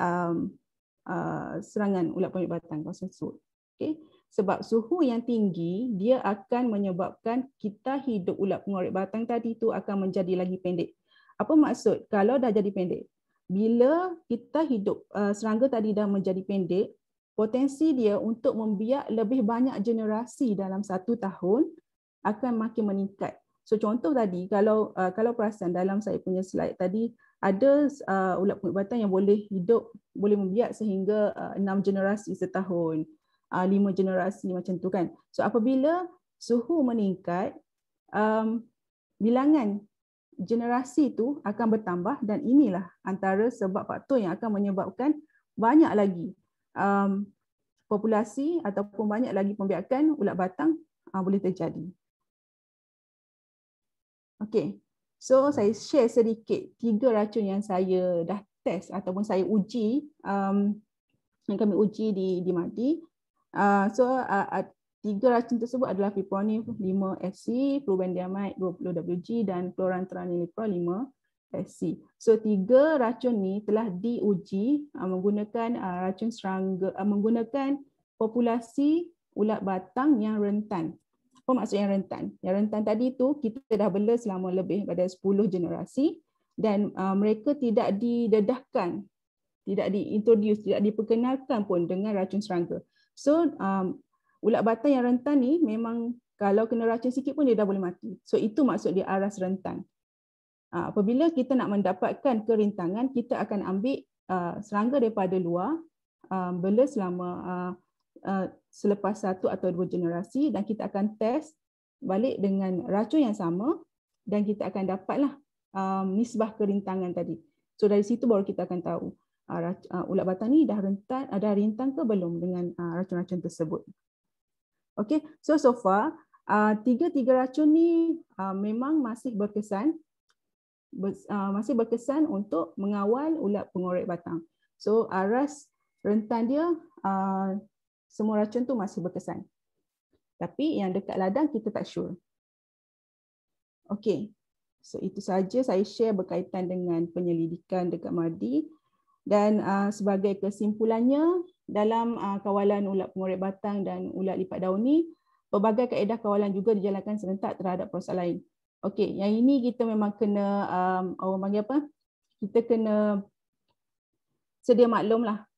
um, uh, serangan ulat pemik batang kawasan tersebut. Okay. Sebab suhu yang tinggi, dia akan menyebabkan kita hidup ulat pengorek batang tadi tu akan menjadi lagi pendek. Apa maksud? Kalau dah jadi pendek, bila kita hidup uh, serangga tadi dah menjadi pendek, potensi dia untuk membiak lebih banyak generasi dalam satu tahun akan makin meningkat. So contoh tadi kalau uh, kalau perasan dalam saya punya slide tadi ada uh, ulat perubatan yang boleh hidup boleh membiak sehingga uh, enam generasi setahun, uh, lima generasi macam tu kan. So apabila suhu meningkat um, bilangan generasi itu akan bertambah dan inilah antara sebab faktor yang akan menyebabkan banyak lagi um, populasi ataupun banyak lagi pembiakan ulat batang uh, boleh terjadi. Okey. So saya share sedikit tiga racun yang saya dah test ataupun saya uji um, yang kami uji di di Madi. Uh, so uh, Tiga racun tersebut adalah fipronil 5 sc, fluvendiamide 20WG dan chlorantraniliprol 5 sc. So tiga racun ni telah diuji uh, menggunakan uh, racun serangga uh, menggunakan populasi ulat batang yang rentan. Apa maksud yang rentan? Yang rentan tadi tu kita dah bela selama lebih pada 10 generasi dan uh, mereka tidak didedahkan, tidak diintroduce, tidak diperkenalkan pun dengan racun serangga. So um, ulat batan yang rentan ni memang kalau kena racun sikit pun dia dah boleh mati. So itu maksud dia aras rentan. Ah, apabila kita nak mendapatkan kerintangan, kita akan ambil ah, serangga daripada luar, ah, bela selama selepas satu atau dua generasi dan kita akan test balik dengan racun yang sama dan kita akan dapatlah nisbah kerintangan tadi. So dari situ baru kita akan tahu ulat batan ni dah rentan, ada rintang ke belum dengan racun-racun tersebut. Okey, so so far tiga-tiga uh, racun ni uh, memang masih berkesan ber, uh, masih berkesan untuk mengawal ulat pengorek batang. So aras rentan dia uh, semua racun tu masih berkesan. Tapi yang dekat ladang kita tak sure. Okey. So itu saja saya share berkaitan dengan penyelidikan dekat Madi dan uh, sebagai kesimpulannya dalam uh, kawalan ulat pengorek batang dan ulat lipat daun ni pelbagai kaedah kawalan juga dijalankan serentak terhadap perosak lain. Okey, yang ini kita memang kena um, orang panggil apa? Kita kena sedia maklumlah.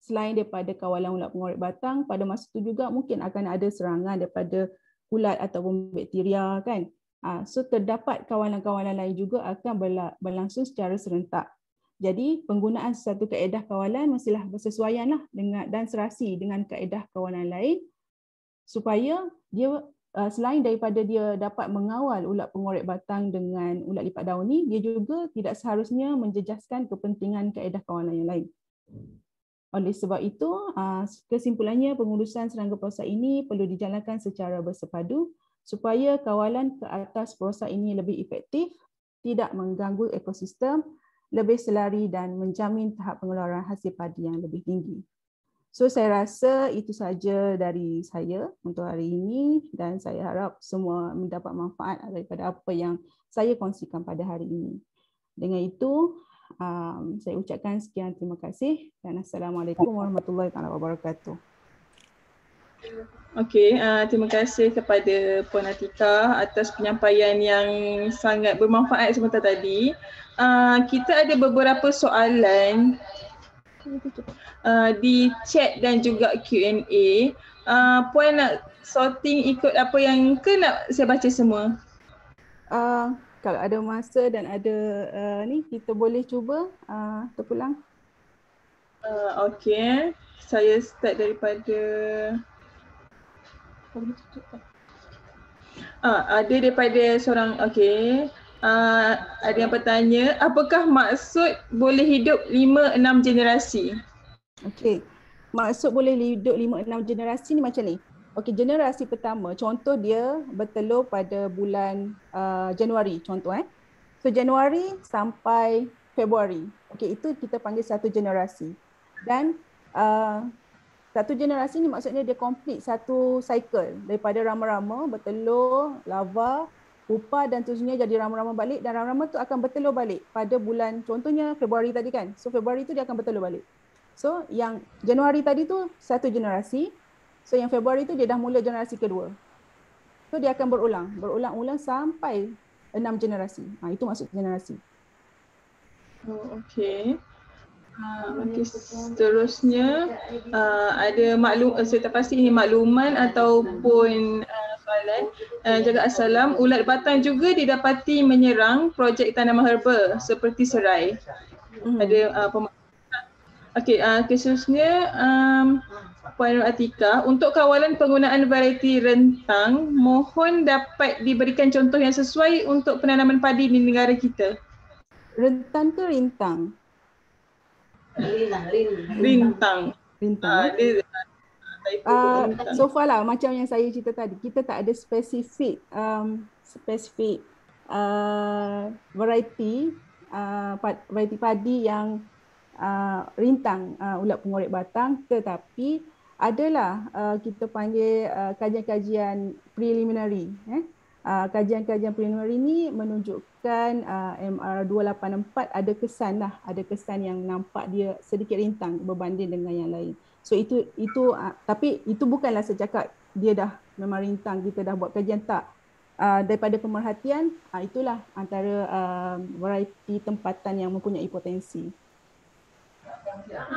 Selain daripada kawalan ulat pengorek batang, pada masa itu juga mungkin akan ada serangan daripada ulat ataupun bakteria kan. Uh, so terdapat kawalan-kawalan lain juga akan berlangsung secara serentak. Jadi penggunaan satu kaedah kawalan mestilah lah dengan dan serasi dengan kaedah kawalan lain supaya dia eh, selain daripada dia dapat mengawal ulat pengorek batang dengan ulat lipat daun ni dia juga tidak seharusnya menjejaskan kepentingan kaedah kawalan yang lain. Oleh sebab itu, ah, kesimpulannya pengurusan serangga perosak ini perlu dijalankan secara bersepadu supaya kawalan ke atas perosak ini lebih efektif, tidak mengganggu ekosistem lebih selari dan menjamin tahap pengeluaran hasil padi yang lebih tinggi. So saya rasa itu saja dari saya untuk hari ini dan saya harap semua mendapat manfaat daripada apa yang saya kongsikan pada hari ini. Dengan itu, um, saya ucapkan sekian terima kasih dan Assalamualaikum warahmatullahi wabarakatuh. Okey, uh, terima kasih kepada Puan Atika atas penyampaian yang sangat bermanfaat sebentar tadi. Uh, kita ada beberapa soalan uh, di chat dan juga Q&A. Uh, Puan nak sorting ikut apa yang ke nak saya baca semua? Uh, kalau ada masa dan ada uh, ni, kita boleh cuba uh, terpulang. Uh, Okey, saya start daripada... Uh, ada daripada seorang, okey. Uh, ada yang bertanya, apakah maksud boleh hidup 5-6 generasi? Okey, maksud boleh hidup 5-6 generasi ni macam ni. Okey, generasi pertama, contoh dia bertelur pada bulan uh, Januari, contoh eh. So, Januari sampai Februari. Okey, itu kita panggil satu generasi. Dan uh, satu generasi ni maksudnya dia complete satu cycle daripada rama-rama bertelur lava pupa dan terusnya jadi rama-rama balik dan rama-rama tu akan bertelur balik pada bulan contohnya Februari tadi kan so Februari tu dia akan bertelur balik so yang Januari tadi tu satu generasi so yang Februari tu dia dah mula generasi kedua so dia akan berulang berulang-ulang sampai enam generasi ha, itu maksud generasi Oh, okay. Ah, okey, seterusnya uh, ada maklum, uh, eh, saya tak pasti ini makluman ataupun uh, soalan. Uh, jaga asalam, ulat batang juga didapati menyerang projek tanaman herba seperti serai. Hmm. Ada uh, pem- Okey, uh, khususnya um, Puan Nur Atika, untuk kawalan penggunaan variti rentang, mohon dapat diberikan contoh yang sesuai untuk penanaman padi di negara kita. Rentang ke rintang? Lintang. Lintang. Lintang. Uh, so far lah macam yang saya cerita tadi, kita tak ada spesifik um, spesifik uh, variety uh, variety padi yang uh, rintang uh, ulat pengorek batang tetapi adalah uh, kita panggil uh, kajian-kajian preliminary eh? uh, kajian-kajian preliminary ini menunjukkan uh, ah, MR284 ada kesan lah, ada kesan yang nampak dia sedikit rintang berbanding dengan yang lain. So itu itu uh, tapi itu bukanlah sejakak dia dah memang rintang kita dah buat kajian tak. Uh, daripada pemerhatian uh, itulah antara uh, variety tempatan yang mempunyai potensi.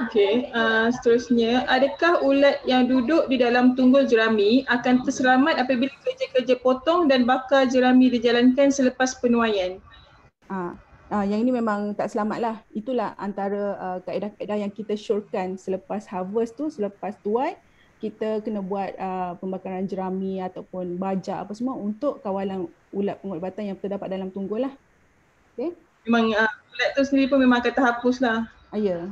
Okey, uh, seterusnya, adakah ulat yang duduk di dalam tunggul jerami akan terselamat apabila kerja-kerja potong dan bakar jerami dijalankan selepas penuaian? Uh, uh, yang ini memang tak selamat lah. Itulah antara uh, kaedah-kaedah yang kita syorkan selepas harvest tu, selepas tuai, kita kena buat uh, pembakaran jerami ataupun baja apa semua untuk kawalan ulat pengobatan yang terdapat dalam tunggul lah. Okay? Memang uh, ulat tu sendiri pun memang kata hapus lah. Uh, ah, ya. Yeah.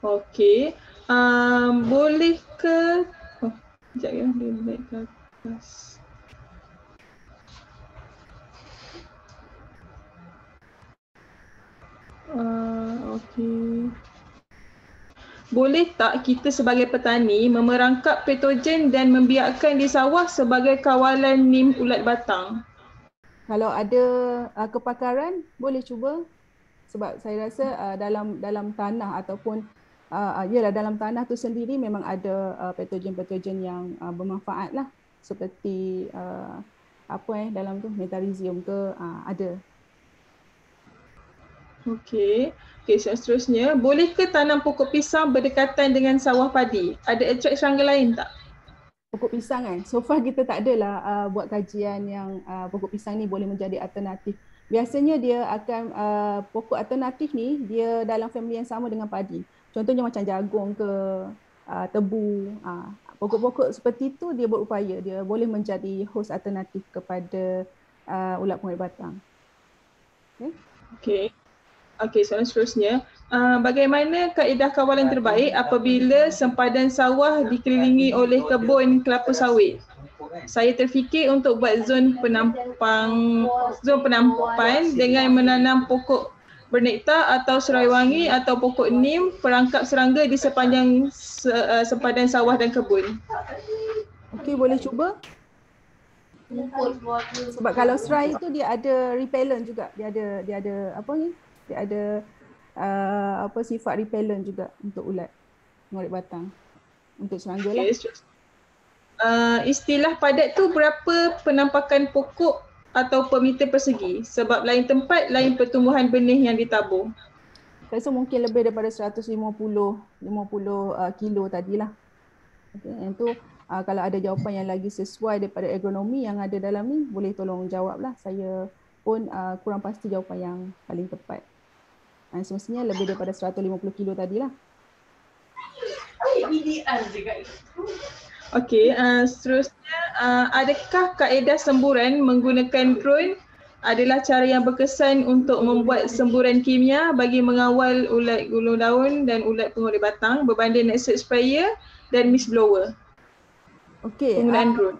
Okey. Um, boleh ke? Oh, sekejap ya. Dia naik ke atas. Uh, okey. Boleh tak kita sebagai petani memerangkap petogen dan membiarkan di sawah sebagai kawalan nim ulat batang? Kalau ada uh, kepakaran, boleh cuba. Sebab saya rasa uh, dalam dalam tanah ataupun uh, lah dalam tanah tu sendiri memang ada uh, patogen-patogen yang uh, bermanfaat lah seperti uh, apa eh dalam tu metarizium ke uh, ada Okey. Okey, so seterusnya, ke tanam pokok pisang berdekatan dengan sawah padi? Ada attract serangga lain tak? Pokok pisang kan. So far kita tak adalah uh, buat kajian yang uh, pokok pisang ni boleh menjadi alternatif. Biasanya dia akan uh, pokok alternatif ni dia dalam family yang sama dengan padi. Contohnya macam jagung ke uh, tebu, uh, pokok-pokok seperti itu dia berupaya dia boleh menjadi host alternatif kepada uh, ulat kumit batang. Okay. Okay. Okay, soalan seterusnya. Uh, bagaimana kaedah kawalan terbaik apabila sempadan sawah dikelilingi oleh kebun kelapa sawit? Saya terfikir untuk buat zon penampang, zon penampan dengan menanam pokok bernekta atau serai wangi atau pokok nim perangkap serangga di sepanjang se, uh, sempadan sawah dan kebun. Okey boleh cuba. Sebab kalau serai itu dia ada repellent juga. Dia ada dia ada apa ni? Dia ada uh, apa sifat repellent juga untuk ulat ngorek batang. Untuk serangga okay. lah. Uh, istilah padat tu berapa penampakan pokok atau per meter persegi sebab lain tempat lain pertumbuhan benih yang ditabur? Saya rasa mungkin lebih daripada 150 50 uh, kilo tadilah. Okay. Yang tu uh, kalau ada jawapan yang lagi sesuai daripada agronomi yang ada dalam ni boleh tolong jawablah. Saya pun uh, kurang pasti jawapan yang paling tepat. Dan uh, semestinya lebih daripada 150 kilo tadilah. Ini Okey, hmm. uh, seterusnya uh, adakah kaedah semburan menggunakan drone adalah cara yang berkesan untuk membuat semburan kimia bagi mengawal ulat gulung daun dan ulat pengurai batang berbanding nasal sprayer dan mist blower? Okey, penggunaan uh, drone.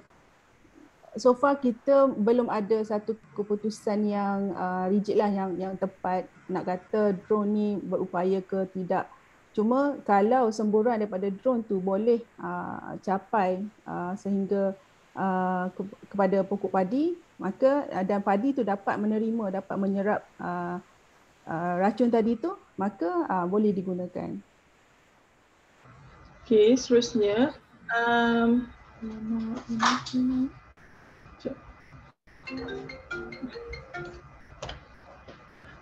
So far kita belum ada satu keputusan yang uh, rigid lah yang yang tepat nak kata drone ni berupaya ke tidak Cuma kalau semburan daripada drone tu boleh uh, capai uh, sehingga uh, ke- kepada pokok padi, maka uh, dan padi tu dapat menerima, dapat menyerap uh, uh, racun tadi tu, maka uh, boleh digunakan. Okey, seterusnya. Um, nama ini.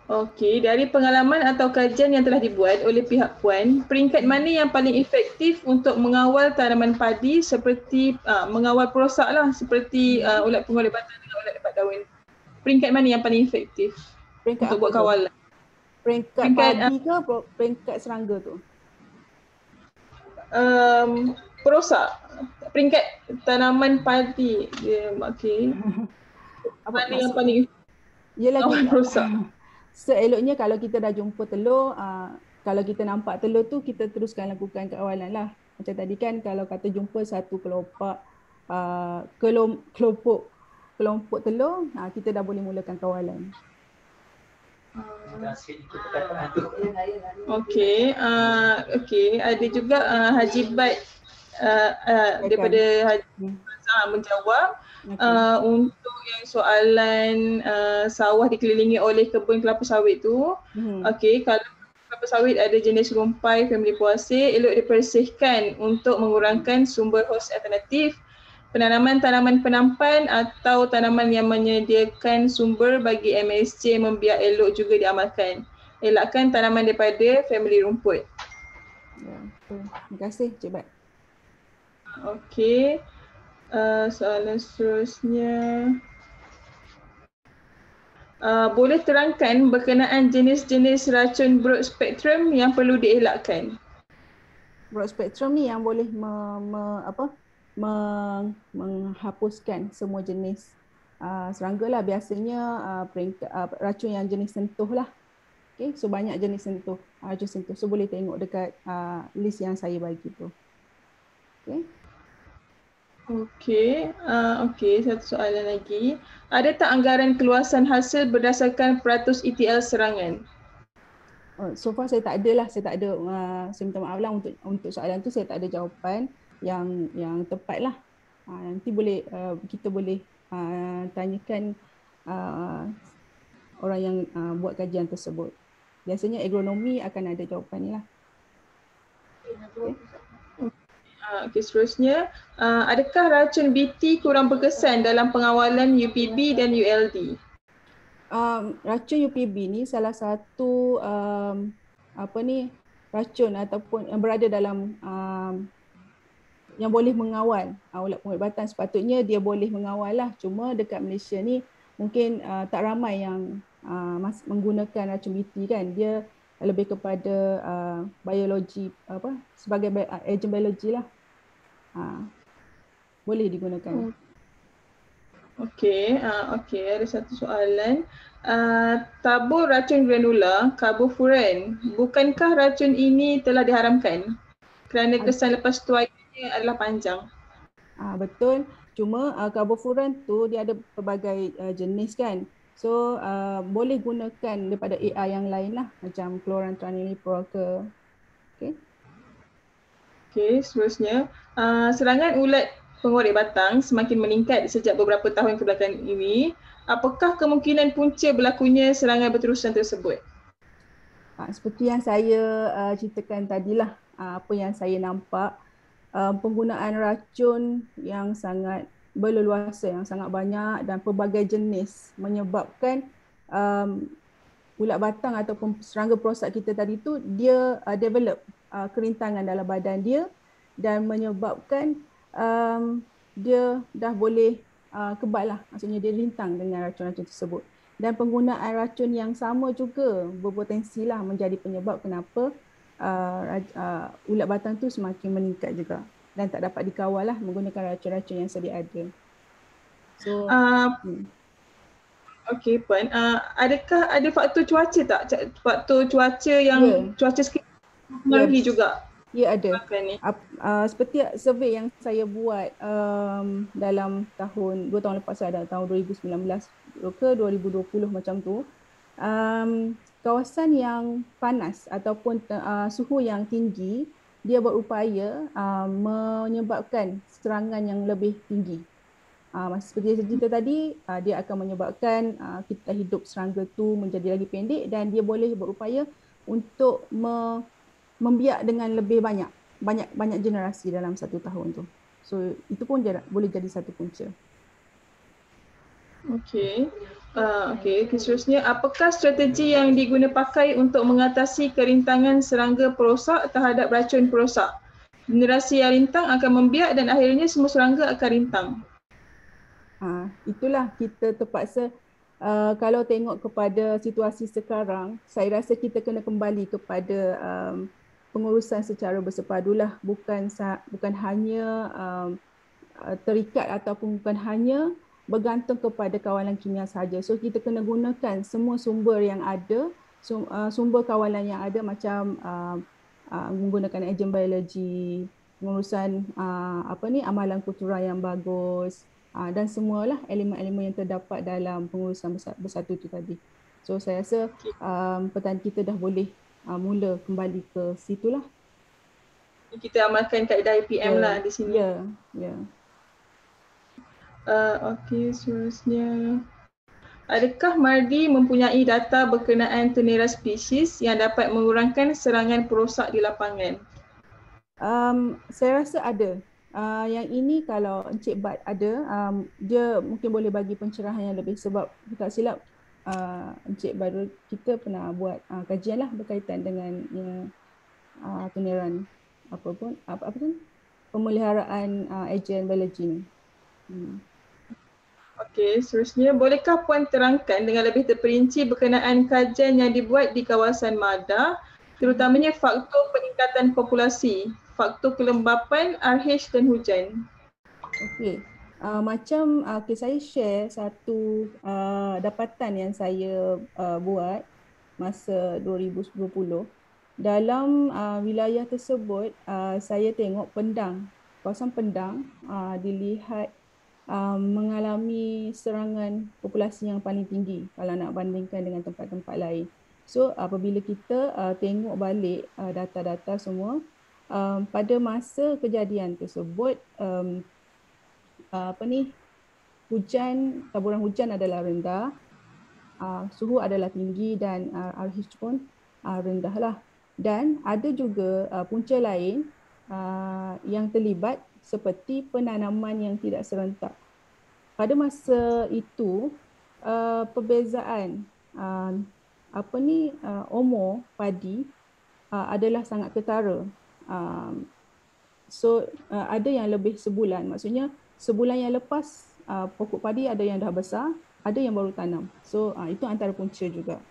Okey, dari pengalaman atau kajian yang telah dibuat oleh pihak puan, peringkat mana yang paling efektif untuk mengawal tanaman padi seperti uh, mengawal perosak lah seperti uh, ulat pengolah batang dengan ulat lebat daun. Peringkat mana yang paling efektif peringkat untuk buat kawalan? Peringkat, peringkat padi uh, ke peringkat serangga tu? Um, perosak. Peringkat tanaman padi. Yeah, okay. Apa mana yang paling efektif? Ialah oh, perosak. seeloknya kalau kita dah jumpa telur, uh, kalau kita nampak telur tu, kita teruskan lakukan kawalan lah. Macam tadi kan, kalau kata jumpa satu kelopak, uh, kelom, kelompok, kelompok telur, uh, kita dah boleh mulakan keawalan. Okay, uh, okey. Ada juga uh, Haji Bat uh, uh, daripada Haji hmm. Bat menjawab okay. uh, untuk yang soalan uh, sawah dikelilingi oleh kebun kelapa sawit tu hmm. okey kalau kelapa sawit ada jenis rumpai family puasir elok dipersihkan untuk mengurangkan sumber host alternatif penanaman tanaman penampan atau tanaman yang menyediakan sumber bagi MSC membiak elok juga diamalkan elakkan tanaman daripada family rumput ya, terima kasih cik Bat Okay. Eh, soalan seterusnya. Uh, boleh terangkan berkenaan jenis-jenis racun broad spectrum yang perlu dielakkan? Broad spectrum ni yang boleh me, me, apa, me, menghapuskan semua jenis uh, serangga lah. Biasanya uh, peringkat, uh, racun yang jenis sentuh lah. Okay, so banyak jenis sentuh, racun sentuh. So boleh tengok dekat uh, list yang saya bagi tu. Okay. Okey, uh, ah, okey satu soalan lagi. Ada tak anggaran keluasan hasil berdasarkan peratus ETL serangan? Oh, so far saya tak ada lah, saya tak ada, uh, saya minta maaf lah untuk, untuk soalan tu saya tak ada jawapan yang yang tepat lah. Uh, nanti boleh, uh, kita boleh uh, tanyakan uh, orang yang uh, buat kajian tersebut. Biasanya agronomi akan ada jawapan lah. Okay. Ah, okay, seterusnya. Uh, adakah racun BT kurang berkesan dalam pengawalan UPB dan ULD? Um, racun UPB ni salah satu um, apa ni racun ataupun yang berada dalam um, yang boleh mengawal uh, ulat pengubatan sepatutnya dia boleh mengawal lah cuma dekat Malaysia ni mungkin uh, tak ramai yang uh, menggunakan racun BT kan dia lebih kepada uh, biologi apa sebagai bi- uh, biologi lah ha. boleh digunakan. Hmm. Okey, uh, okey. Ada satu soalan. Uh, tabur racun granula, karbofuran. Bukankah racun ini telah diharamkan? Kerana kesan lepas tuainya adalah panjang. Ah uh, betul. Cuma uh, karbofuran tu dia ada pelbagai uh, jenis kan. So uh, boleh gunakan daripada AI yang lain lah. Macam klorantraniliprol ke Okey, seterusnya. Uh, serangan ulat pengorek batang semakin meningkat sejak beberapa tahun kebelakangan ini. Apakah kemungkinan punca berlakunya serangan berterusan tersebut? Uh, seperti yang saya uh, ceritakan tadilah, uh, apa yang saya nampak, uh, penggunaan racun yang sangat berleluasa, yang sangat banyak dan pelbagai jenis menyebabkan um, ulat batang ataupun serangga prostat kita tadi tu dia uh, develop uh, kerintangan dalam badan dia dan menyebabkan um, dia dah boleh uh, kebal lah. Maksudnya dia rintang dengan racun-racun tersebut. Dan penggunaan racun yang sama juga berpotensi lah menjadi penyebab kenapa uh, uh, ulat batang tu semakin meningkat juga. Dan tak dapat dikawal lah menggunakan racun-racun yang sedia ada. So, uh, hmm. Okay Puan, uh, adakah ada faktor cuaca tak? Faktor cuaca yang yeah. cuaca sekitar mempengaruhi yeah. juga. Ya ada. Ap, uh, seperti survey yang saya buat um, dalam tahun dua tahun lepas saya ada tahun 2019 ke 2020 macam tu. Um, kawasan yang panas ataupun uh, suhu yang tinggi dia berupaya uh, menyebabkan serangan yang lebih tinggi. Uh, seperti yang saya cerita tadi, uh, dia akan menyebabkan uh, kita hidup serangga tu menjadi lagi pendek dan dia boleh berupaya untuk me- membiak dengan lebih banyak banyak banyak generasi dalam satu tahun tu. So itu pun jara, boleh jadi satu punca. Okey. Uh, ah, okay. Khususnya, apakah strategi yang diguna pakai untuk mengatasi kerintangan serangga perosak terhadap racun perosak? Generasi yang rintang akan membiak dan akhirnya semua serangga akan rintang. Uh, itulah kita terpaksa uh, kalau tengok kepada situasi sekarang, saya rasa kita kena kembali kepada um, pengurusan secara bersepadulah bukan bukan hanya um, uh, terikat ataupun bukan hanya bergantung kepada kawalan kimia saja. So kita kena gunakan semua sumber yang ada, uh, sumber kawalan yang ada macam uh, uh, menggunakan ejen biologi, pengurusan uh, apa ni amalan kultura yang bagus uh, dan semualah elemen-elemen yang terdapat dalam pengurusan bersatu, bersatu itu tadi. So saya rasa um, petani kita dah boleh uh, mula kembali ke situ lah. Kita amalkan kaedah IPM yeah. lah di sini. Ya, yeah. Yeah. Uh, okay, seterusnya. Adakah Mardi mempunyai data berkenaan tenera spesies yang dapat mengurangkan serangan perosak di lapangan? Um, saya rasa ada. Uh, yang ini kalau Encik Bat ada, um, dia mungkin boleh bagi pencerahan yang lebih sebab tak silap uh, Encik Badrul kita pernah buat uh, kajian lah berkaitan dengan ya, uh, tuniran apa pun apa apa tu pemeliharaan uh, ejen biologi ni. Hmm. Okey, seterusnya bolehkah puan terangkan dengan lebih terperinci berkenaan kajian yang dibuat di kawasan Mada terutamanya faktor peningkatan populasi, faktor kelembapan, RH dan hujan. Okey uh, macam uh, okay, saya share satu uh, dapatan yang saya uh, buat masa 2020 dalam uh, wilayah tersebut uh, saya tengok pendang kawasan pendang uh, dilihat uh, mengalami serangan populasi yang paling tinggi kalau nak bandingkan dengan tempat-tempat lain so apabila kita uh, tengok balik uh, data-data semua um, pada masa kejadian tersebut um, Ah, apa ni hujan taburan hujan adalah rendah uh, suhu adalah tinggi dan uh, ah, RH pun uh, rendahlah dan ada juga uh, punca lain uh, yang terlibat seperti penanaman yang tidak serentak pada masa itu uh, perbezaan uh, apa ni uh, omo padi uh, adalah sangat ketara uh, so uh, ada yang lebih sebulan maksudnya sebulan yang lepas uh, pokok padi ada yang dah besar, ada yang baru tanam. So uh, itu antara punca juga.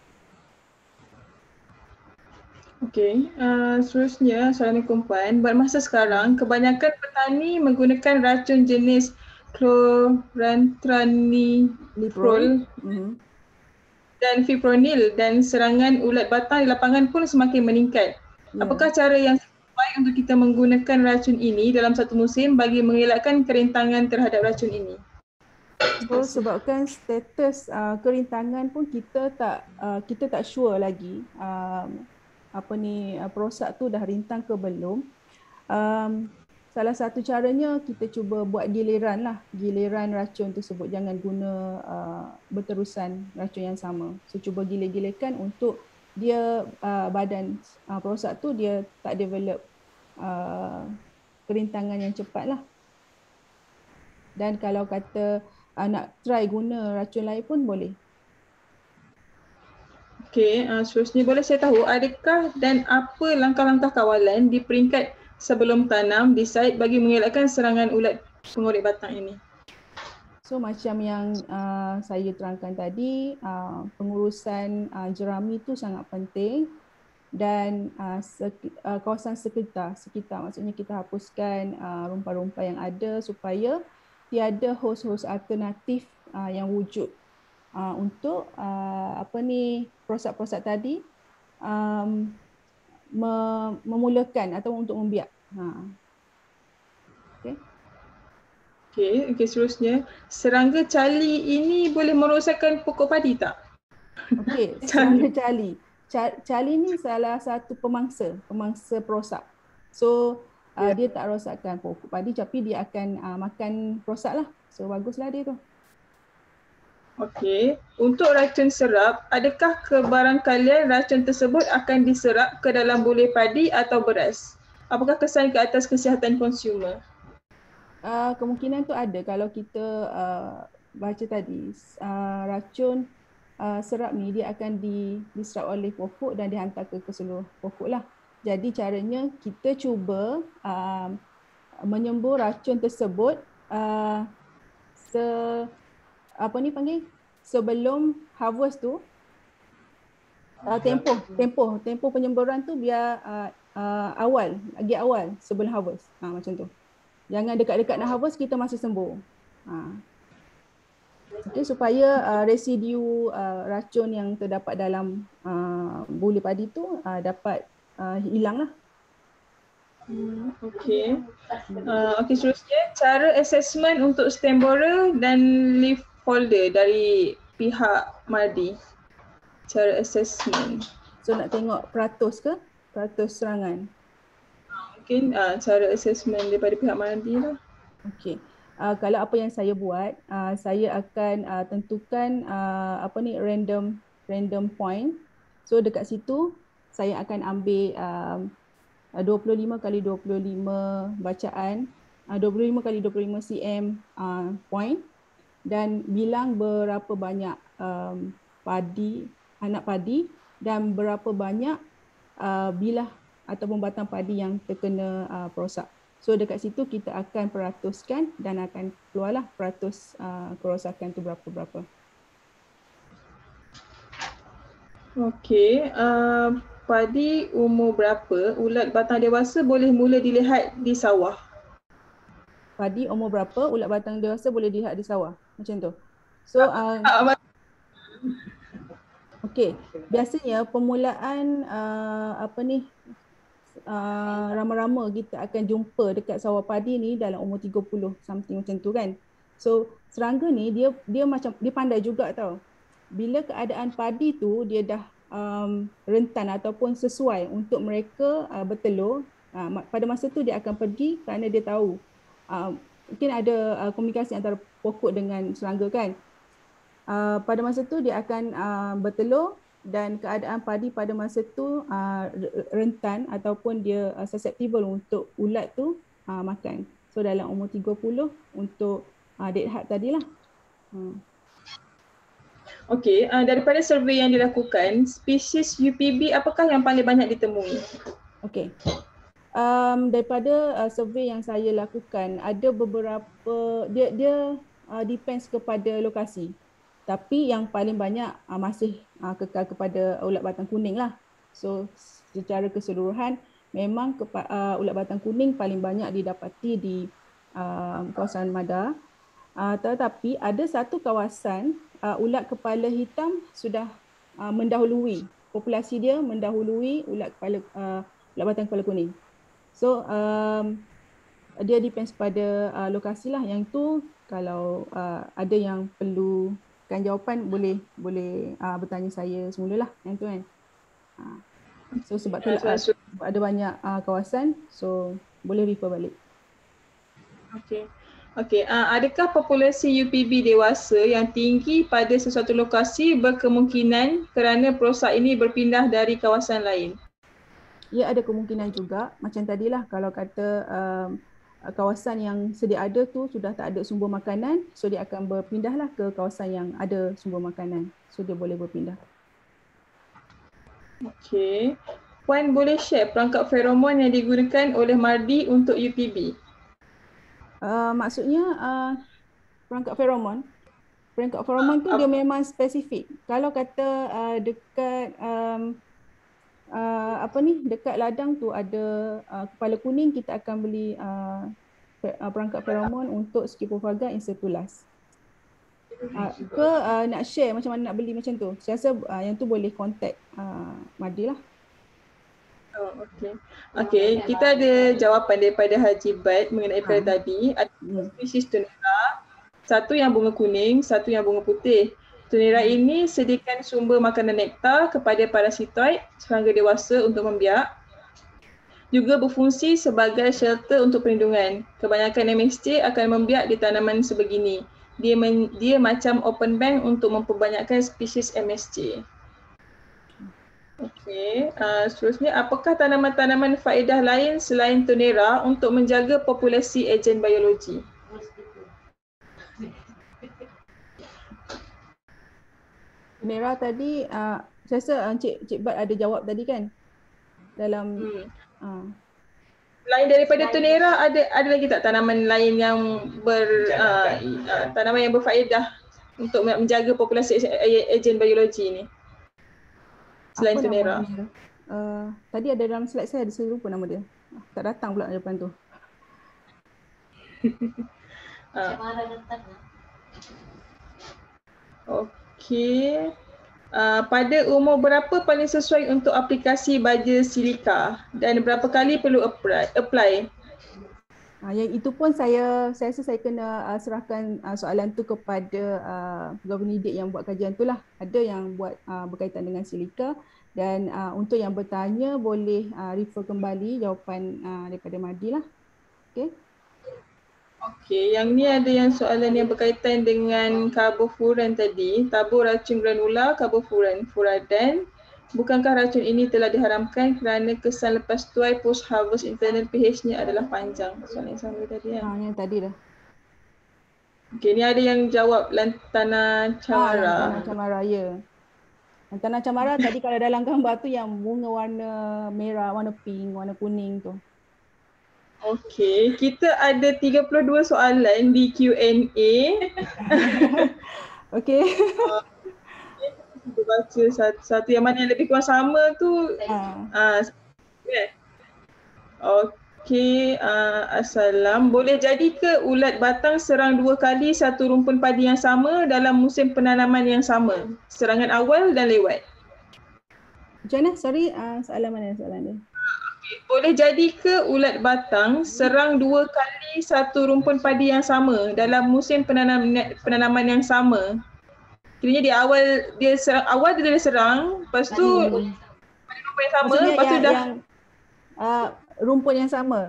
Okey, uh, seterusnya soalan kumpulan. Buat masa sekarang, kebanyakan petani menggunakan racun jenis chlorantraniprol mhm. dan fipronil dan serangan ulat batang di lapangan pun semakin meningkat. Ya. Apakah cara yang baik untuk kita menggunakan racun ini dalam satu musim bagi mengelakkan kerintangan terhadap racun ini? Oh, sebabkan status uh, kerintangan pun kita tak uh, kita tak sure lagi um, apa ni uh, perosak tu dah rintang ke belum. Um, salah satu caranya kita cuba buat giliran lah giliran racun tersebut jangan guna uh, berterusan racun yang sama. So cuba gile-gilekan untuk dia uh, badan uh, perosak tu dia tak develop Uh, kerintangan yang cepat lah. Dan kalau kata uh, nak try guna racun lain pun boleh. Okey, uh, seterusnya boleh saya tahu adakah dan apa langkah-langkah kawalan di peringkat sebelum tanam di site bagi mengelakkan serangan ulat pengorek batang ini? So macam yang uh, saya terangkan tadi, uh, pengurusan uh, jerami itu sangat penting dan uh, ah, sek, uh, ah, kawasan sekitar sekitar maksudnya kita hapuskan uh, ah, rumpa-rumpa yang ada supaya tiada host-host alternatif uh, yang wujud uh, untuk uh, apa ni prosak-prosak tadi um, me- memulakan atau untuk membiak ha okey okey okay, seterusnya serangga cali ini boleh merosakkan pokok padi tak okey serangga cali Cali ni salah satu pemangsa, pemangsa perosak. So yeah. Uh, ya. dia tak rosakkan pokok padi tapi dia akan uh, makan perosak lah. So baguslah dia tu. Okey, untuk racun serap, adakah kebarangkalian racun tersebut akan diserap ke dalam bulir padi atau beras? Apakah kesan ke atas kesihatan konsumer? Uh, kemungkinan tu ada kalau kita uh, baca tadi uh, racun uh, serap ni dia akan di, diserap oleh pokok dan dihantar ke keseluruh pokok lah. Jadi caranya kita cuba uh, menyembur racun tersebut uh, se apa ni panggil sebelum harvest tu uh, tempo ya. tempo tempoh penyemburan tu biar uh, uh, awal lagi awal sebelum harvest uh, macam tu jangan dekat-dekat nak harvest kita masih sembur uh, okay, supaya uh, residu uh, racun yang terdapat dalam uh, buli padi tu uh, dapat uh, lah. Hmm, okay. Uh, okay, seterusnya cara assessment untuk stem borer dan leaf folder dari pihak Madi. Cara assessment. So nak tengok peratus ke? Peratus serangan. Ah, mungkin uh, cara assessment daripada pihak Madi lah. Okay uh, kalau apa yang saya buat uh, saya akan uh, tentukan uh, apa ni random random point so dekat situ saya akan ambil uh, 25 kali 25 bacaan uh, 25 kali 25 cm uh, point dan bilang berapa banyak um, padi anak padi dan berapa banyak uh, bilah ataupun batang padi yang terkena uh, perosak So dekat situ kita akan peratuskan dan akan keluarlah peratus uh, kerosakan tu berapa-berapa. Okey, uh, padi umur berapa ulat batang dewasa boleh mula dilihat di sawah? Padi umur berapa ulat batang dewasa boleh dilihat di sawah? Macam tu. So uh, Okey, biasanya pemulaan uh, apa ni uh, rama-rama kita akan jumpa dekat sawah padi ni dalam umur 30 something macam tu kan. So serangga ni dia dia macam dia pandai juga tau. Bila keadaan padi tu dia dah um, rentan ataupun sesuai untuk mereka uh, bertelur, uh, pada masa tu dia akan pergi kerana dia tahu uh, mungkin ada uh, komunikasi antara pokok dengan serangga kan. Uh, pada masa tu dia akan uh, bertelur dan keadaan padi pada masa tu uh, rentan ataupun dia uh, susceptible untuk ulat tu uh, makan. So dalam umur 30 untuk uh, date hard tadilah. Hmm. Okey, uh, daripada survey yang dilakukan, spesies UPB apakah yang paling banyak ditemui? Okay, Um daripada uh, survei yang saya lakukan, ada beberapa dia dia uh, depends kepada lokasi. Tapi yang paling banyak uh, masih uh, kekal kepada ah, ulat batang kuning lah. So secara keseluruhan memang kepa- uh, ulat batang kuning paling banyak didapati di uh, kawasan Mada. Uh, tetapi ada satu kawasan uh, ulat kepala hitam sudah uh, mendahului populasi dia mendahului ulat kepala uh, ulat batang kepala kuning. So um, dia depends pada uh, lokasi lah yang tu kalau uh, ada yang perlu dapatkan jawapan boleh boleh uh, bertanya saya semula lah yang tu kan. Ah. so sebab tu ada, lah, ada banyak uh, kawasan so boleh refer balik. Okay. Okey, uh, adakah populasi UPB dewasa yang tinggi pada sesuatu lokasi berkemungkinan kerana perosak ini berpindah dari kawasan lain? Ia ya, ada kemungkinan juga. Macam tadilah kalau kata uh, Ah, kawasan yang sedia ada tu sudah tak ada sumber makanan so dia akan berpindahlah ke kawasan yang ada sumber makanan so dia boleh berpindah Okay, Puan boleh share perangkap feromon yang digunakan oleh Mardi untuk UPB. uh, ah, Maksudnya uh, perangkap feromon perangkap feromon tu dia memang spesifik kalau kata uh, dekat um, uh, apa ni dekat ladang tu ada uh, kepala kuning kita akan beli uh, perangkat feromon untuk skipofaga insetulas. Uh, ke uh, nak share macam mana nak beli macam tu. Saya rasa uh, yang tu boleh contact uh, Madi lah. Oh, okay. Okay, kita ada jawapan daripada Haji Bad mengenai pada tadi. Ada hmm. spesies tunela Satu yang bunga kuning, satu yang bunga putih. Tunera ini sediakan sumber makanan nektar kepada parasitoid serangga dewasa untuk membiak. Juga berfungsi sebagai shelter untuk perlindungan. Kebanyakan MSC akan membiak di tanaman sebegini. Dia, men, dia macam open bank untuk memperbanyakkan spesies MSC. Okey, uh, seterusnya apakah tanaman-tanaman faedah lain selain tunera untuk menjaga populasi ejen biologi? Merah tadi uh, saya rasa Encik ah, Cik Bat ada jawab tadi kan dalam hmm. uh. lain daripada tunera ada ada lagi tak tanaman lain yang ber uh, uh, tanaman yang berfaedah untuk menjaga populasi ejen biologi ni selain Apa tunera. Uh, tadi ada dalam slide saya ada saya lupa nama dia. Tak datang pula depan tu. uh. Cik Mara datang. Oh. Okey. Uh, pada umur berapa paling sesuai untuk aplikasi baja silika dan berapa kali perlu apply? apply? Uh, yang itu pun saya saya rasa saya kena uh, serahkan uh, soalan tu kepada uh, pegawai yang buat kajian tu lah. Ada yang buat uh, berkaitan dengan silika dan uh, untuk yang bertanya boleh uh, refer kembali jawapan uh, daripada Madi lah. Okay. Okey, yang ni ada yang soalan yang berkaitan dengan karbofuran tadi. Tabur racun granula, karbofuran, furadan, Bukankah racun ini telah diharamkan kerana kesan lepas tuai post harvest internal pH-nya adalah panjang? Soalan yang sama tadi kan? Ha, yang tadi dah. Okey, ni ada yang jawab lantana camara. Ha, lantana camara, ya. Lantana camara tadi kalau dalam gambar tu yang bunga warna merah, warna pink, warna kuning tu. Okay, kita ada 32 soalan di Q&A. okay. Kita baca satu, satu yang mana yang lebih kurang sama tu. Ha. Uh, ah, eh. okay. Uh, ah, assalam. Boleh jadi ke ulat batang serang dua kali satu rumpun padi yang sama dalam musim penanaman yang sama? Serangan awal dan lewat. Macam mana? Sorry, uh, soalan mana soalan dia? boleh jadi ke ulat batang serang dua kali satu rumpun padi yang sama dalam musim penanam, penanaman yang sama? Kiranya di awal dia serang awal dia dah serang, lepas tu rumpun yang sama, Maksudnya lepas tu yang, dah yang, uh, rumpun yang sama.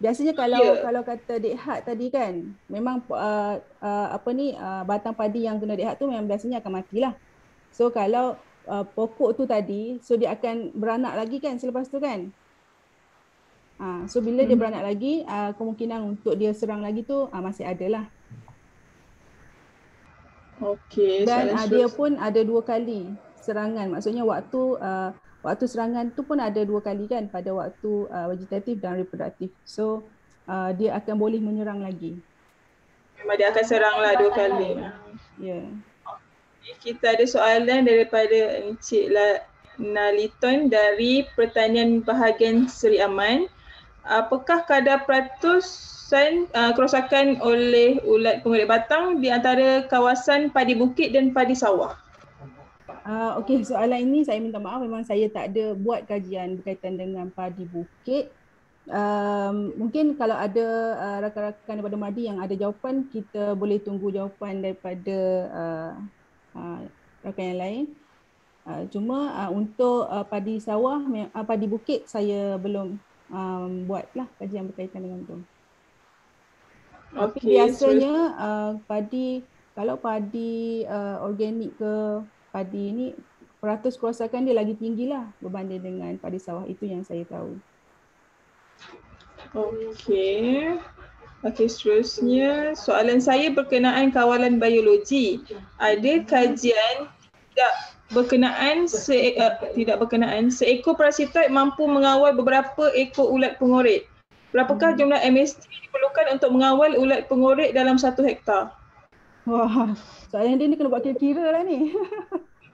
Biasanya kalau yeah. kalau kata dekhat tadi kan, memang uh, uh, apa ni uh, batang padi yang guna dekhat tu memang biasanya akan matilah. So kalau uh, pokok tu tadi, so dia akan beranak lagi kan selepas tu kan? Uh, so bila hmm. dia beranak lagi, uh, kemungkinan untuk dia serang lagi tu uh, masih ada lah. Okay. Dan uh, dia pun ada dua kali serangan. Maksudnya waktu uh, waktu serangan tu pun ada dua kali kan pada waktu uh, vegetatif dan reproduktif. So uh, dia akan boleh menyerang lagi. Memang dia akan serang lah dua kali. Ya. Yeah. Kita ada soalan daripada Encik Naliton dari pertanyaan Bahagian Seri Aman apakah kadar peratusan uh, ah, kerosakan oleh ulat pengulit batang di antara kawasan padi bukit dan padi sawah? Uh, Okey, soalan ini saya minta maaf memang saya tak ada buat kajian berkaitan dengan padi bukit. Um, mungkin kalau ada uh, rakan-rakan daripada Madi yang ada jawapan, kita boleh tunggu jawapan daripada uh, uh, rakan yang lain. Uh, cuma uh, untuk uh, padi sawah, uh, padi bukit saya belum um, lah kajian berkaitan dengan tu. Okay, biasanya so... uh, padi, kalau padi uh, organik ke padi ini, peratus kerosakan dia lagi tinggi lah berbanding dengan padi sawah. Itu yang saya tahu. Okay, Okey, seterusnya soalan saya berkenaan kawalan biologi. Ada kajian tak berkenaan se- uh, tidak berkenaan seekor parasitoid mampu mengawal beberapa ekor ulat pengorek. Berapakah hmm. jumlah MST diperlukan untuk mengawal ulat pengorek dalam satu hektar? Wah, sayang dia ni kena buat kira-kira lah ni.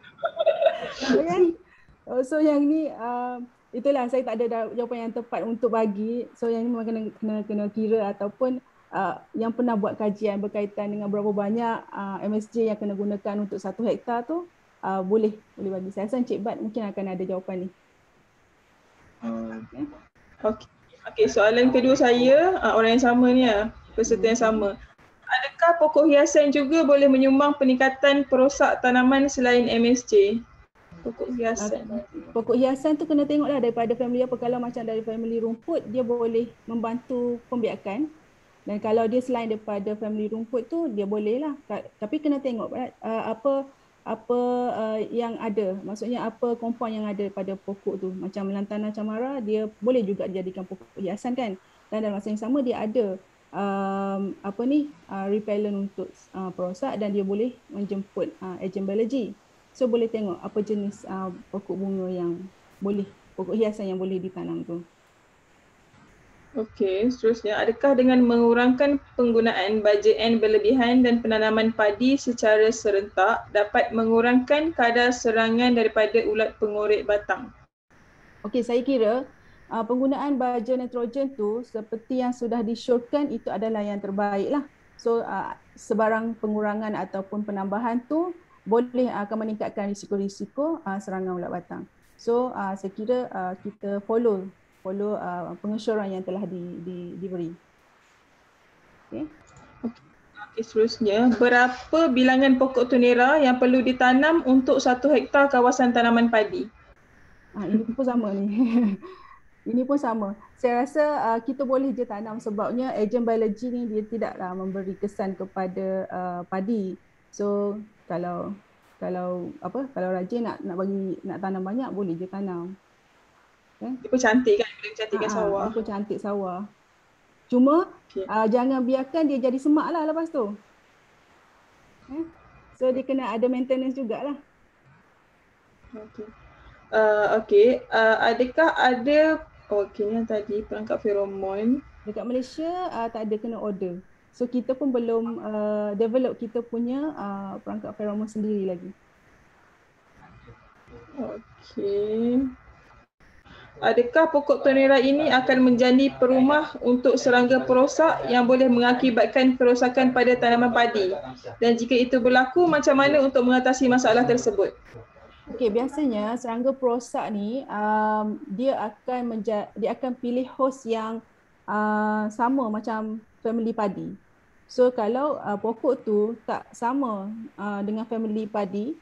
Kan? Oh, so yang ni uh, itulah saya tak ada jawapan yang tepat untuk bagi. So yang ni memang kena kena, kena kira ataupun Uh, yang pernah buat kajian berkaitan dengan berapa banyak uh, MSG yang kena gunakan untuk satu hektar tu uh, boleh boleh bagi. Saya rasa Encik Bat mungkin akan ada jawapan ni. Ah, okay, okay soalan kedua saya uh, orang yang sama ni lah. Peserta yang sama. Adakah pokok hiasan juga boleh menyumbang peningkatan perosak tanaman selain MSC? Pokok hiasan. Pokok hiasan tu kena tengoklah daripada family apa. Kalau macam dari family rumput, dia boleh membantu pembiakan. Dan kalau dia selain daripada family rumput tu, dia boleh lah. Tapi kena tengok apa apa uh, yang ada maksudnya apa kompon yang ada pada pokok tu macam lantana camara dia boleh juga dijadikan pokok hiasan kan dan dalam masa yang sama dia ada um, apa ni uh, repellent untuk uh, perosak dan dia boleh menjemput uh, agen biologi so boleh tengok apa jenis uh, pokok bunga yang boleh pokok hiasan yang boleh ditanam tu Okey, seterusnya, adakah dengan mengurangkan penggunaan baja N berlebihan dan penanaman padi secara serentak dapat mengurangkan kadar serangan daripada ulat pengorek batang? Okey, saya kira uh, penggunaan baja nitrogen tu seperti yang sudah disyorkan itu adalah yang terbaik lah. So, uh, sebarang pengurangan ataupun penambahan tu boleh uh, akan meningkatkan risiko-risiko uh, serangan ulat batang. So, uh, saya kira uh, kita follow follow uh, pengesyuran yang telah di, di, diberi. Okay. Okay, seterusnya, berapa bilangan pokok tunera yang perlu ditanam untuk satu hektar kawasan tanaman padi? Ha, ini pun sama ni. ini pun sama. Saya rasa uh, kita boleh je tanam sebabnya ejen biologi ni dia tidaklah uh, memberi kesan kepada uh, padi. So kalau kalau apa kalau rajin nak nak bagi nak tanam banyak boleh je tanam. Hmm? Dia pun cantik kan? Dia cantikkan Ha-ha, ah, sawah. Dia pun cantik sawah. Cuma okay. uh, ah, jangan biarkan dia jadi semak lah lepas tu. Eh? So dia kena ada maintenance jugalah. Okay. Uh, ah, okay. Uh, adakah ada, oh, okay ni yang tadi perangkap feromon. Dekat Malaysia uh, tak ada kena order. So kita pun belum uh, develop kita punya uh, perangkap feromon sendiri lagi. Okay. Adakah pokok tonera ini akan menjadi perumah untuk serangga perosak yang boleh mengakibatkan kerosakan pada tanaman padi? Dan jika itu berlaku, macam mana untuk mengatasi masalah tersebut? Okey, biasanya serangga perosak ni um, dia akan dia akan pilih host yang uh, sama macam family padi. So kalau uh, pokok tu tak sama uh, dengan family padi,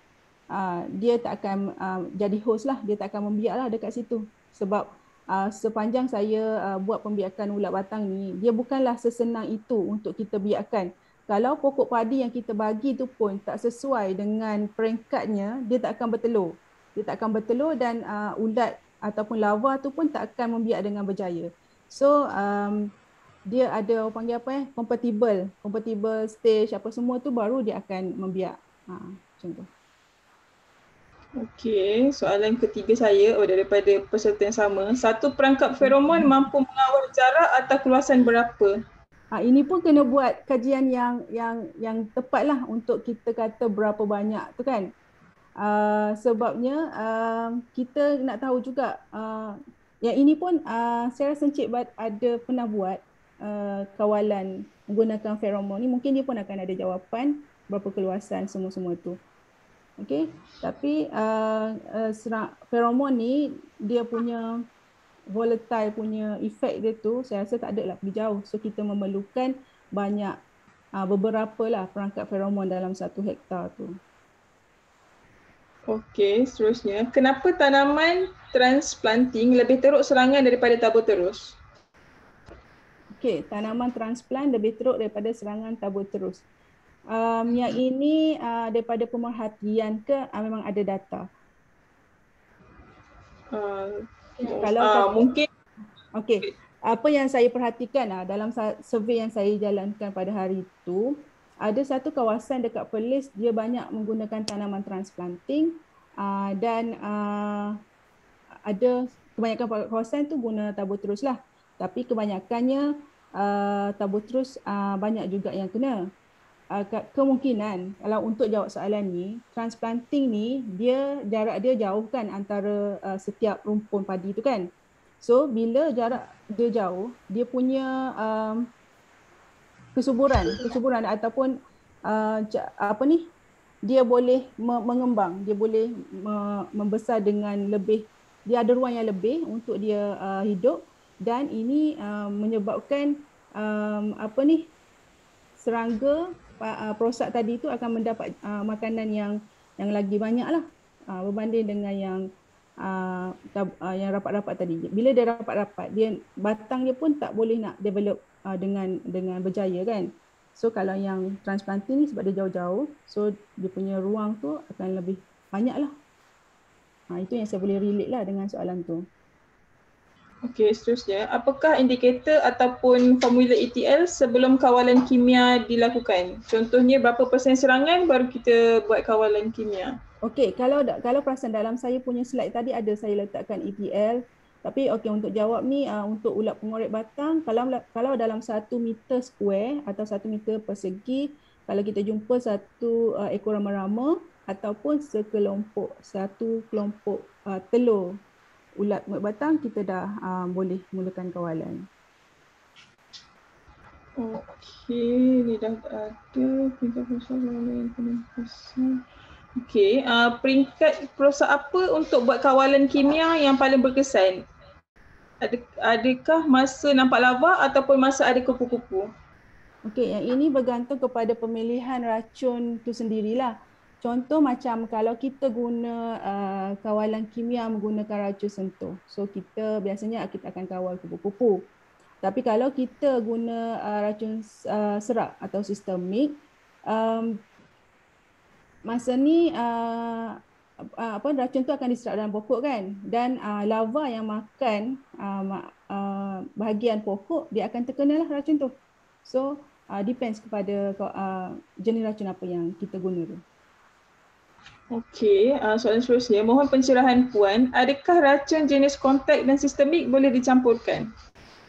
uh, dia tak akan uh, jadi host lah, dia tak akan membiarlah dekat situ sebab uh, sepanjang saya uh, buat pembiakan ulat batang ni dia bukanlah sesenang itu untuk kita biarkan kalau pokok padi yang kita bagi tu pun tak sesuai dengan peringkatnya dia tak akan bertelur dia tak akan bertelur dan uh, ulat ataupun lava tu pun tak akan membiak dengan berjaya so um, dia ada orang panggil apa eh compatible compatible stage apa semua tu baru dia akan membiak ha macam Okey, soalan ketiga saya oh, daripada peserta yang sama. Satu perangkap feromon hmm. mampu mengawal jarak atau keluasan berapa? Ha, ini pun kena buat kajian yang yang yang tepatlah untuk kita kata berapa banyak tu kan. Uh, sebabnya uh, kita nak tahu juga uh, yang ini pun uh, saya rasa Encik Bad ada pernah buat uh, kawalan menggunakan feromon ni mungkin dia pun akan ada jawapan berapa keluasan semua-semua tu. Okey, tapi uh, uh, feromon ni dia punya volatile punya efek dia tu saya rasa tak ada lah pergi jauh. So kita memerlukan banyak uh, beberapa lah perangkat feromon dalam satu hektar tu. Okey, seterusnya. Kenapa tanaman transplanting lebih teruk serangan daripada tabur terus? Okey, tanaman transplant lebih teruk daripada serangan tabur terus um, yang ini uh, daripada pemerhatian ke uh, memang ada data? Uh, kalau uh, kata, mungkin okey. Apa yang saya perhatikan uh, dalam survey yang saya jalankan pada hari itu, ada satu kawasan dekat Perlis dia banyak menggunakan tanaman transplanting uh, dan uh, ada kebanyakan kawasan tu guna tabur terus lah. Tapi kebanyakannya uh, tabur terus uh, banyak juga yang kena uh, kemungkinan kalau untuk jawab soalan ni transplanting ni dia jarak dia jauh kan antara uh, setiap rumpun padi tu kan so bila jarak dia jauh dia punya um, kesuburan kesuburan ataupun uh, apa ni dia boleh mengembang dia boleh me- membesar dengan lebih dia ada ruang yang lebih untuk dia uh, hidup dan ini uh, menyebabkan um, apa ni serangga prosak ah, tadi itu akan mendapat uh, makanan yang yang lagi banyaklah uh, ah, berbanding dengan yang uh, tab, uh, yang rapat-rapat tadi. Bila dia rapat-rapat, dia batang dia pun tak boleh nak develop uh, dengan dengan berjaya kan. So kalau yang transplanting ni sebab dia jauh-jauh, so dia punya ruang tu akan lebih banyaklah. Ha, itu yang saya boleh relate lah dengan soalan tu. Okey, seterusnya. Apakah indikator ataupun formula ETL sebelum kawalan kimia dilakukan? Contohnya berapa persen serangan baru kita buat kawalan kimia? Okey, kalau kalau perasan dalam saya punya slide tadi ada saya letakkan ETL. Tapi okey untuk jawab ni uh, untuk ulat pengorek batang kalau kalau dalam satu meter square atau satu meter persegi kalau kita jumpa satu uh, ekor rama-rama ataupun sekelompok satu kelompok uh, telur ulat mulut batang kita dah uh, boleh mulakan kawalan. Okey, ni dah ada peringkat perusahaan yang paling besar. Okey, uh, peringkat perusahaan apa untuk buat kawalan kimia yang paling berkesan? Adakah masa nampak lava ataupun masa ada kupu-kupu? Okey, yang ini bergantung kepada pemilihan racun tu sendirilah. Contoh macam kalau kita guna uh, kawalan kimia menggunakan racun sentuh. So kita biasanya kita akan kawal kupu-kupu. Tapi kalau kita guna uh, racun uh, serak atau sistemik, um, masa ni uh, uh, apa racun tu akan diserap dalam pokok kan? Dan uh, lava yang makan uh, uh, bahagian pokok, dia akan terkenalah racun tu. So uh, depends kepada uh, jenis racun apa yang kita guna tu. Okey, uh, soalan seterusnya. Mohon pencerahan Puan, adakah racun jenis kontak dan sistemik boleh dicampurkan?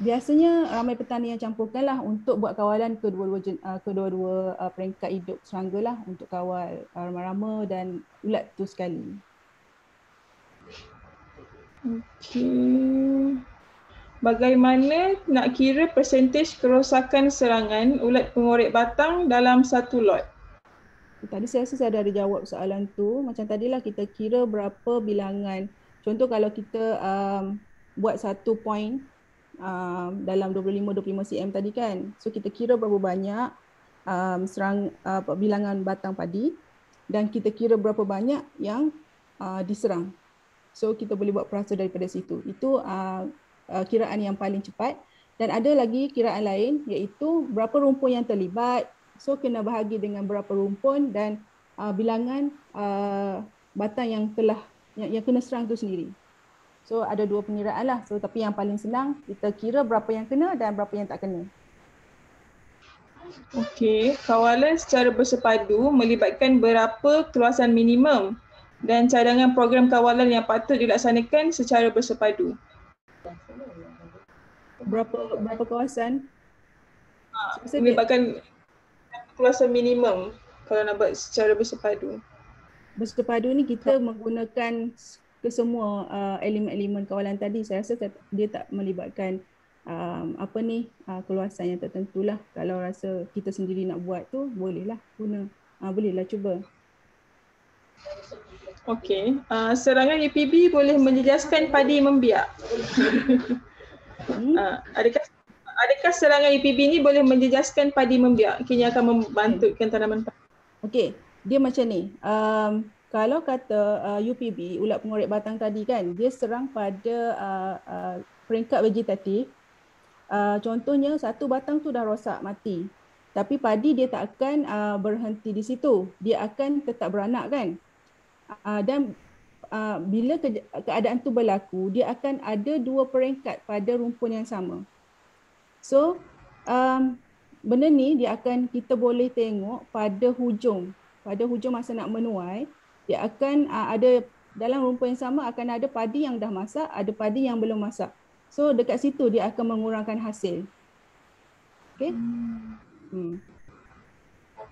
Biasanya ramai petani yang campurkan lah untuk buat kawalan kedua-dua jen, uh, kedua-dua uh, peringkat hidup serangga lah untuk kawal uh, rama-rama dan ulat tu sekali. Okey. Bagaimana nak kira percentage kerosakan serangan ulat pengorek batang dalam satu lot? Tadi saya rasa saya dah ada jawab soalan tu. Macam tadilah kita kira berapa bilangan. Contoh kalau kita um, buat satu point um, dalam 25-25 cm tadi kan. So kita kira berapa banyak um, serang uh, bilangan batang padi dan kita kira berapa banyak yang uh, diserang. So kita boleh buat perasa daripada situ. Itu uh, uh, kiraan yang paling cepat. Dan ada lagi kiraan lain iaitu berapa rumput yang terlibat, So kena bahagi dengan berapa rumpun dan uh, bilangan uh, batang yang telah yang, yang kena serang tu sendiri. So ada dua pengiraan lah. So tapi yang paling senang kita kira berapa yang kena dan berapa yang tak kena. Okey, kawalan secara bersepadu melibatkan berapa keluasan minimum dan cadangan program kawalan yang patut dilaksanakan secara bersepadu. Berapa berapa kawasan? Ha, melibatkan aku rasa minimum kalau nak buat secara bersepadu. Bersepadu ni kita ha. menggunakan kesemua uh, elemen-elemen kawalan tadi. Saya rasa dia tak melibatkan um, apa ni uh, keluasan yang tertentulah. Kalau rasa kita sendiri nak buat tu bolehlah guna. Uh, bolehlah cuba. Okey, uh, serangan EPB boleh menjejaskan padi membiak. hmm? uh, adakah adakah serangan UPB e ni boleh menjejaskan padi membiak? Kini akan membantutkan tanaman padi. Okey, dia macam ni. Um, kalau kata uh, UPB, ulat pengorek batang tadi kan, dia serang pada uh, uh, peringkat vegetatif. Uh, contohnya, satu batang tu dah rosak, mati. Tapi padi dia tak akan uh, berhenti di situ. Dia akan tetap beranak kan. Uh, dan uh, bila ke- keadaan tu berlaku, dia akan ada dua peringkat pada rumpun yang sama. So um, benda ni dia akan kita boleh tengok pada hujung pada hujung masa nak menuai dia akan uh, ada dalam rumpa yang sama akan ada padi yang dah masak ada padi yang belum masak. So dekat situ dia akan mengurangkan hasil. Okay. Hmm.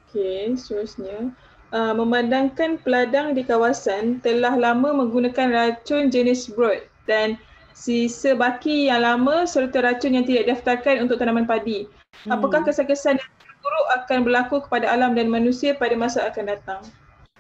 Okay seterusnya uh, memandangkan peladang di kawasan telah lama menggunakan racun jenis broad dan sisa baki yang lama serta racun yang tidak daftarkan untuk tanaman padi. Hmm. Apakah kesan-kesan yang buruk akan berlaku kepada alam dan manusia pada masa akan datang?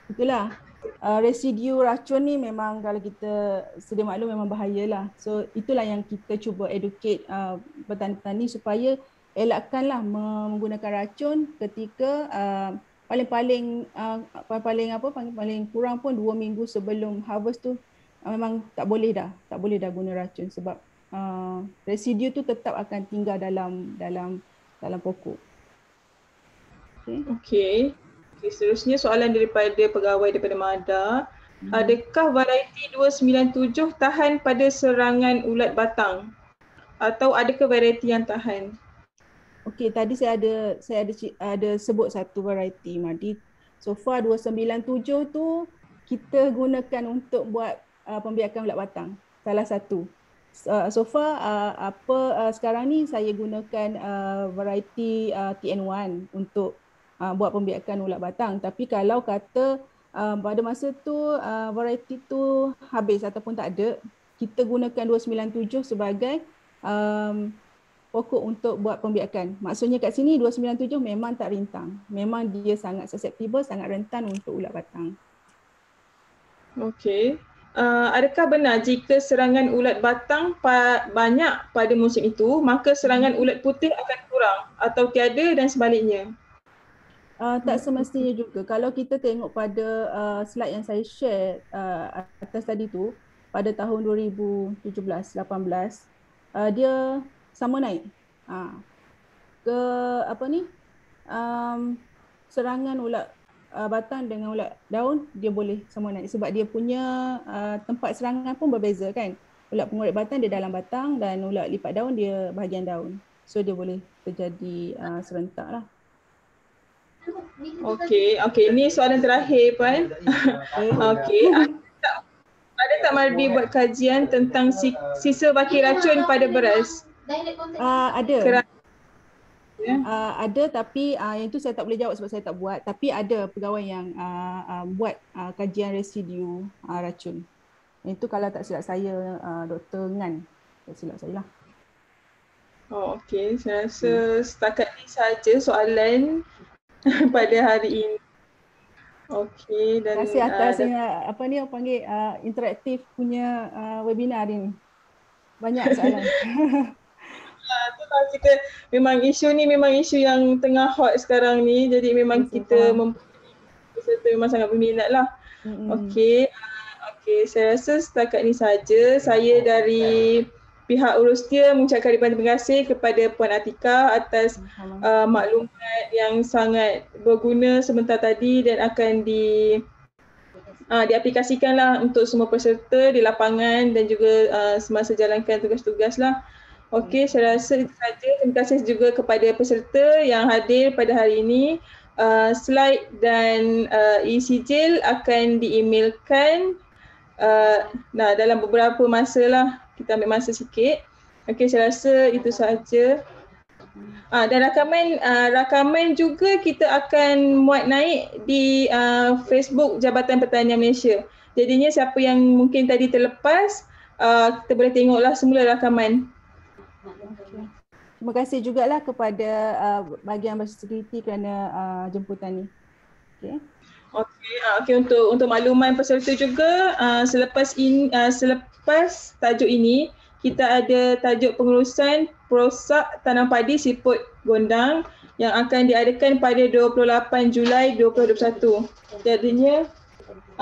Itulah. Uh, ah, residu racun ni memang kalau kita sedia maklum memang bahayalah. So itulah yang kita cuba educate uh, petani-petani supaya elakkanlah menggunakan racun ketika uh, paling-paling uh, paling apa paling-paling kurang pun dua minggu sebelum harvest tu Ah, memang tak boleh dah tak boleh dah guna racun sebab uh, residu tu tetap akan tinggal dalam dalam dalam pokok. Okay. Okay. Okay, seterusnya soalan daripada pegawai daripada Mada, hmm. adakah variety 297 tahan pada serangan ulat batang atau adakah variety yang tahan? Okay. tadi saya ada saya ada ada sebut satu variety Madi. So far 297 tu kita gunakan untuk buat uh, pembiakan ulat batang salah satu uh, so far uh, apa uh, sekarang ni saya gunakan uh, variety uh, TN1 untuk uh, buat pembiakan ulat batang tapi kalau kata uh, pada masa tu uh, variety tu habis ataupun tak ada kita gunakan 297 sebagai um, pokok untuk buat pembiakan. Maksudnya kat sini 297 memang tak rintang. Memang dia sangat susceptible, sangat rentan untuk ulat batang. Okay. Uh, adakah benar jika serangan ulat batang pa- banyak pada musim itu, maka serangan ulat putih akan kurang atau tiada dan sebaliknya? Uh, tak semestinya juga. Kalau kita tengok pada uh, slide yang saya share uh, atas tadi tu, pada tahun 2017-18, uh, dia sama naik. Uh, ke apa ni? Um, serangan ulat uh, batang dengan ulat daun dia boleh sama naik sebab dia punya uh, tempat serangan pun berbeza kan ulat pengorek batang dia dalam batang dan ulat lipat daun dia bahagian daun so dia boleh terjadi uh, serentak lah Okay, okay. Ni soalan terakhir pun. Okay. Ada tak Marbi buat kajian tentang sisa bakir racun pada beras? Uh, ada. Kerana Yeah. Ya. Uh, ada tapi uh, yang tu saya tak boleh jawab sebab saya tak buat tapi ada pegawai yang uh, uh, buat uh, kajian residu uh, racun. Yang tu kalau tak silap saya uh, doktor Ngan. Tak silap saya lah. Oh okey saya rasa hmm. setakat ni saja soalan pada hari ini. Okay, dan Terima kasih atas uh, yang, apa ni orang panggil uh, interaktif punya uh, webinar ini Banyak soalan. itulah kita memang isu ni memang isu yang tengah hot sekarang ni jadi memang yes, kita mempunyai memang sangat berminat lah. Mm-hmm. Okay. Uh, ah, okay. Saya rasa setakat ni saja. Saya dari pihak urus dia mengucapkan ribuan terima kasih kepada Puan Atika atas uh, maklumat yang sangat berguna sebentar tadi dan akan di uh, ah, diaplikasikanlah untuk semua peserta di lapangan dan juga uh, semasa jalankan tugas tugas lah. Okey, saya rasa itu saja. Terima kasih juga kepada peserta yang hadir pada hari ini. Uh, slide dan uh, e-sijil akan di-emailkan uh, nah, dalam beberapa masa lah. Kita ambil masa sikit. Okey, saya rasa itu sahaja. Ah, dan rakaman uh, rakaman juga kita akan muat naik di uh, Facebook Jabatan Pertanian Malaysia. Jadinya siapa yang mungkin tadi terlepas, uh, kita boleh tengoklah semula rakaman terima kasih jugalah kepada uh, bahagian security kerana uh, jemputan ni. Okay. Okey, uh, okay, untuk untuk makluman peserta juga, uh, selepas in, uh, selepas tajuk ini, kita ada tajuk pengurusan prosak tanam padi siput gondang yang akan diadakan pada 28 Julai 2021. Jadinya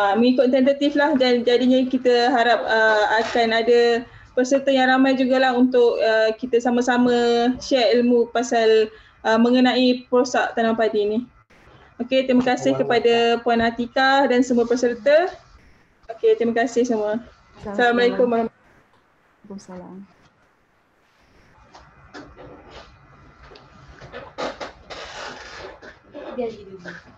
uh, mengikut tentatif lah dan jadinya kita harap uh, akan ada peserta yang ramai jugalah untuk uh, kita sama-sama share ilmu pasal uh, mengenai prosak tanam padi ni. Okey, terima kasih kepada Puan Atika dan semua peserta. Okey, terima kasih semua. Assalamualaikum Waalaikumsalam. Gracias.